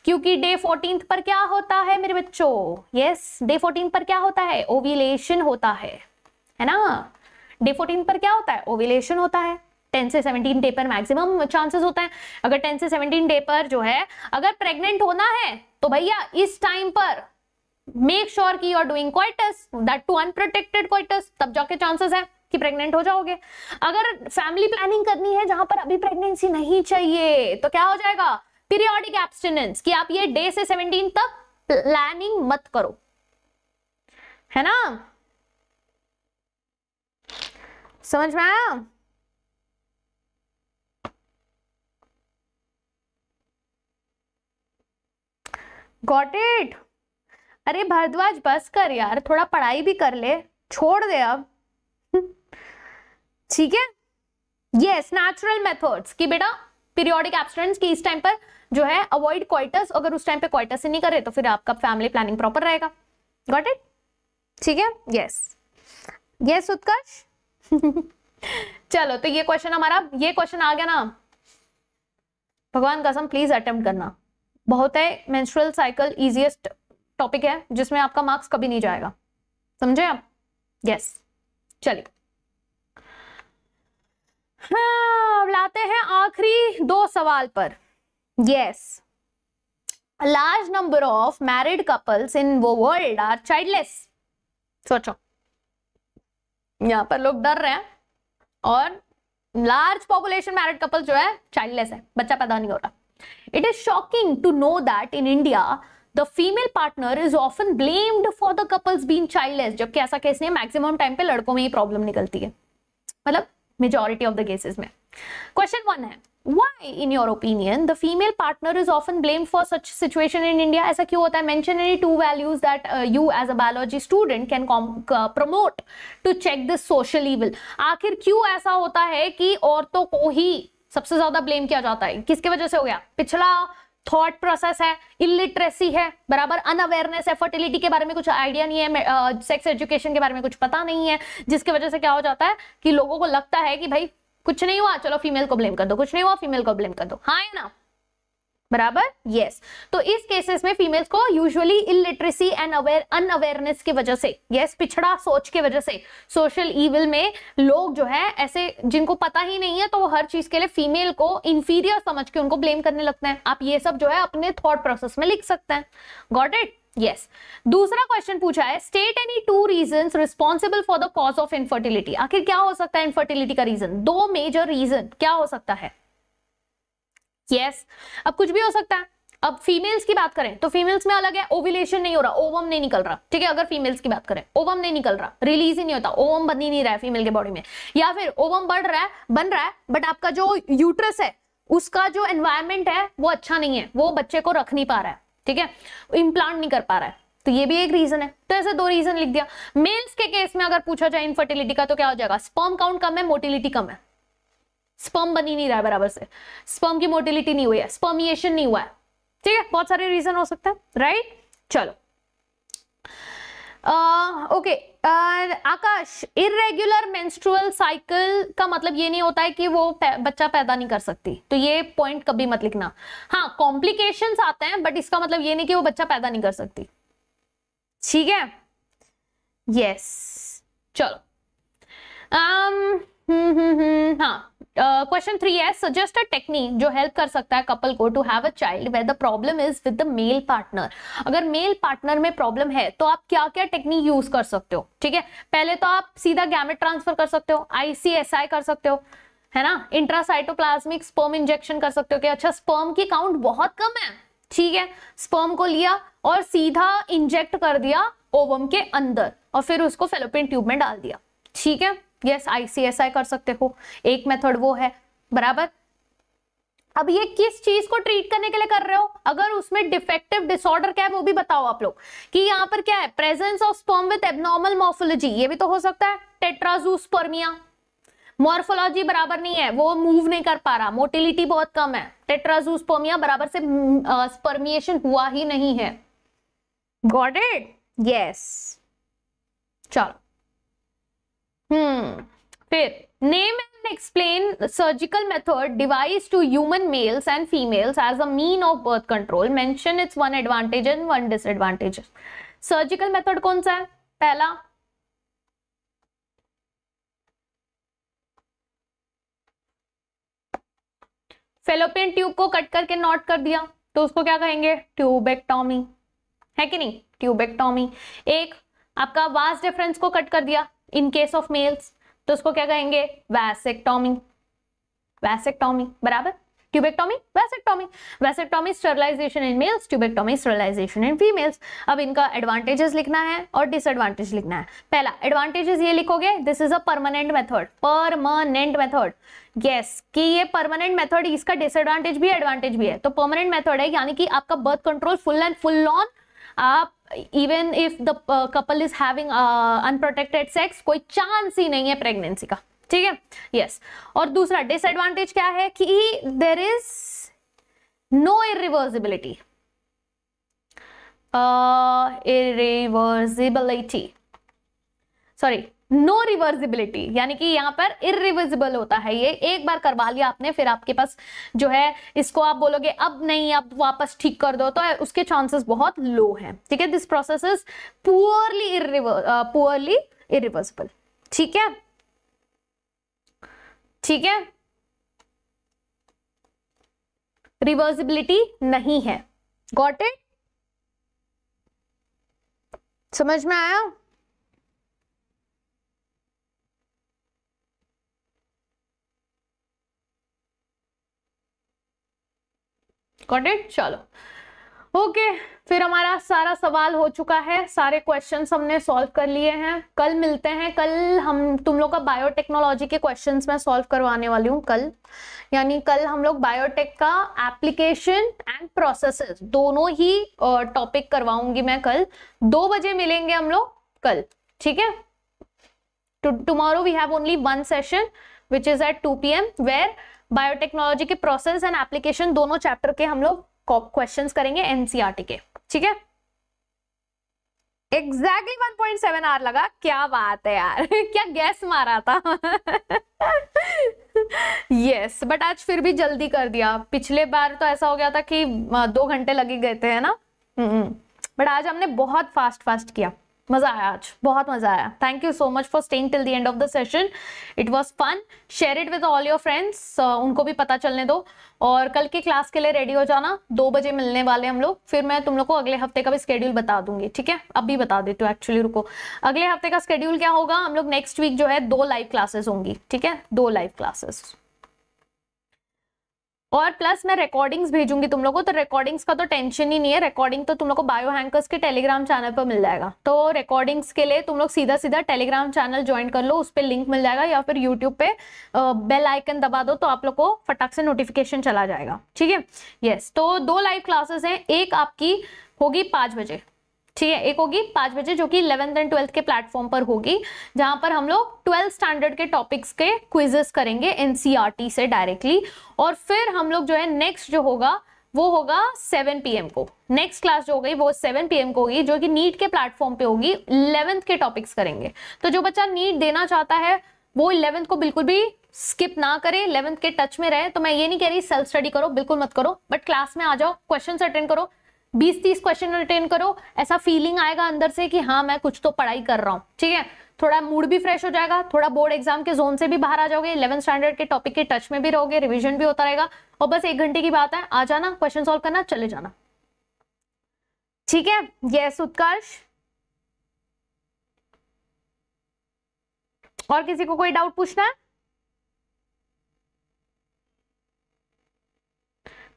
क्योंकि डे फोर्टीन पर क्या होता है मेरे बच्चों यस डे फोर्टीन पर क्या होता है ओविलेशन होता है है ना डे फोर्टीन पर क्या होता है ओविलेशन होता है 10 से 17 डे पर मैक्सिमम चांसेस होता है अगर 10 से 17 डे पर जो है अगर प्रेग्नेंट होना है तो भैया इस टाइम पर मेक श्योर की कि you are doing coitus that too unprotected coitus तब जाके चांसेस है कि प्रेग्नेंट हो जाओगे अगर फैमिली प्लानिंग करनी है जहां पर अभी प्रेगनेंसी नहीं चाहिए तो क्या हो जाएगा पीरियोडिक एब्सटेनेंस कि आप ये डे से 17 तक प्लानिंग मत करो है ना समझ में आया गॉट इट अरे भारद्वाज बस कर यार थोड़ा पढ़ाई भी कर ले छोड़ दे अब ठीक है यस नेचुरल मेथड्स कि बेटा पीरियोडिक एब्सटेंस की इस टाइम पर जो है अवॉइड क्वाइटस अगर उस टाइम पे क्वाइटस ही नहीं करे तो फिर आपका फैमिली प्लानिंग प्रॉपर रहेगा गॉट इट ठीक है यस यस उत्कर्ष चलो तो ये क्वेश्चन हमारा ये क्वेश्चन आ गया ना भगवान कसम प्लीज अटेम्प्ट करना बहुत है मेंस्ट्रुअल साइकिल इजिएस्ट टॉपिक है जिसमें आपका मार्क्स कभी नहीं जाएगा समझे आप यस चलिए हाँ, लाते हैं आखिरी दो सवाल पर yes large number of married couples in वो वर्ल्ड आर चाइल्डलेस सोचो यहाँ पर लोग डर रहे हैं और लार्ज पॉपुलेशन मैरिड कपल जो है चाइल्डलेस है बच्चा पैदा नहीं हो रहा it is shocking to know that in India the female partner is often blamed for the couples been childless जबकि ऐसा केस नहीं है मैक्सिमम टाइम पे लड़कों में ये प्रॉब्लम निकलती है मतलब मेजोरिटी ऑफ द केसेस में क्वेश्चन वन है why in your opinion the female partner is often blamed for such situation in india ऐसा क्यों होता है mention any two values that uh, you as a biology student can uh, promote to check this social evil आखिर क्यों ऐसा होता है कि औरतों को ही सबसे ज्यादा blame किया जाता है किसके वजह से हो गया पिछला थॉट प्रोसेस है इलिटरेसी है बराबर अनअवेयरनेस है फर्टिलिटी के बारे में कुछ आइडिया नहीं है सेक्स uh, एजुकेशन के बारे में कुछ पता नहीं है जिसके वजह से क्या हो जाता है कि लोगों को लगता है कि भाई कुछ नहीं हुआ चलो फीमेल को ब्लेम कर दो कुछ नहीं हुआ फीमेल को ब्लेम कर दो हाँ या ना बराबर यस yes. तो इस केसेस में फीमेल्स को usually illiteracy and aware unawareness की वजह से यस yes, पिछड़ा सोच के वजह से सोशल ईविल में लोग जो है ऐसे जिनको पता ही नहीं है तो वो हर चीज के लिए फीमेल को इंफीरियर समझ के उनको ब्लेम करने लगते हैं आप ये सब जो है अपने थॉट प्रोसेस में लिख सकते हैं गॉट इट यस yes. दूसरा क्वेश्चन पूछा है state any two reason responsible for the cause of infertility आखिर क्या हो सकता है इनफर्टिलिटी का रीजन दो मेजर रीजन क्या हो सकता है यस yes. अब कुछ भी हो सकता है अब फीमेल्स की बात करें तो फीमेल्स में अलग है ओविलेशन नहीं हो रहा ओवम नहीं निकल रहा ठीक है अगर फीमेल्स की बात करें ओवम नहीं निकल रहा रिलीज ही नहीं होता ओवम बन ही नहीं रहा है फीमेल के बॉडी में या फिर ओवम बढ़ रहा है बन रहा है बट आपका जो यूट्रस है उसका जो एनवायरमेंट है वो अच्छा नहीं है वो बच्चे को रख नहीं पा रहा है ठीक है इम्प्लांट नहीं कर पा रहा है तो ये भी एक रीजन है तो ऐसे दो रीजन लिख दिया मेल्स के केस में अगर पूछा जाए इनफर्टिलिटी का तो क्या हो जाएगा स्पर्म काउंट कम है मोटिलिटी कम है स्पर्म बनी नहीं रहा है बराबर से स्पर्म की मोटिलिटी नहीं हुई है स्पर्मिएशन नहीं हुआ है ठीक है बहुत सारे रीजन हो सकते हैं राइट चलो okay Akash irregular menstrual cycle का मतलब ये नहीं होता है कि वो बच्चा पैदा नहीं कर सकती तो ये पॉइंट कभी मत लिखना हाँ कॉम्प्लिकेशंस आते हैं बट इसका मतलब ये नहीं कि वो बच्चा पैदा नहीं कर सकती ठीक है यस चलो हम्म हम्म हम्म हाँ क्वेश्चन थ्री है सजेस्ट अ टेक्निक जो हेल्प कर सकता है कपल को to have a child where the problem is with the male partner अगर मेल पार्टनर में प्रॉब्लम है तो आप क्या क्या टेक्निक यूज कर सकते हो ठीक है पहले तो आप सीधा गैमेट ट्रांसफर कर सकते हो आईसीएसआई कर सकते हो है ना इंट्रासाइटोप्लाज्मिक स्पर्म इंजेक्शन कर सकते हो कि अच्छा स्पर्म की काउंट बहुत कम है ठीक है स्पर्म को लिया और सीधा इंजेक्ट कर दिया ओवम के अंदर और फिर उसको फेलोपिन ट्यूब में डाल दिया ठीक है यस आईसीएसआई कर सकते हो एक मेथड वो है बराबर अब ये किस चीज को ट्रीट करने के लिए कर रहे हो अगर उसमें डिफेक्टिव डिसऑर्डर क्या है वो भी बताओ आप लोग कि यहाँ पर क्या है presence of sperm with abnormal morphology ये भी तो हो सकता है टेट्राजूस्पर्मिया मॉर्फोलॉजी बराबर नहीं है वो मूव नहीं कर पा रहा मोटिलिटी बहुत कम है टेट्राजूस्पर्मिया बराबर से स्पर्मिएशन हुआ ही नहीं है गॉड इट यस चलो हम्म, फिर name and explain surgical method device to human males and females as a mean of birth control mention its one advantage and one disadvantage surgical method कौन सा है पहला fallopian tube को cut करके knot कर दिया तो उसको क्या कहेंगे ट्यूबेक्टॉमी है कि नहीं ट्यूबेक्टॉमी एक आपका वास डिफरेंस को कट कर दिया इन केस ऑफ मेल्स तो उसको क्या कहेंगे वैसेक्टोमी वैसेक्टोमी बराबर tubectomy vasectomy vasectomy sterilization in males tubectomy sterilization in females अब इनका एडवांटेजेस लिखना है और डिसएडवांटेज लिखना है पहला एडवांटेजेस ये लिखोगे this is a permanent method permanent method yes कि ये परमानेंट मेथड इसका डिसएडवांटेज भी एडवांटेज भी है तो परमानेंट मेथड है यानी कि आपका birth control full and full on आप even if the couple is having unprotected sex कोई चांस ही नहीं है प्रेगनेंसी का ठीक है यस और दूसरा डिसएडवांटेज क्या है कि there is no irreversibility irreversibility sorry no reversibility यानी कि यहाँ पर इिवर्सिबल होता है ये एक बार करवा लिया आपने फिर आपके पास जो है इसको आप बोलोगे अब नहीं अब वापस ठीक कर दो तो उसके चांसेस बहुत लो हैं ठीक है this process is poorly poorly irreversible ठीक है ठीक है रिवर्सिबिलिटी नहीं है गॉट इट समझ में आया कॉन्टेंट चलो ओके फिर हमारा सारा सवाल हो चुका है सारे क्वेश्चन हमने सॉल्व कर लिए हैं कल मिलते हैं कल हम तुम लोग का बायोटेक्नोलॉजी के क्वेश्चन मैं सॉल्व करवाने वाली हूँ कल यानी कल हम लोग बायोटेक का एप्लीकेशन एंड प्रोसेसेस दोनों ही टॉपिक करवाऊंगी मैं कल दो बजे मिलेंगे हम लोग कल ठीक है tomorrow we have only one session which is at two P M where biotechnology के प्रोसेस एंड एप्लीकेशन दोनों चैप्टर के हम लोग क्वेश्चन करेंगे एनसीआरटी e के ठीक है exactly one point seven R लगा क्या बात है यार क्या गैस मारा था यस yes, बट आज फिर भी जल्दी कर दिया पिछले बार तो ऐसा हो गया था कि दो घंटे लगे गए थे है ना बट हम्म, हम्म। आज हमने बहुत फास्ट फास्ट किया मज़ा आया आज बहुत मज़ा आया thank you so much for staying till the end of the session it was fun share it with all your friends उनको भी पता चलने दो और कल की क्लास के लिए रेडी हो जाना दो बजे मिलने वाले हम लोग फिर मैं तुम लोग को अगले हफ्ते का भी स्केड्यूल बता दूंगी ठीक है अब भी बता देती हूँ एक्चुअली रुको अगले हफ्ते का स्केड्यूल क्या होगा हम लोग नेक्स्ट वीक जो है दो लाइव क्लासेस होंगी ठीक है दो लाइव क्लासेस और प्लस मैं रिकॉर्डिंग्स भेजूंगी तुम लोगों को तो रिकॉर्डिंग्स का तो टेंशन ही नहीं है रिकॉर्डिंग तो तुम लोग को बायो हैंकर्स के टेलीग्राम चैनल पर मिल जाएगा तो रिकॉर्डिंग्स के लिए तुम लोग सीधा सीधा टेलीग्राम चैनल ज्वाइन कर लो उस पर लिंक मिल जाएगा या फिर यूट्यूब पे बेल आइकन दबा दो तो आप लोग को फटाक से नोटिफिकेशन चला जाएगा ठीक है यस तो दो लाइव क्लासेस हैं एक आपकी होगी पाँच बजे ठीक है एक होगी पाँच बजे जो कि इलेवेंथ एंड ट्वेल्थ के प्लेटफॉर्म पर होगी जहां पर हम लोग ट्वेल्थ स्टैंडर्ड के टॉपिक्स के क्विजेस करेंगे एनसीईआरटी e से डायरेक्टली और फिर हम लोग जो है नेक्स्ट जो होगा वो होगा 7 पीएम को नेक्स्ट क्लास जो होगी वो 7 पीएम को होगी जो कि नीट के प्लेटफॉर्म पे होगी इलेवेंथ के टॉपिक्स करेंगे तो जो बच्चा नीट देना चाहता है वो इलेवेंथ को बिल्कुल भी स्किप ना करें इलेवंथ के टच में रहे तो मैं ये नहीं कह रही सेल्फ स्टडी करो बिल्कुल मत करो बट क्लास में आ जाओ क्वेश्चन अटेंड करो बीस तीस क्वेश्चन अटेंड करो ऐसा फीलिंग आएगा अंदर से कि हाँ मैं कुछ तो पढ़ाई कर रहा हूँ ठीक है थोड़ा मूड भी फ्रेश हो जाएगा थोड़ा बोर्ड एग्जाम के जोन से भी बाहर आ जाओगे इलेवन स्टैंडर्ड के टॉपिक के टच में भी रहोगे रिविजन भी होता रहेगा और बस एक घंटे की बात है आ जाना क्वेश्चन सोल्व करना चले जाना ठीक है यस उत्कर्ष और किसी को कोई डाउट पूछना है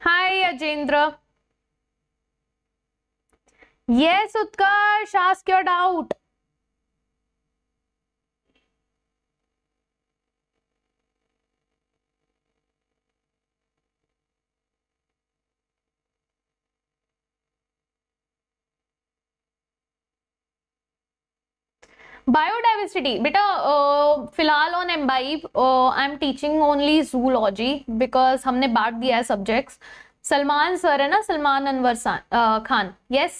hi Ajendra yes Utkarsh ask your doubt biodiversity बेटा फिलहाल on Embibe I am teaching only zoology because हमने बांट दिया है सब्जेक्ट्स सलमान सर है ना सलमान अनवर खान यस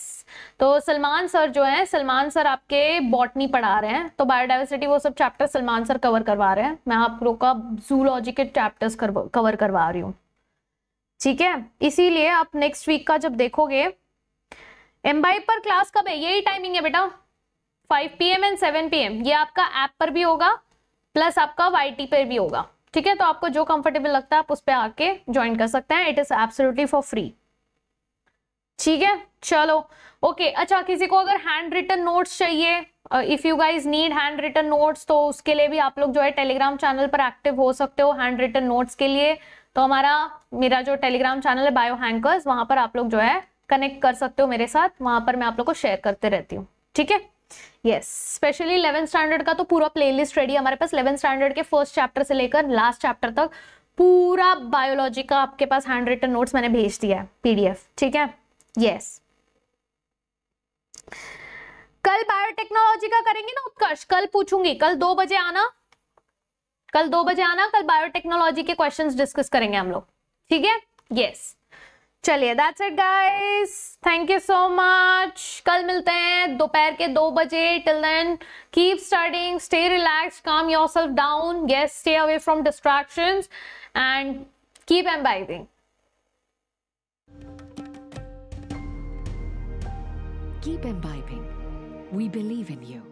तो सलमान सर जो है सलमान सर आपके बॉटनी पढ़ा रहे हैं तो बायोडाइवर्सिटी वो सब चैप्टर सलमान सर कवर करवा रहे हैं मैं आप लोग का जूलॉजी के चैप्टर्स कवर करवा रही हूँ ठीक है इसीलिए आप नेक्स्ट वीक का जब देखोगे बाई पर क्लास कब है यही टाइमिंग है बेटा 5 एम एंड 7 एम ये आपका ऐप पर भी होगा प्लस आपका टी पर भी होगा ठीक है तो आपको जो कंफर्टेबल लगता है आप उस पर आके ज्वाइन कर सकते हैं it is absolutely for free ठीक है चलो ओके अच्छा किसी को अगर हैंड रिटन नोट्स चाहिए if you guys need hand written notes तो उसके लिए भी आप लोग जो है टेलीग्राम चैनल पर एक्टिव हो सकते हो हैंड रिटन नोट्स के लिए तो हमारा मेरा जो टेलीग्राम चैनल है बायो हैंकर्स वहां पर आप लोग जो है कनेक्ट कर सकते हो मेरे साथ वहां पर मैं आप लोग को शेयर करते रहती हूँ ठीक है यस स्पेशली इलेवन स्टैंडर्ड का तो पूरा प्लेलिस्ट रेडी हमारे पास इलेवन स्टैंडर्ड के फर्स्ट चैप्टर से लेकर लास्ट चैप्टर तक पूरा बायोलॉजी का आपके पास हैंड रिटन नोट्स मैंने भेज दिया है पीडीएफ ठीक है यस yes. कल बायोटेक्नोलॉजी का करेंगे ना उत्कर्ष कल पूछूंगी कल दो बजे आना कल दो बजे आना कल बायोटेक्नोलॉजी के क्वेश्चंस डिस्कस करेंगे हम लोग ठीक है यस चलिए that's it guys thank you so much कल मिलते हैं दोपहर के दो बजे till then keep starting stay relax calm yourself down guys stay away from distraction and keep imbibing Keep imbibing. We believe in you.